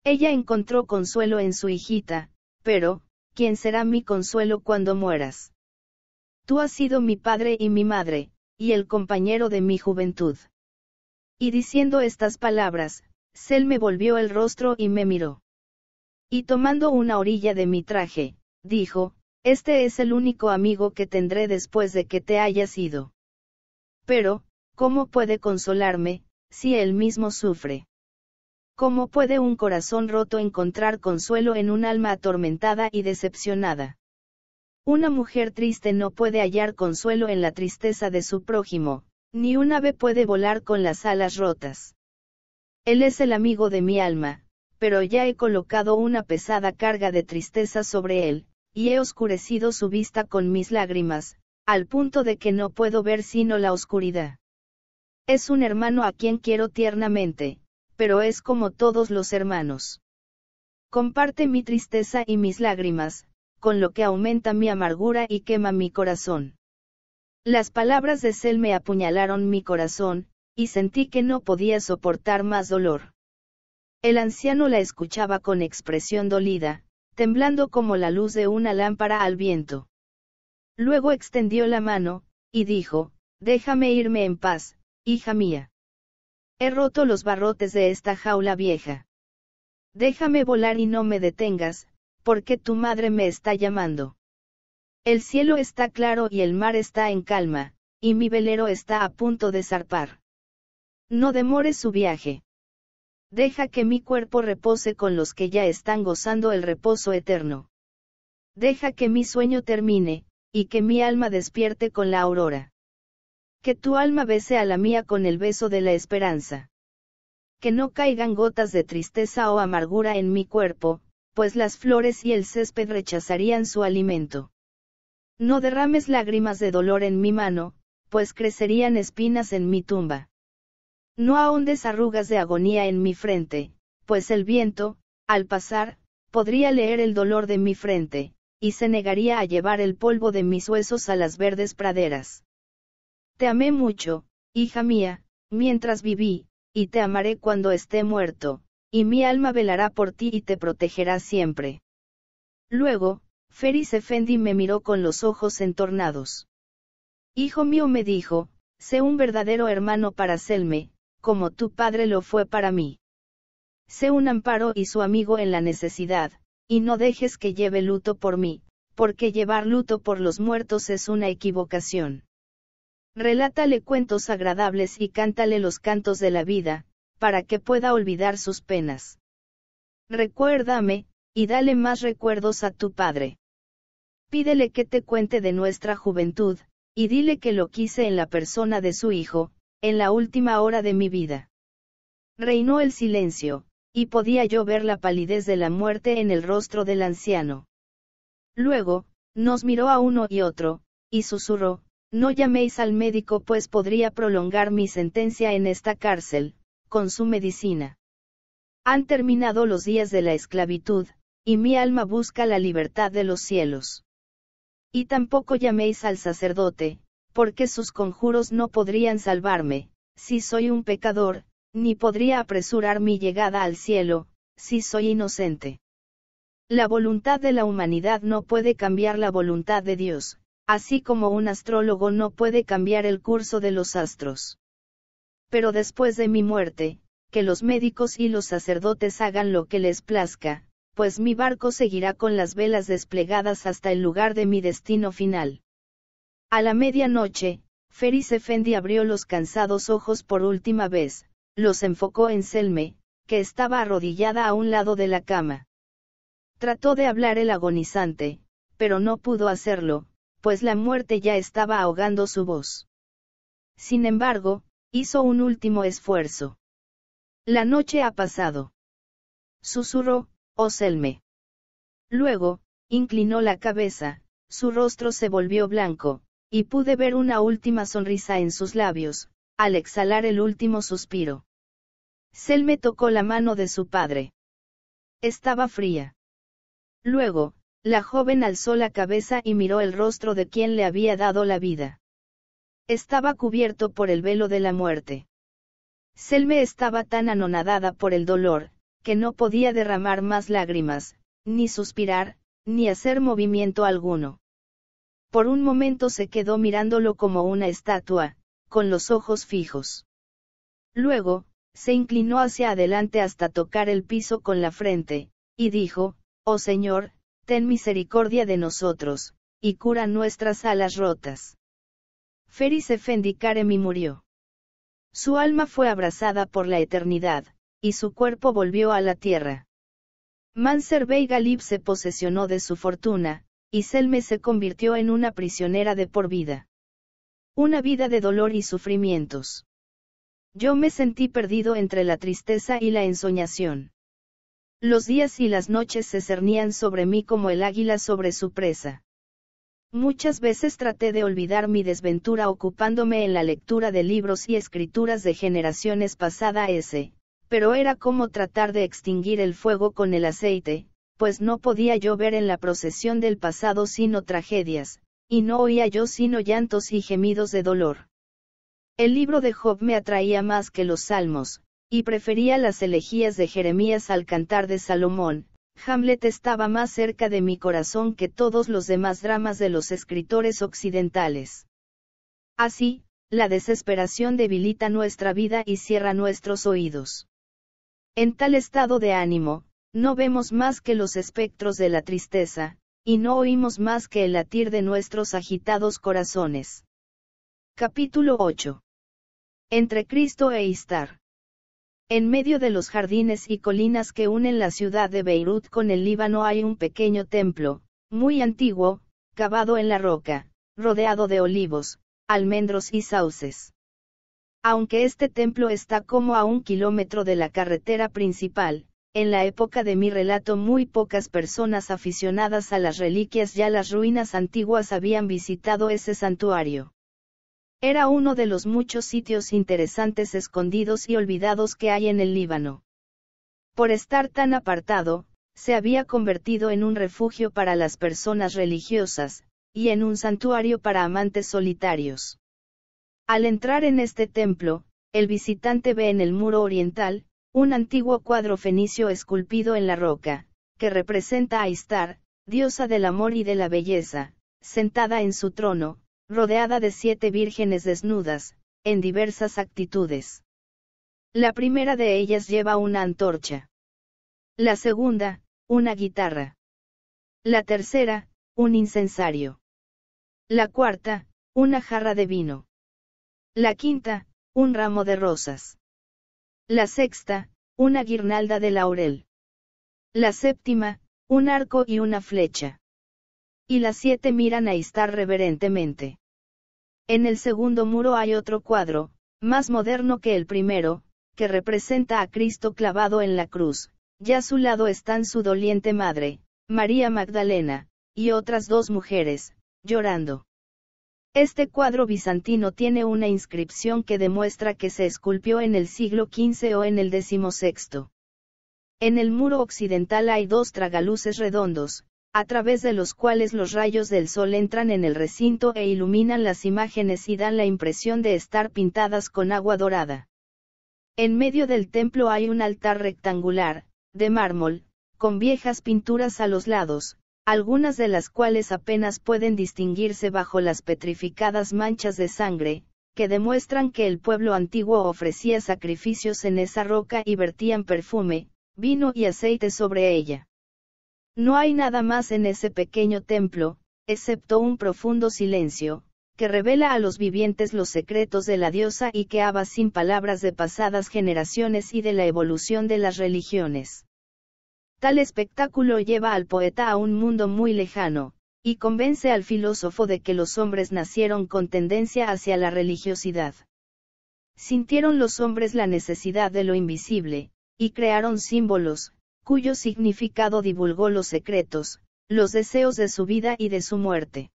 Ella encontró consuelo en su hijita, pero, ¿quién será mi consuelo cuando mueras? Tú has sido mi padre y mi madre, y el compañero de mi juventud. Y diciendo estas palabras, Sel me volvió el rostro y me miró. Y tomando una orilla de mi traje, dijo, Este es el único amigo que tendré después de que te hayas ido. Pero, ¿cómo puede consolarme, si él mismo sufre? ¿Cómo puede un corazón roto encontrar consuelo en un alma atormentada y decepcionada? Una mujer triste no puede hallar consuelo en la tristeza de su prójimo, ni un ave puede volar con las alas rotas. Él es el amigo de mi alma, pero ya he colocado una pesada carga de tristeza sobre él, y he oscurecido su vista con mis lágrimas, al punto de que no puedo ver sino la oscuridad. Es un hermano a quien quiero tiernamente, pero es como todos los hermanos. Comparte mi tristeza y mis lágrimas, con lo que aumenta mi amargura y quema mi corazón. Las palabras de Sel me apuñalaron mi corazón, y sentí que no podía soportar más dolor. El anciano la escuchaba con expresión dolida, temblando como la luz de una lámpara al viento. Luego extendió la mano, y dijo, Déjame irme en paz, hija mía. He roto los barrotes de esta jaula vieja. Déjame volar y no me detengas, porque tu madre me está llamando. El cielo está claro y el mar está en calma, y mi velero está a punto de zarpar. No demores su viaje. Deja que mi cuerpo repose con los que ya están gozando el reposo eterno. Deja que mi sueño termine, y que mi alma despierte con la aurora. Que tu alma bese a la mía con el beso de la esperanza. Que no caigan gotas de tristeza o amargura en mi cuerpo, pues las flores y el césped rechazarían su alimento no derrames lágrimas de dolor en mi mano, pues crecerían espinas en mi tumba. No ahondes arrugas de agonía en mi frente, pues el viento, al pasar, podría leer el dolor de mi frente, y se negaría a llevar el polvo de mis huesos a las verdes praderas. Te amé mucho, hija mía, mientras viví, y te amaré cuando esté muerto, y mi alma velará por ti y te protegerá siempre. Luego, Feris Efendi me miró con los ojos entornados. Hijo mío me dijo, sé un verdadero hermano para Selme, como tu padre lo fue para mí. Sé un amparo y su amigo en la necesidad, y no dejes que lleve luto por mí, porque llevar luto por los muertos es una equivocación. Relátale cuentos agradables y cántale los cantos de la vida, para que pueda olvidar sus penas. Recuérdame, y dale más recuerdos a tu padre. Pídele que te cuente de nuestra juventud, y dile que lo quise en la persona de su hijo, en la última hora de mi vida. Reinó el silencio, y podía yo ver la palidez de la muerte en el rostro del anciano. Luego, nos miró a uno y otro, y susurró, No llaméis al médico pues podría prolongar mi sentencia en esta cárcel, con su medicina. Han terminado los días de la esclavitud, y mi alma busca la libertad de los cielos. Y tampoco llaméis al sacerdote, porque sus conjuros no podrían salvarme, si soy un pecador, ni podría apresurar mi llegada al cielo, si soy inocente. La voluntad de la humanidad no puede cambiar la voluntad de Dios, así como un astrólogo no puede cambiar el curso de los astros. Pero después de mi muerte, que los médicos y los sacerdotes hagan lo que les plazca, pues mi barco seguirá con las velas desplegadas hasta el lugar de mi destino final. A la medianoche, Feris Efendi abrió los cansados ojos por última vez, los enfocó en Selme, que estaba arrodillada a un lado de la cama. Trató de hablar el agonizante, pero no pudo hacerlo, pues la muerte ya estaba ahogando su voz. Sin embargo, hizo un último esfuerzo. La noche ha pasado. Susurró, «¡Oh Selme!» Luego, inclinó la cabeza, su rostro se volvió blanco, y pude ver una última sonrisa en sus labios, al exhalar el último suspiro. Selme tocó la mano de su padre. Estaba fría. Luego, la joven alzó la cabeza y miró el rostro de quien le había dado la vida. Estaba cubierto por el velo de la muerte. Selme estaba tan anonadada por el dolor, que no podía derramar más lágrimas, ni suspirar, ni hacer movimiento alguno. Por un momento se quedó mirándolo como una estatua, con los ojos fijos. Luego, se inclinó hacia adelante hasta tocar el piso con la frente, y dijo, Oh Señor, ten misericordia de nosotros, y cura nuestras alas rotas. Feris Efendi Karemi murió. Su alma fue abrazada por la eternidad, y su cuerpo volvió a la tierra. Manser Bey Galip se posesionó de su fortuna, y Selme se convirtió en una prisionera de por vida. Una vida de dolor y sufrimientos. Yo me sentí perdido entre la tristeza y la ensoñación. Los días y las noches se cernían sobre mí como el águila sobre su presa. Muchas veces traté de olvidar mi desventura ocupándome en la lectura de libros y escrituras de generaciones pasadas pero era como tratar de extinguir el fuego con el aceite, pues no podía yo ver en la procesión del pasado sino tragedias, y no oía yo sino llantos y gemidos de dolor. El libro de Job me atraía más que los salmos, y prefería las elegías de Jeremías al cantar de Salomón, Hamlet estaba más cerca de mi corazón que todos los demás dramas de los escritores occidentales. Así, la desesperación debilita nuestra vida y cierra nuestros oídos. En tal estado de ánimo, no vemos más que los espectros de la tristeza, y no oímos más que el latir de nuestros agitados corazones. Capítulo 8. Entre Cristo e Istar. En medio de los jardines y colinas que unen la ciudad de Beirut con el Líbano hay un pequeño templo, muy antiguo, cavado en la roca, rodeado de olivos, almendros y sauces. Aunque este templo está como a un kilómetro de la carretera principal, en la época de mi relato muy pocas personas aficionadas a las reliquias ya las ruinas antiguas habían visitado ese santuario. Era uno de los muchos sitios interesantes escondidos y olvidados que hay en el Líbano. Por estar tan apartado, se había convertido en un refugio para las personas religiosas, y en un santuario para amantes solitarios. Al entrar en este templo, el visitante ve en el muro oriental, un antiguo cuadro fenicio esculpido en la roca, que representa a Istar, diosa del amor y de la belleza, sentada en su trono, rodeada de siete vírgenes desnudas, en diversas actitudes. La primera de ellas lleva una antorcha. La segunda, una guitarra. La tercera, un incensario. La cuarta, una jarra de vino. La quinta, un ramo de rosas. La sexta, una guirnalda de laurel. La séptima, un arco y una flecha. Y las siete miran a estar reverentemente. En el segundo muro hay otro cuadro, más moderno que el primero, que representa a Cristo clavado en la cruz, y a su lado están su doliente madre, María Magdalena, y otras dos mujeres, llorando. Este cuadro bizantino tiene una inscripción que demuestra que se esculpió en el siglo XV o en el XVI. En el muro occidental hay dos tragaluces redondos, a través de los cuales los rayos del sol entran en el recinto e iluminan las imágenes y dan la impresión de estar pintadas con agua dorada. En medio del templo hay un altar rectangular, de mármol, con viejas pinturas a los lados, algunas de las cuales apenas pueden distinguirse bajo las petrificadas manchas de sangre, que demuestran que el pueblo antiguo ofrecía sacrificios en esa roca y vertían perfume, vino y aceite sobre ella. No hay nada más en ese pequeño templo, excepto un profundo silencio, que revela a los vivientes los secretos de la diosa y que habla sin palabras de pasadas generaciones y de la evolución de las religiones. Tal espectáculo lleva al poeta a un mundo muy lejano, y convence al filósofo de que los hombres nacieron con tendencia hacia la religiosidad. Sintieron los hombres la necesidad de lo invisible, y crearon símbolos, cuyo significado divulgó los secretos, los deseos de su vida y de su muerte.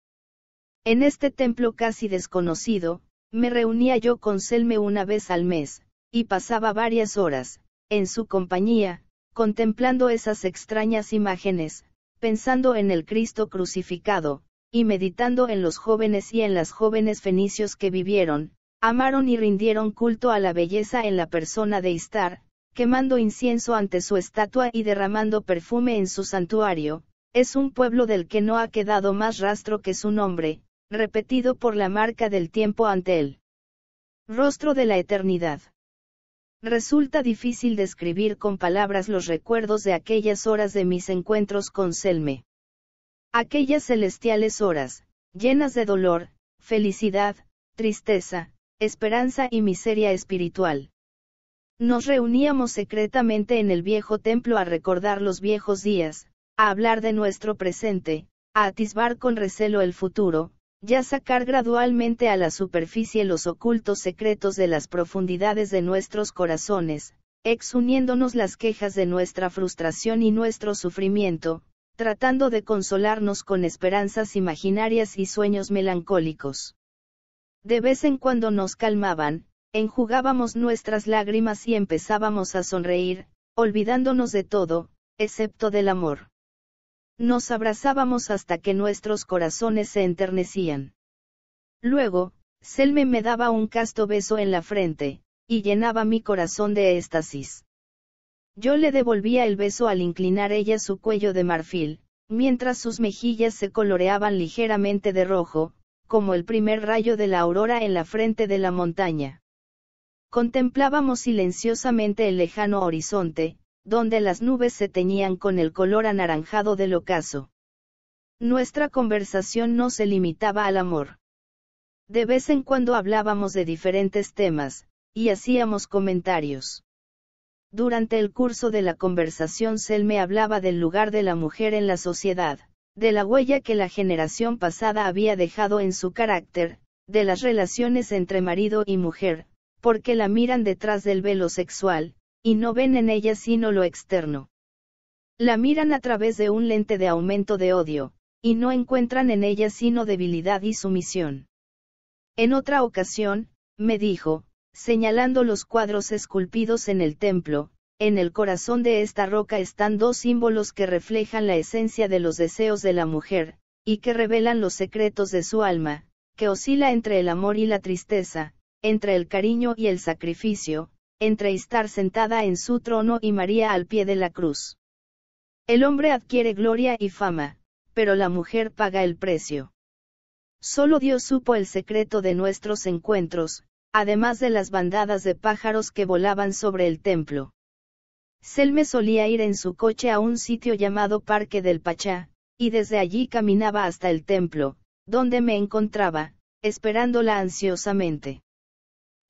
En este templo casi desconocido, me reunía yo con Selme una vez al mes, y pasaba varias horas, en su compañía, contemplando esas extrañas imágenes, pensando en el Cristo crucificado, y meditando en los jóvenes y en las jóvenes fenicios que vivieron, amaron y rindieron culto a la belleza en la persona de Istar, quemando incienso ante su estatua y derramando perfume en su santuario, es un pueblo del que no ha quedado más rastro que su nombre, repetido por la marca del tiempo ante él. Rostro de la eternidad. Resulta difícil describir con palabras los recuerdos de aquellas horas de mis encuentros con Selme. Aquellas celestiales horas, llenas de dolor, felicidad, tristeza, esperanza y miseria espiritual. Nos reuníamos secretamente en el viejo templo a recordar los viejos días, a hablar de nuestro presente, a atisbar con recelo el futuro, ya sacar gradualmente a la superficie los ocultos secretos de las profundidades de nuestros corazones, exuniéndonos las quejas de nuestra frustración y nuestro sufrimiento, tratando de consolarnos con esperanzas imaginarias y sueños melancólicos. De vez en cuando nos calmaban, enjugábamos nuestras lágrimas y empezábamos a sonreír, olvidándonos de todo, excepto del amor. Nos abrazábamos hasta que nuestros corazones se enternecían. Luego, Selme me daba un casto beso en la frente, y llenaba mi corazón de éxtasis. Yo le devolvía el beso al inclinar ella su cuello de marfil, mientras sus mejillas se coloreaban ligeramente de rojo, como el primer rayo de la aurora en la frente de la montaña. Contemplábamos silenciosamente el lejano horizonte, donde las nubes se teñían con el color anaranjado del ocaso. Nuestra conversación no se limitaba al amor. De vez en cuando hablábamos de diferentes temas, y hacíamos comentarios. Durante el curso de la conversación Selme hablaba del lugar de la mujer en la sociedad, de la huella que la generación pasada había dejado en su carácter, de las relaciones entre marido y mujer, porque la miran detrás del velo sexual, y no ven en ella sino lo externo. La miran a través de un lente de aumento de odio, y no encuentran en ella sino debilidad y sumisión. En otra ocasión, me dijo, señalando los cuadros esculpidos en el templo, en el corazón de esta roca están dos símbolos que reflejan la esencia de los deseos de la mujer, y que revelan los secretos de su alma, que oscila entre el amor y la tristeza, entre el cariño y el sacrificio, entre estar sentada en su trono y María al pie de la cruz. El hombre adquiere gloria y fama, pero la mujer paga el precio. Solo Dios supo el secreto de nuestros encuentros, además de las bandadas de pájaros que volaban sobre el templo. Selme solía ir en su coche a un sitio llamado Parque del Pachá, y desde allí caminaba hasta el templo, donde me encontraba, esperándola ansiosamente.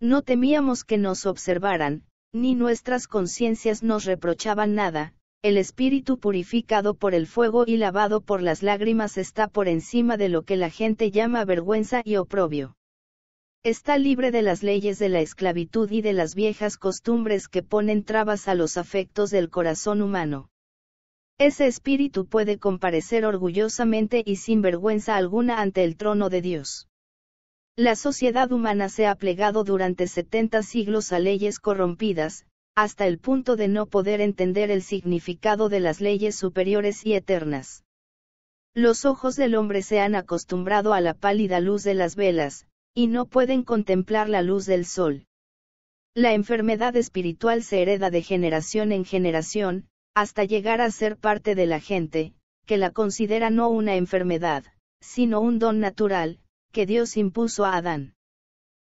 No temíamos que nos observaran, ni nuestras conciencias nos reprochaban nada, el espíritu purificado por el fuego y lavado por las lágrimas está por encima de lo que la gente llama vergüenza y oprobio. Está libre de las leyes de la esclavitud y de las viejas costumbres que ponen trabas a los afectos del corazón humano. Ese espíritu puede comparecer orgullosamente y sin vergüenza alguna ante el trono de Dios. La sociedad humana se ha plegado durante 70 siglos a leyes corrompidas, hasta el punto de no poder entender el significado de las leyes superiores y eternas. Los ojos del hombre se han acostumbrado a la pálida luz de las velas, y no pueden contemplar la luz del sol. La enfermedad espiritual se hereda de generación en generación, hasta llegar a ser parte de la gente, que la considera no una enfermedad, sino un don natural, que Dios impuso a Adán.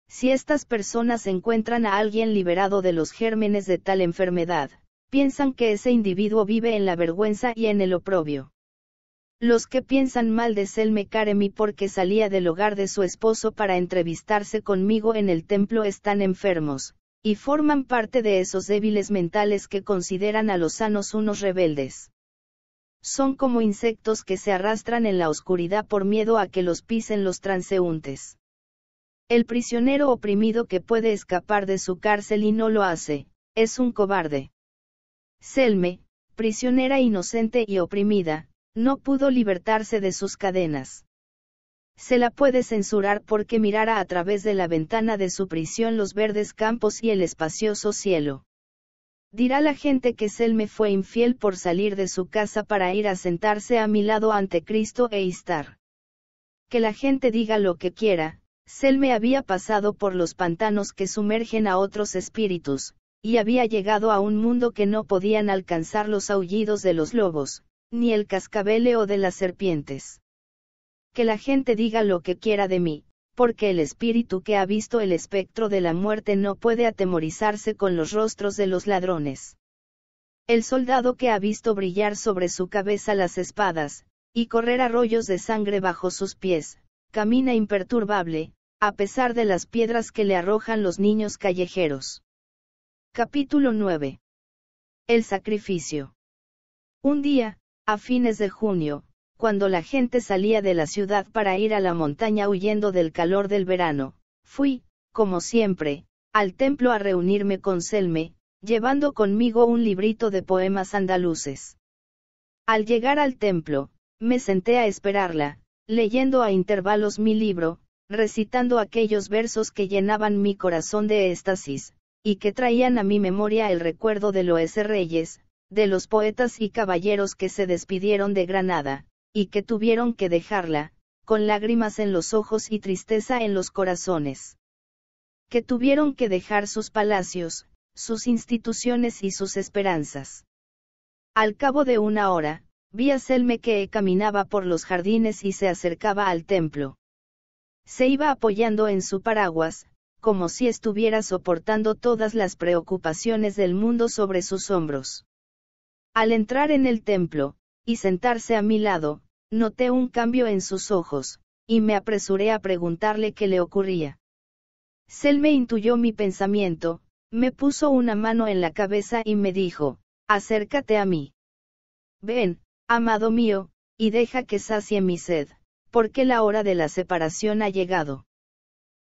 Si estas personas encuentran a alguien liberado de los gérmenes de tal enfermedad, piensan que ese individuo vive en la vergüenza y en el oprobio. Los que piensan mal de Selme Karemi porque salía del hogar de su esposo para entrevistarse conmigo en el templo están enfermos, y forman parte de esos débiles mentales que consideran a los sanos unos rebeldes son como insectos que se arrastran en la oscuridad por miedo a que los pisen los transeúntes. El prisionero oprimido que puede escapar de su cárcel y no lo hace, es un cobarde. Selme, prisionera inocente y oprimida, no pudo libertarse de sus cadenas. Se la puede censurar porque mirara a través de la ventana de su prisión los verdes campos y el espacioso cielo. Dirá la gente que Selme fue infiel por salir de su casa para ir a sentarse a mi lado ante Cristo e Istar. Que la gente diga lo que quiera, Selme había pasado por los pantanos que sumergen a otros espíritus, y había llegado a un mundo que no podían alcanzar los aullidos de los lobos, ni el cascabeleo de las serpientes. Que la gente diga lo que quiera de mí, porque el espíritu que ha visto el espectro de la muerte no puede atemorizarse con los rostros de los ladrones. El soldado que ha visto brillar sobre su cabeza las espadas, y correr arroyos de sangre bajo sus pies, camina imperturbable, a pesar de las piedras que le arrojan los niños callejeros. Capítulo 9. El sacrificio. Un día, a fines de junio, cuando la gente salía de la ciudad para ir a la montaña huyendo del calor del verano, fui, como siempre, al templo a reunirme con Selme, llevando conmigo un librito de poemas andaluces. Al llegar al templo, me senté a esperarla, leyendo a intervalos mi libro, recitando aquellos versos que llenaban mi corazón de éxtasis, y que traían a mi memoria el recuerdo de los Reyes, de los poetas y caballeros que se despidieron de Granada, y que tuvieron que dejarla, con lágrimas en los ojos y tristeza en los corazones. Que tuvieron que dejar sus palacios, sus instituciones y sus esperanzas. Al cabo de una hora, vi a Selme que caminaba por los jardines y se acercaba al templo. Se iba apoyando en su paraguas, como si estuviera soportando todas las preocupaciones del mundo sobre sus hombros. Al entrar en el templo, y sentarse a mi lado, noté un cambio en sus ojos, y me apresuré a preguntarle qué le ocurría. Selme intuyó mi pensamiento, me puso una mano en la cabeza y me dijo, acércate a mí. Ven, amado mío, y deja que sacie mi sed, porque la hora de la separación ha llegado.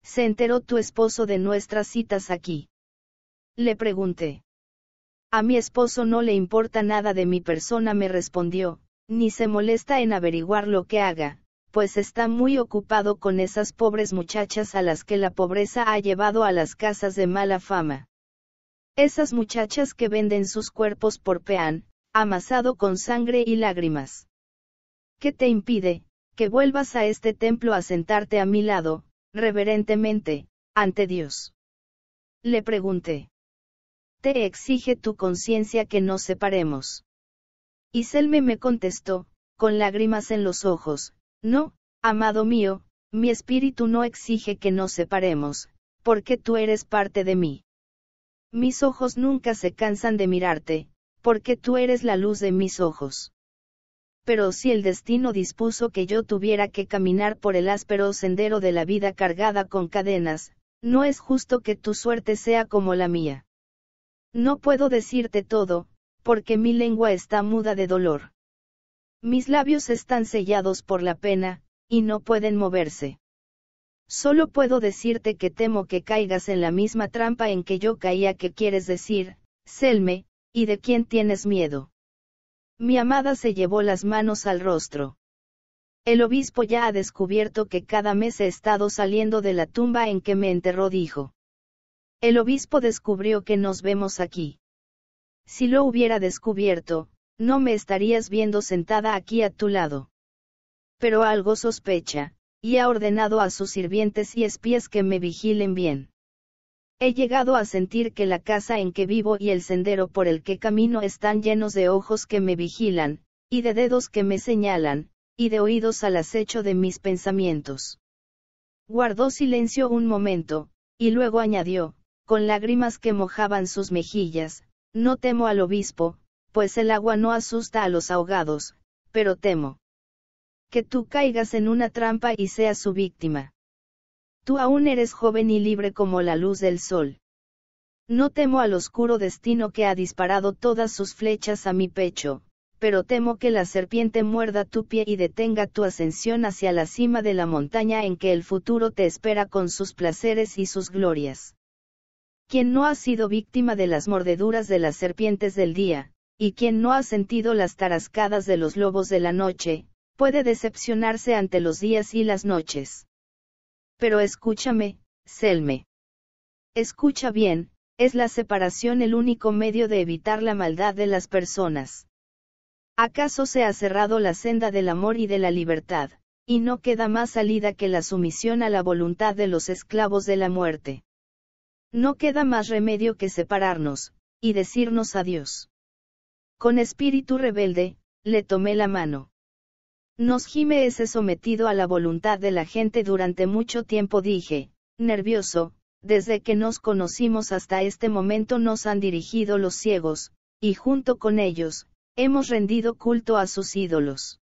¿Se enteró tu esposo de nuestras citas aquí? Le pregunté. A mi esposo no le importa nada de mi persona, me respondió, ni se molesta en averiguar lo que haga, pues está muy ocupado con esas pobres muchachas a las que la pobreza ha llevado a las casas de mala fama. Esas muchachas que venden sus cuerpos por peán, amasado con sangre y lágrimas. ¿Qué te impide, que vuelvas a este templo a sentarte a mi lado, reverentemente, ante Dios? Le pregunté. Te exige tu conciencia que nos separemos. Y Selme me contestó, con lágrimas en los ojos, no, amado mío, mi espíritu no exige que nos separemos, porque tú eres parte de mí. Mis ojos nunca se cansan de mirarte, porque tú eres la luz de mis ojos. Pero si el destino dispuso que yo tuviera que caminar por el áspero sendero de la vida cargada con cadenas, no es justo que tu suerte sea como la mía. No puedo decirte todo, porque mi lengua está muda de dolor. Mis labios están sellados por la pena, y no pueden moverse. Solo puedo decirte que temo que caigas en la misma trampa en que yo caía que quieres decir, Selme, ¿y de quién tienes miedo? Mi amada se llevó las manos al rostro. El obispo ya ha descubierto que cada mes he estado saliendo de la tumba en que me enterró, dijo. El obispo descubrió que nos vemos aquí. Si lo hubiera descubierto, no me estarías viendo sentada aquí a tu lado. Pero algo sospecha, y ha ordenado a sus sirvientes y espías que me vigilen bien. He llegado a sentir que la casa en que vivo y el sendero por el que camino están llenos de ojos que me vigilan, y de dedos que me señalan, y de oídos al acecho de mis pensamientos. Guardó silencio un momento, y luego añadió, con lágrimas que mojaban sus mejillas, no temo al obispo, pues el agua no asusta a los ahogados, pero temo que tú caigas en una trampa y seas su víctima. Tú aún eres joven y libre como la luz del sol. No temo al oscuro destino que ha disparado todas sus flechas a mi pecho, pero temo que la serpiente muerda tu pie y detenga tu ascensión hacia la cima de la montaña en que el futuro te espera con sus placeres y sus glorias quien no ha sido víctima de las mordeduras de las serpientes del día, y quien no ha sentido las tarascadas de los lobos de la noche, puede decepcionarse ante los días y las noches. Pero escúchame, Selme. Escucha bien, es la separación el único medio de evitar la maldad de las personas. ¿Acaso se ha cerrado la senda del amor y de la libertad, y no queda más salida que la sumisión a la voluntad de los esclavos de la muerte? No queda más remedio que separarnos, y decirnos adiós. Con espíritu rebelde, le tomé la mano. Nos gime ese sometido a la voluntad de la gente durante mucho tiempo dije, nervioso, desde que nos conocimos hasta este momento nos han dirigido los ciegos, y junto con ellos, hemos rendido culto a sus ídolos.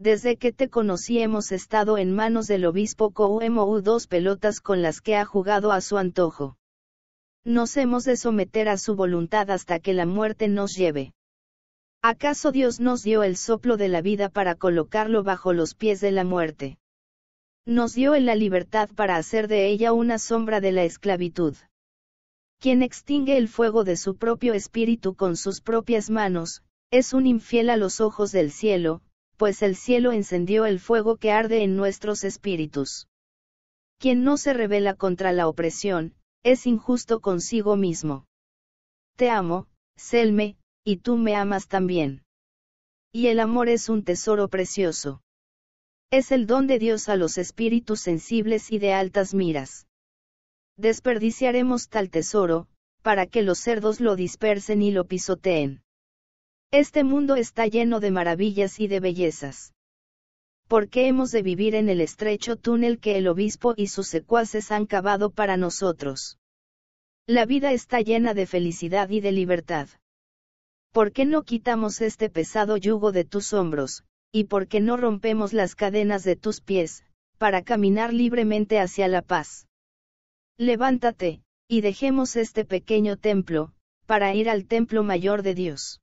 Desde que te conocí hemos estado en manos del obispo Kouemou dos pelotas con las que ha jugado a su antojo. Nos hemos de someter a su voluntad hasta que la muerte nos lleve. ¿Acaso Dios nos dio el soplo de la vida para colocarlo bajo los pies de la muerte? Nos dio en la libertad para hacer de ella una sombra de la esclavitud. Quien extingue el fuego de su propio espíritu con sus propias manos, es un infiel a los ojos del cielo, pues el cielo encendió el fuego que arde en nuestros espíritus. Quien no se revela contra la opresión, es injusto consigo mismo. Te amo, Selme, y tú me amas también. Y el amor es un tesoro precioso. Es el don de Dios a los espíritus sensibles y de altas miras. Desperdiciaremos tal tesoro, para que los cerdos lo dispersen y lo pisoteen. Este mundo está lleno de maravillas y de bellezas. ¿Por qué hemos de vivir en el estrecho túnel que el obispo y sus secuaces han cavado para nosotros? La vida está llena de felicidad y de libertad. ¿Por qué no quitamos este pesado yugo de tus hombros, y por qué no rompemos las cadenas de tus pies, para caminar libremente hacia la paz? Levántate, y dejemos este pequeño templo, para ir al templo mayor de Dios.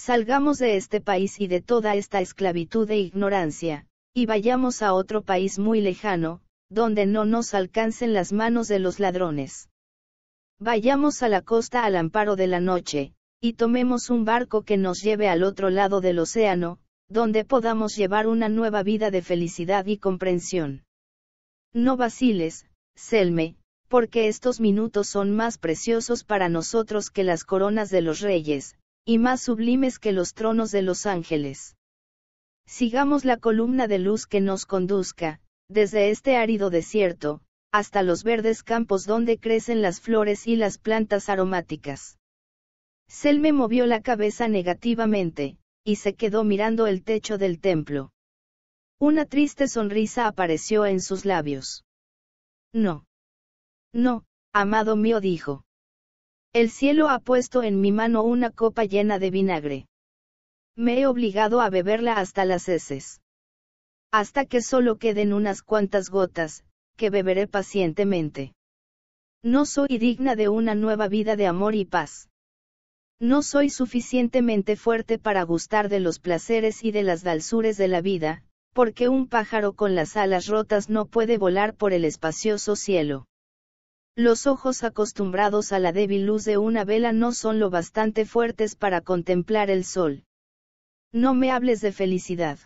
Salgamos de este país y de toda esta esclavitud e ignorancia, y vayamos a otro país muy lejano, donde no nos alcancen las manos de los ladrones. Vayamos a la costa al amparo de la noche, y tomemos un barco que nos lleve al otro lado del océano, donde podamos llevar una nueva vida de felicidad y comprensión. No vaciles, Selme, porque estos minutos son más preciosos para nosotros que las coronas de los reyes, y más sublimes que los tronos de los ángeles. Sigamos la columna de luz que nos conduzca, desde este árido desierto, hasta los verdes campos donde crecen las flores y las plantas aromáticas. Selme movió la cabeza negativamente, y se quedó mirando el techo del templo. Una triste sonrisa apareció en sus labios. No. No, amado mío dijo. El cielo ha puesto en mi mano una copa llena de vinagre. Me he obligado a beberla hasta las heces. Hasta que solo queden unas cuantas gotas, que beberé pacientemente. No soy digna de una nueva vida de amor y paz. No soy suficientemente fuerte para gustar de los placeres y de las dulzures de la vida, porque un pájaro con las alas rotas no puede volar por el espacioso cielo. Los ojos acostumbrados a la débil luz de una vela no son lo bastante fuertes para contemplar el sol. No me hables de felicidad.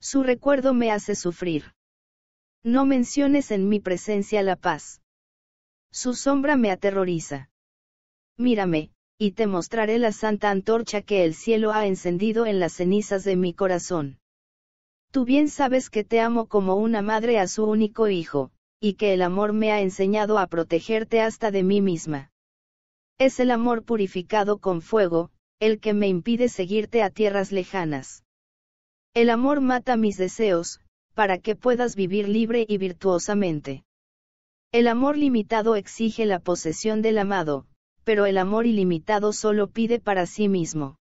Su recuerdo me hace sufrir. No menciones en mi presencia la paz. Su sombra me aterroriza. Mírame, y te mostraré la santa antorcha que el cielo ha encendido en las cenizas de mi corazón. Tú bien sabes que te amo como una madre a su único hijo y que el amor me ha enseñado a protegerte hasta de mí misma. Es el amor purificado con fuego, el que me impide seguirte a tierras lejanas. El amor mata mis deseos, para que puedas vivir libre y virtuosamente. El amor limitado exige la posesión del amado, pero el amor ilimitado solo pide para sí mismo.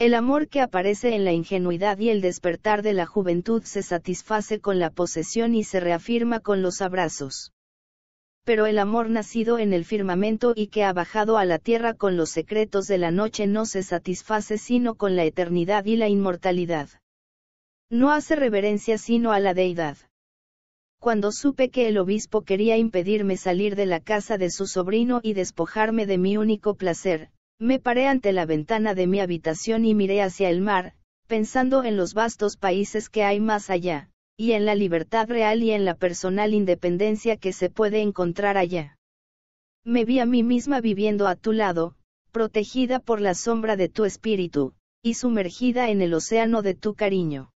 El amor que aparece en la ingenuidad y el despertar de la juventud se satisface con la posesión y se reafirma con los abrazos. Pero el amor nacido en el firmamento y que ha bajado a la tierra con los secretos de la noche no se satisface sino con la eternidad y la inmortalidad. No hace reverencia sino a la deidad cuando supe que el obispo quería impedirme salir de la casa de su sobrino y despojarme de mi único placer, me paré ante la ventana de mi habitación y miré hacia el mar, pensando en los vastos países que hay más allá, y en la libertad real y en la personal independencia que se puede encontrar allá. Me vi a mí misma viviendo a tu lado, protegida por la sombra de tu espíritu, y sumergida en el océano de tu cariño.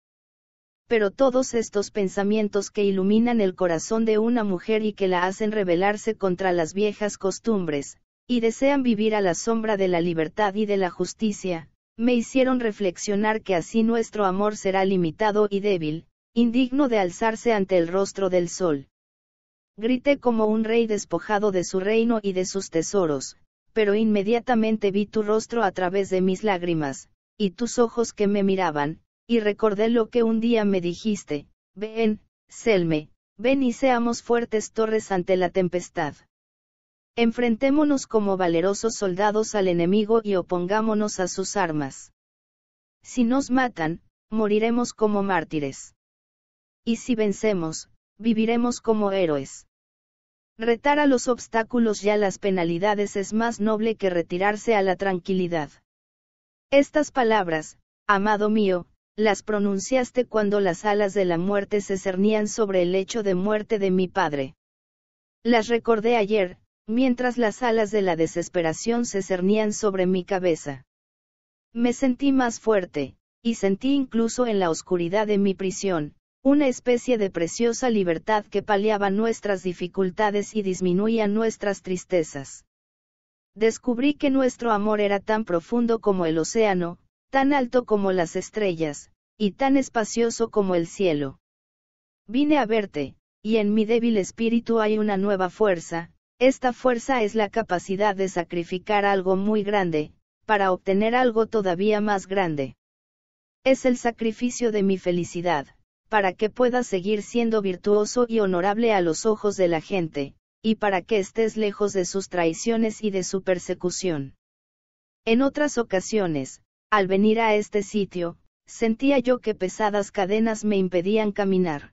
Pero todos estos pensamientos que iluminan el corazón de una mujer y que la hacen rebelarse contra las viejas costumbres, y desean vivir a la sombra de la libertad y de la justicia, me hicieron reflexionar que así nuestro amor será limitado y débil, indigno de alzarse ante el rostro del sol. Grité como un rey despojado de su reino y de sus tesoros, pero inmediatamente vi tu rostro a través de mis lágrimas, y tus ojos que me miraban, y recordé lo que un día me dijiste, ven, Selme, ven y seamos fuertes torres ante la tempestad. Enfrentémonos como valerosos soldados al enemigo y opongámonos a sus armas. Si nos matan, moriremos como mártires. Y si vencemos, viviremos como héroes. Retar a los obstáculos y a las penalidades es más noble que retirarse a la tranquilidad. Estas palabras, amado mío, las pronunciaste cuando las alas de la muerte se cernían sobre el lecho de muerte de mi padre. Las recordé ayer, mientras las alas de la desesperación se cernían sobre mi cabeza. Me sentí más fuerte, y sentí incluso en la oscuridad de mi prisión, una especie de preciosa libertad que paliaba nuestras dificultades y disminuía nuestras tristezas. Descubrí que nuestro amor era tan profundo como el océano, tan alto como las estrellas, y tan espacioso como el cielo. Vine a verte, y en mi débil espíritu hay una nueva fuerza, esta fuerza es la capacidad de sacrificar algo muy grande, para obtener algo todavía más grande. Es el sacrificio de mi felicidad, para que pueda seguir siendo virtuoso y honorable a los ojos de la gente, y para que estés lejos de sus traiciones y de su persecución. En otras ocasiones, al venir a este sitio, sentía yo que pesadas cadenas me impedían caminar.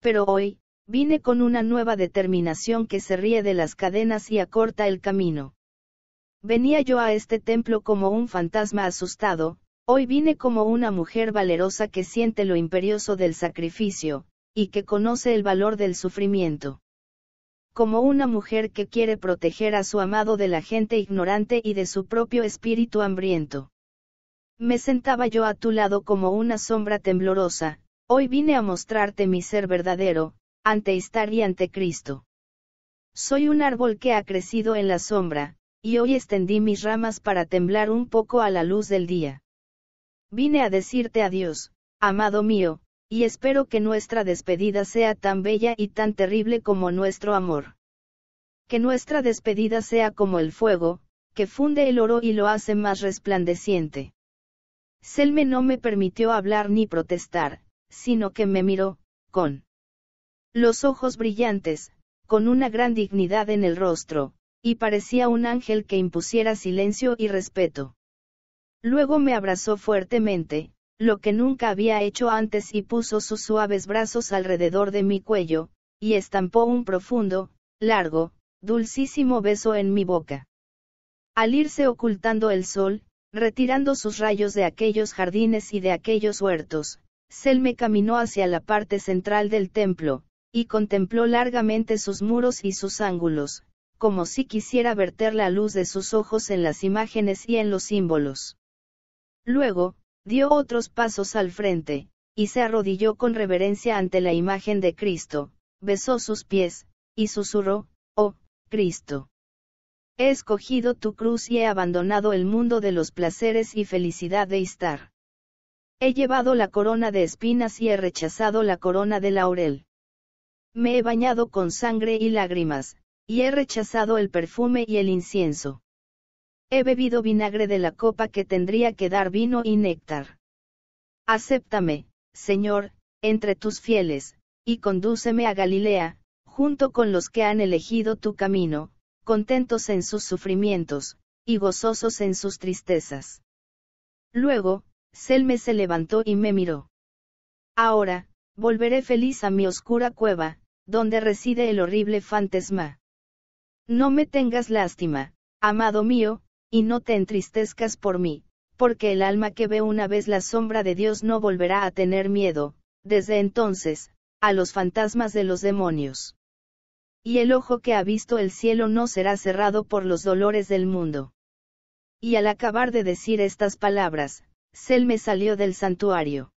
Pero hoy, Vine con una nueva determinación que se ríe de las cadenas y acorta el camino. Venía yo a este templo como un fantasma asustado, hoy vine como una mujer valerosa que siente lo imperioso del sacrificio, y que conoce el valor del sufrimiento. Como una mujer que quiere proteger a su amado de la gente ignorante y de su propio espíritu hambriento. Me sentaba yo a tu lado como una sombra temblorosa, hoy vine a mostrarte mi ser verdadero, ante estar y ante Cristo. Soy un árbol que ha crecido en la sombra, y hoy extendí mis ramas para temblar un poco a la luz del día. Vine a decirte adiós, amado mío, y espero que nuestra despedida sea tan bella y tan terrible como nuestro amor. Que nuestra despedida sea como el fuego, que funde el oro y lo hace más resplandeciente. Selme no me permitió hablar ni protestar, sino que me miró, con los ojos brillantes, con una gran dignidad en el rostro, y parecía un ángel que impusiera silencio y respeto. Luego me abrazó fuertemente, lo que nunca había hecho antes y puso sus suaves brazos alrededor de mi cuello, y estampó un profundo, largo, dulcísimo beso en mi boca. Al irse ocultando el sol, retirando sus rayos de aquellos jardines y de aquellos huertos, Selme caminó hacia la parte central del templo, y contempló largamente sus muros y sus ángulos, como si quisiera verter la luz de sus ojos en las imágenes y en los símbolos. Luego, dio otros pasos al frente, y se arrodilló con reverencia ante la imagen de Cristo, besó sus pies, y susurró, Oh, Cristo. He escogido tu cruz y he abandonado el mundo de los placeres y felicidad de estar. He llevado la corona de espinas y he rechazado la corona de laurel. Me he bañado con sangre y lágrimas, y he rechazado el perfume y el incienso. He bebido vinagre de la copa que tendría que dar vino y néctar. Acéptame, Señor, entre tus fieles, y condúceme a Galilea, junto con los que han elegido tu camino, contentos en sus sufrimientos, y gozosos en sus tristezas. Luego, Selme se levantó y me miró. Ahora, volveré feliz a mi oscura cueva, donde reside el horrible fantasma. No me tengas lástima, amado mío, y no te entristezcas por mí, porque el alma que ve una vez la sombra de Dios no volverá a tener miedo, desde entonces, a los fantasmas de los demonios. Y el ojo que ha visto el cielo no será cerrado por los dolores del mundo. Y al acabar de decir estas palabras, me salió del santuario.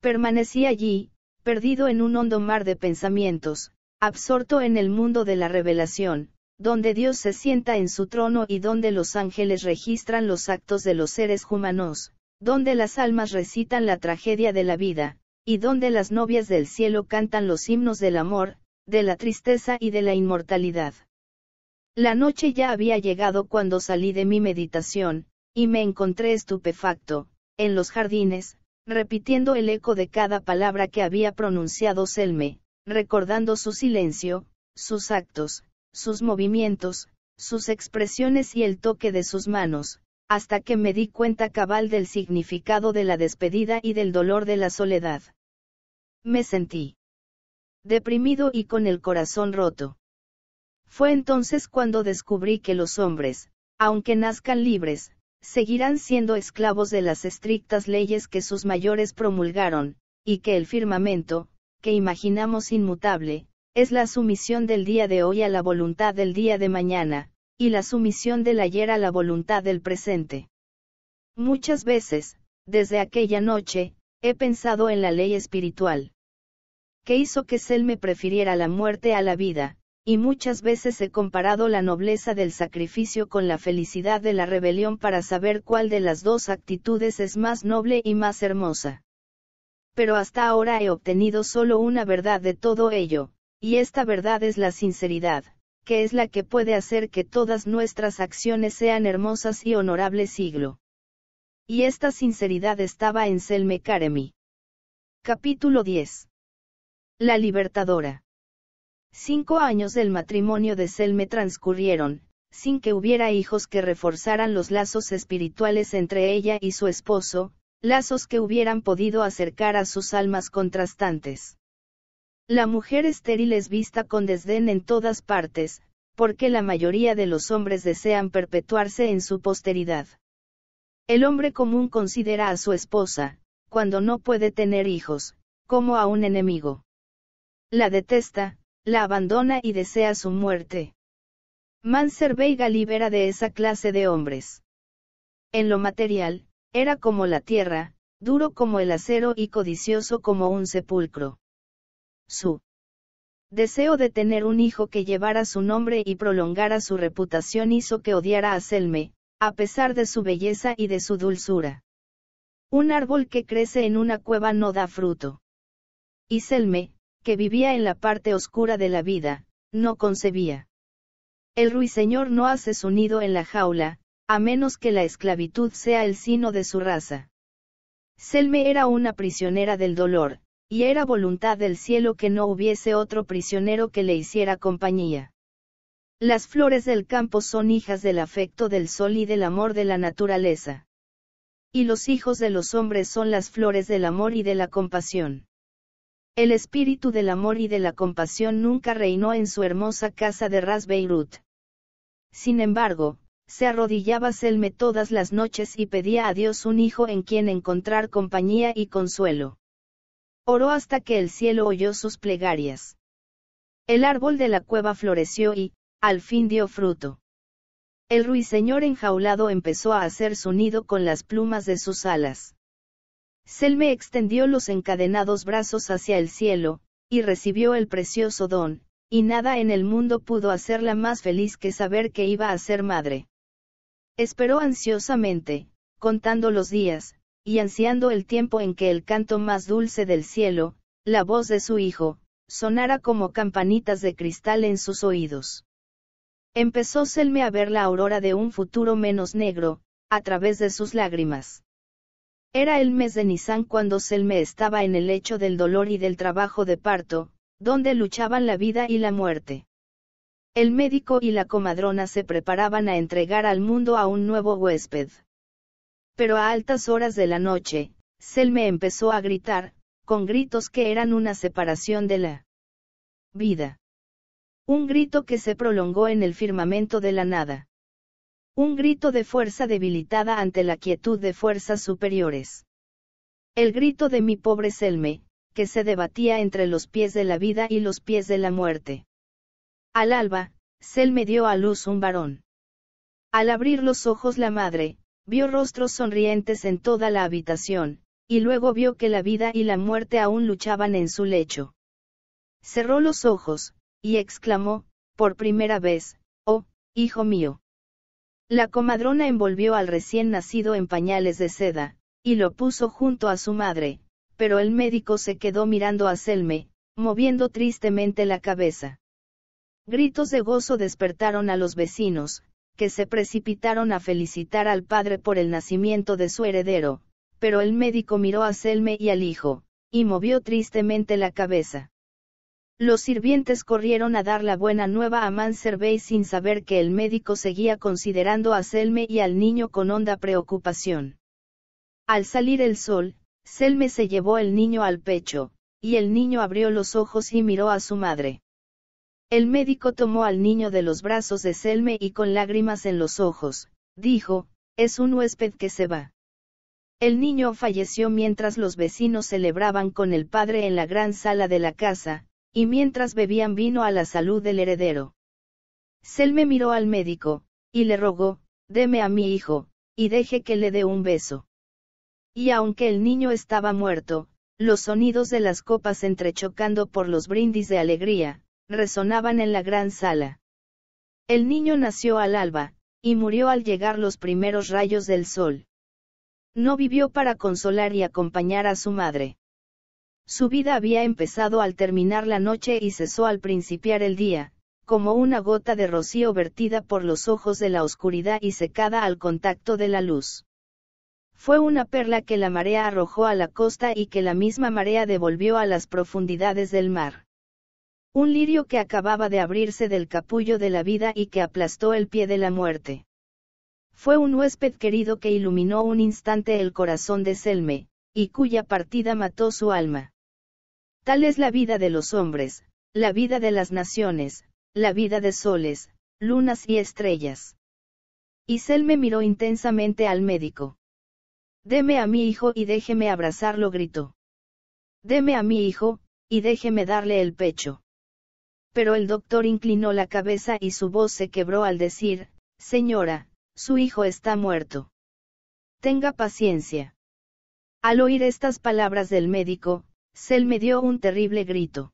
Permanecí allí, perdido en un hondo mar de pensamientos, absorto en el mundo de la revelación, donde Dios se sienta en su trono y donde los ángeles registran los actos de los seres humanos, donde las almas recitan la tragedia de la vida, y donde las novias del cielo cantan los himnos del amor, de la tristeza y de la inmortalidad. La noche ya había llegado cuando salí de mi meditación, y me encontré estupefacto, en los jardines, repitiendo el eco de cada palabra que había pronunciado Selme, recordando su silencio, sus actos, sus movimientos, sus expresiones y el toque de sus manos, hasta que me di cuenta cabal del significado de la despedida y del dolor de la soledad. Me sentí deprimido y con el corazón roto. Fue entonces cuando descubrí que los hombres, aunque nazcan libres, seguirán siendo esclavos de las estrictas leyes que sus mayores promulgaron, y que el firmamento, que imaginamos inmutable, es la sumisión del día de hoy a la voluntad del día de mañana, y la sumisión del ayer a la voluntad del presente. Muchas veces, desde aquella noche, he pensado en la ley espiritual. ¿Qué hizo que Sel me prefiriera la muerte a la vida, y muchas veces he comparado la nobleza del sacrificio con la felicidad de la rebelión para saber cuál de las dos actitudes es más noble y más hermosa. Pero hasta ahora he obtenido solo una verdad de todo ello, y esta verdad es la sinceridad, que es la que puede hacer que todas nuestras acciones sean hermosas y honorables siglo. Y esta sinceridad estaba en Selme Karemi. Capítulo 10. La Libertadora. Cinco años del matrimonio de Selme transcurrieron, sin que hubiera hijos que reforzaran los lazos espirituales entre ella y su esposo, lazos que hubieran podido acercar a sus almas contrastantes. La mujer estéril es vista con desdén en todas partes, porque la mayoría de los hombres desean perpetuarse en su posteridad. El hombre común considera a su esposa, cuando no puede tener hijos, como a un enemigo. La detesta, la abandona y desea su muerte. Manser Veiga libera de esa clase de hombres. En lo material, era como la tierra, duro como el acero y codicioso como un sepulcro. Su deseo de tener un hijo que llevara su nombre y prolongara su reputación hizo que odiara a Selme, a pesar de su belleza y de su dulzura. Un árbol que crece en una cueva no da fruto. Y Selme, que vivía en la parte oscura de la vida, no concebía. El ruiseñor no hace su nido en la jaula, a menos que la esclavitud sea el sino de su raza. Selme era una prisionera del dolor, y era voluntad del cielo que no hubiese otro prisionero que le hiciera compañía. Las flores del campo son hijas del afecto del sol y del amor de la naturaleza. Y los hijos de los hombres son las flores del amor y de la compasión. El espíritu del amor y de la compasión nunca reinó en su hermosa casa de Ras Beirut. Sin embargo, se arrodillaba Selme todas las noches y pedía a Dios un hijo en quien encontrar compañía y consuelo. Oró hasta que el cielo oyó sus plegarias. El árbol de la cueva floreció y, al fin dio fruto. El ruiseñor enjaulado empezó a hacer su nido con las plumas de sus alas. Selme extendió los encadenados brazos hacia el cielo, y recibió el precioso don, y nada en el mundo pudo hacerla más feliz que saber que iba a ser madre. Esperó ansiosamente, contando los días, y ansiando el tiempo en que el canto más dulce del cielo, la voz de su hijo, sonara como campanitas de cristal en sus oídos. Empezó Selme a ver la aurora de un futuro menos negro, a través de sus lágrimas. Era el mes de Nisan cuando Selme estaba en el lecho del dolor y del trabajo de parto, donde luchaban la vida y la muerte. El médico y la comadrona se preparaban a entregar al mundo a un nuevo huésped. Pero a altas horas de la noche, Selme empezó a gritar, con gritos que eran una separación de la vida. Un grito que se prolongó en el firmamento de la nada. Un grito de fuerza debilitada ante la quietud de fuerzas superiores. El grito de mi pobre Selme, que se debatía entre los pies de la vida y los pies de la muerte. Al alba, Selme dio a luz un varón. Al abrir los ojos la madre, vio rostros sonrientes en toda la habitación, y luego vio que la vida y la muerte aún luchaban en su lecho. Cerró los ojos, y exclamó, por primera vez, Oh, hijo mío. La comadrona envolvió al recién nacido en pañales de seda, y lo puso junto a su madre, pero el médico se quedó mirando a Selme, moviendo tristemente la cabeza. Gritos de gozo despertaron a los vecinos, que se precipitaron a felicitar al padre por el nacimiento de su heredero, pero el médico miró a Selme y al hijo, y movió tristemente la cabeza. Los sirvientes corrieron a dar la buena nueva a Manservey sin saber que el médico seguía considerando a Selme y al niño con honda preocupación. Al salir el sol, Selme se llevó el niño al pecho, y el niño abrió los ojos y miró a su madre. El médico tomó al niño de los brazos de Selme y con lágrimas en los ojos, dijo, es un huésped que se va. El niño falleció mientras los vecinos celebraban con el padre en la gran sala de la casa, y mientras bebían vino a la salud del heredero. Selme miró al médico, y le rogó, deme a mi hijo, y deje que le dé un beso. Y aunque el niño estaba muerto, los sonidos de las copas entrechocando por los brindis de alegría, resonaban en la gran sala. El niño nació al alba, y murió al llegar los primeros rayos del sol. No vivió para consolar y acompañar a su madre. Su vida había empezado al terminar la noche y cesó al principiar el día, como una gota de rocío vertida por los ojos de la oscuridad y secada al contacto de la luz. Fue una perla que la marea arrojó a la costa y que la misma marea devolvió a las profundidades del mar. Un lirio que acababa de abrirse del capullo de la vida y que aplastó el pie de la muerte. Fue un huésped querido que iluminó un instante el corazón de Selme, y cuya partida mató su alma. Tal es la vida de los hombres, la vida de las naciones, la vida de soles, lunas y estrellas. Isel me miró intensamente al médico. Deme a mi hijo y déjeme abrazarlo, gritó. Deme a mi hijo, y déjeme darle el pecho. Pero el doctor inclinó la cabeza y su voz se quebró al decir, Señora, su hijo está muerto. Tenga paciencia. Al oír estas palabras del médico, Selme dio un terrible grito.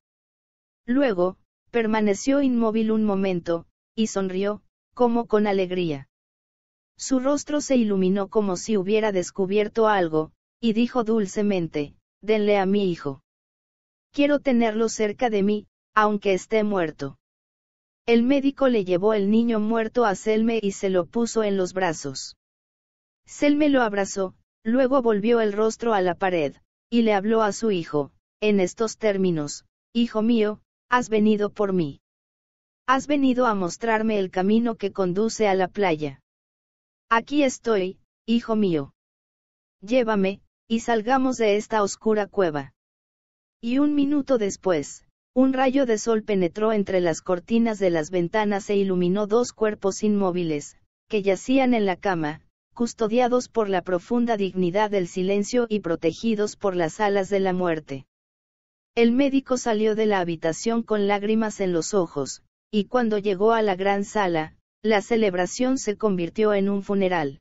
Luego, permaneció inmóvil un momento, y sonrió, como con alegría. Su rostro se iluminó como si hubiera descubierto algo, y dijo dulcemente, denle a mi hijo. Quiero tenerlo cerca de mí, aunque esté muerto. El médico le llevó el niño muerto a Selme y se lo puso en los brazos. Selme lo abrazó, luego volvió el rostro a la pared. Y le habló a su hijo, en estos términos, Hijo mío, has venido por mí. Has venido a mostrarme el camino que conduce a la playa. Aquí estoy, hijo mío. Llévame, y salgamos de esta oscura cueva. Y un minuto después, un rayo de sol penetró entre las cortinas de las ventanas e iluminó dos cuerpos inmóviles, que yacían en la cama, custodiados por la profunda dignidad del silencio y protegidos por las alas de la muerte. El médico salió de la habitación con lágrimas en los ojos, y cuando llegó a la gran sala, la celebración se convirtió en un funeral.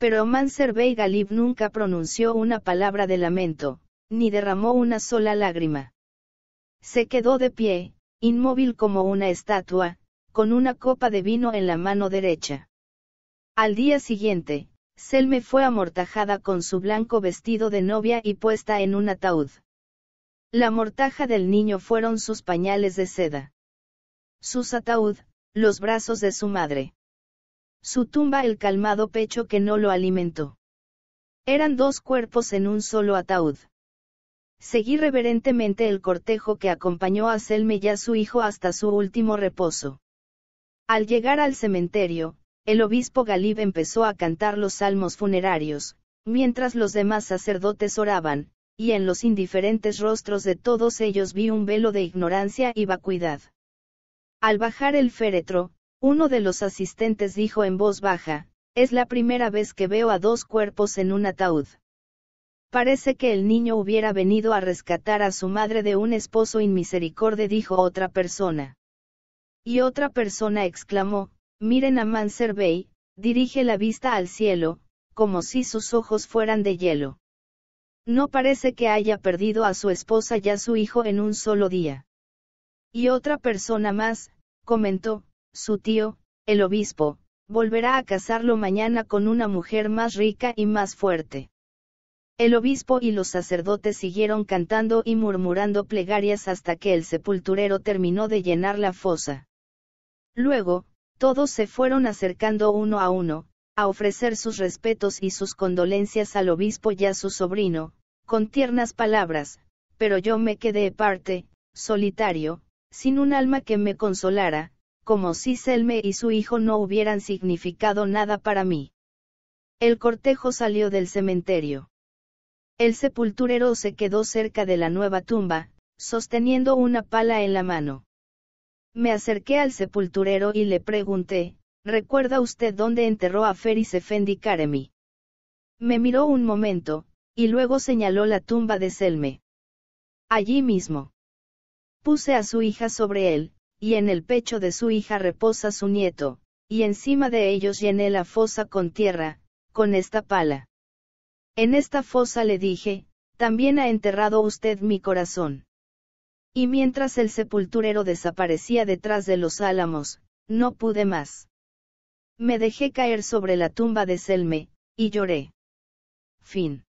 Pero Manser Bey Galib nunca pronunció una palabra de lamento, ni derramó una sola lágrima. Se quedó de pie, inmóvil como una estatua, con una copa de vino en la mano derecha. Al día siguiente, Selme fue amortajada con su blanco vestido de novia y puesta en un ataúd. La mortaja del niño fueron sus pañales de seda. Sus ataúd, los brazos de su madre. Su tumba el calmado pecho que no lo alimentó. Eran dos cuerpos en un solo ataúd. Seguí reverentemente el cortejo que acompañó a Selme y a su hijo hasta su último reposo. Al llegar al cementerio, el obispo Galib empezó a cantar los salmos funerarios, mientras los demás sacerdotes oraban, y en los indiferentes rostros de todos ellos vi un velo de ignorancia y vacuidad. Al bajar el féretro, uno de los asistentes dijo en voz baja, es la primera vez que veo a dos cuerpos en un ataúd. Parece que el niño hubiera venido a rescatar a su madre de un esposo inmisericorde, dijo otra persona. Y otra persona exclamó, Miren a Manser dirige la vista al cielo, como si sus ojos fueran de hielo. No parece que haya perdido a su esposa y a su hijo en un solo día. Y otra persona más, comentó, su tío, el obispo, volverá a casarlo mañana con una mujer más rica y más fuerte. El obispo y los sacerdotes siguieron cantando y murmurando plegarias hasta que el sepulturero terminó de llenar la fosa. Luego, todos se fueron acercando uno a uno, a ofrecer sus respetos y sus condolencias al obispo y a su sobrino, con tiernas palabras, pero yo me quedé parte, solitario, sin un alma que me consolara, como si Selme y su hijo no hubieran significado nada para mí. El cortejo salió del cementerio. El sepulturero se quedó cerca de la nueva tumba, sosteniendo una pala en la mano. Me acerqué al sepulturero y le pregunté, ¿recuerda usted dónde enterró a Feris Efendi Karemi? Me miró un momento, y luego señaló la tumba de Selme. Allí mismo. Puse a su hija sobre él, y en el pecho de su hija reposa su nieto, y encima de ellos llené la fosa con tierra, con esta pala. En esta fosa le dije, también ha enterrado usted mi corazón. Y mientras el sepulturero desaparecía detrás de los álamos, no pude más. Me dejé caer sobre la tumba de Selme, y lloré. Fin.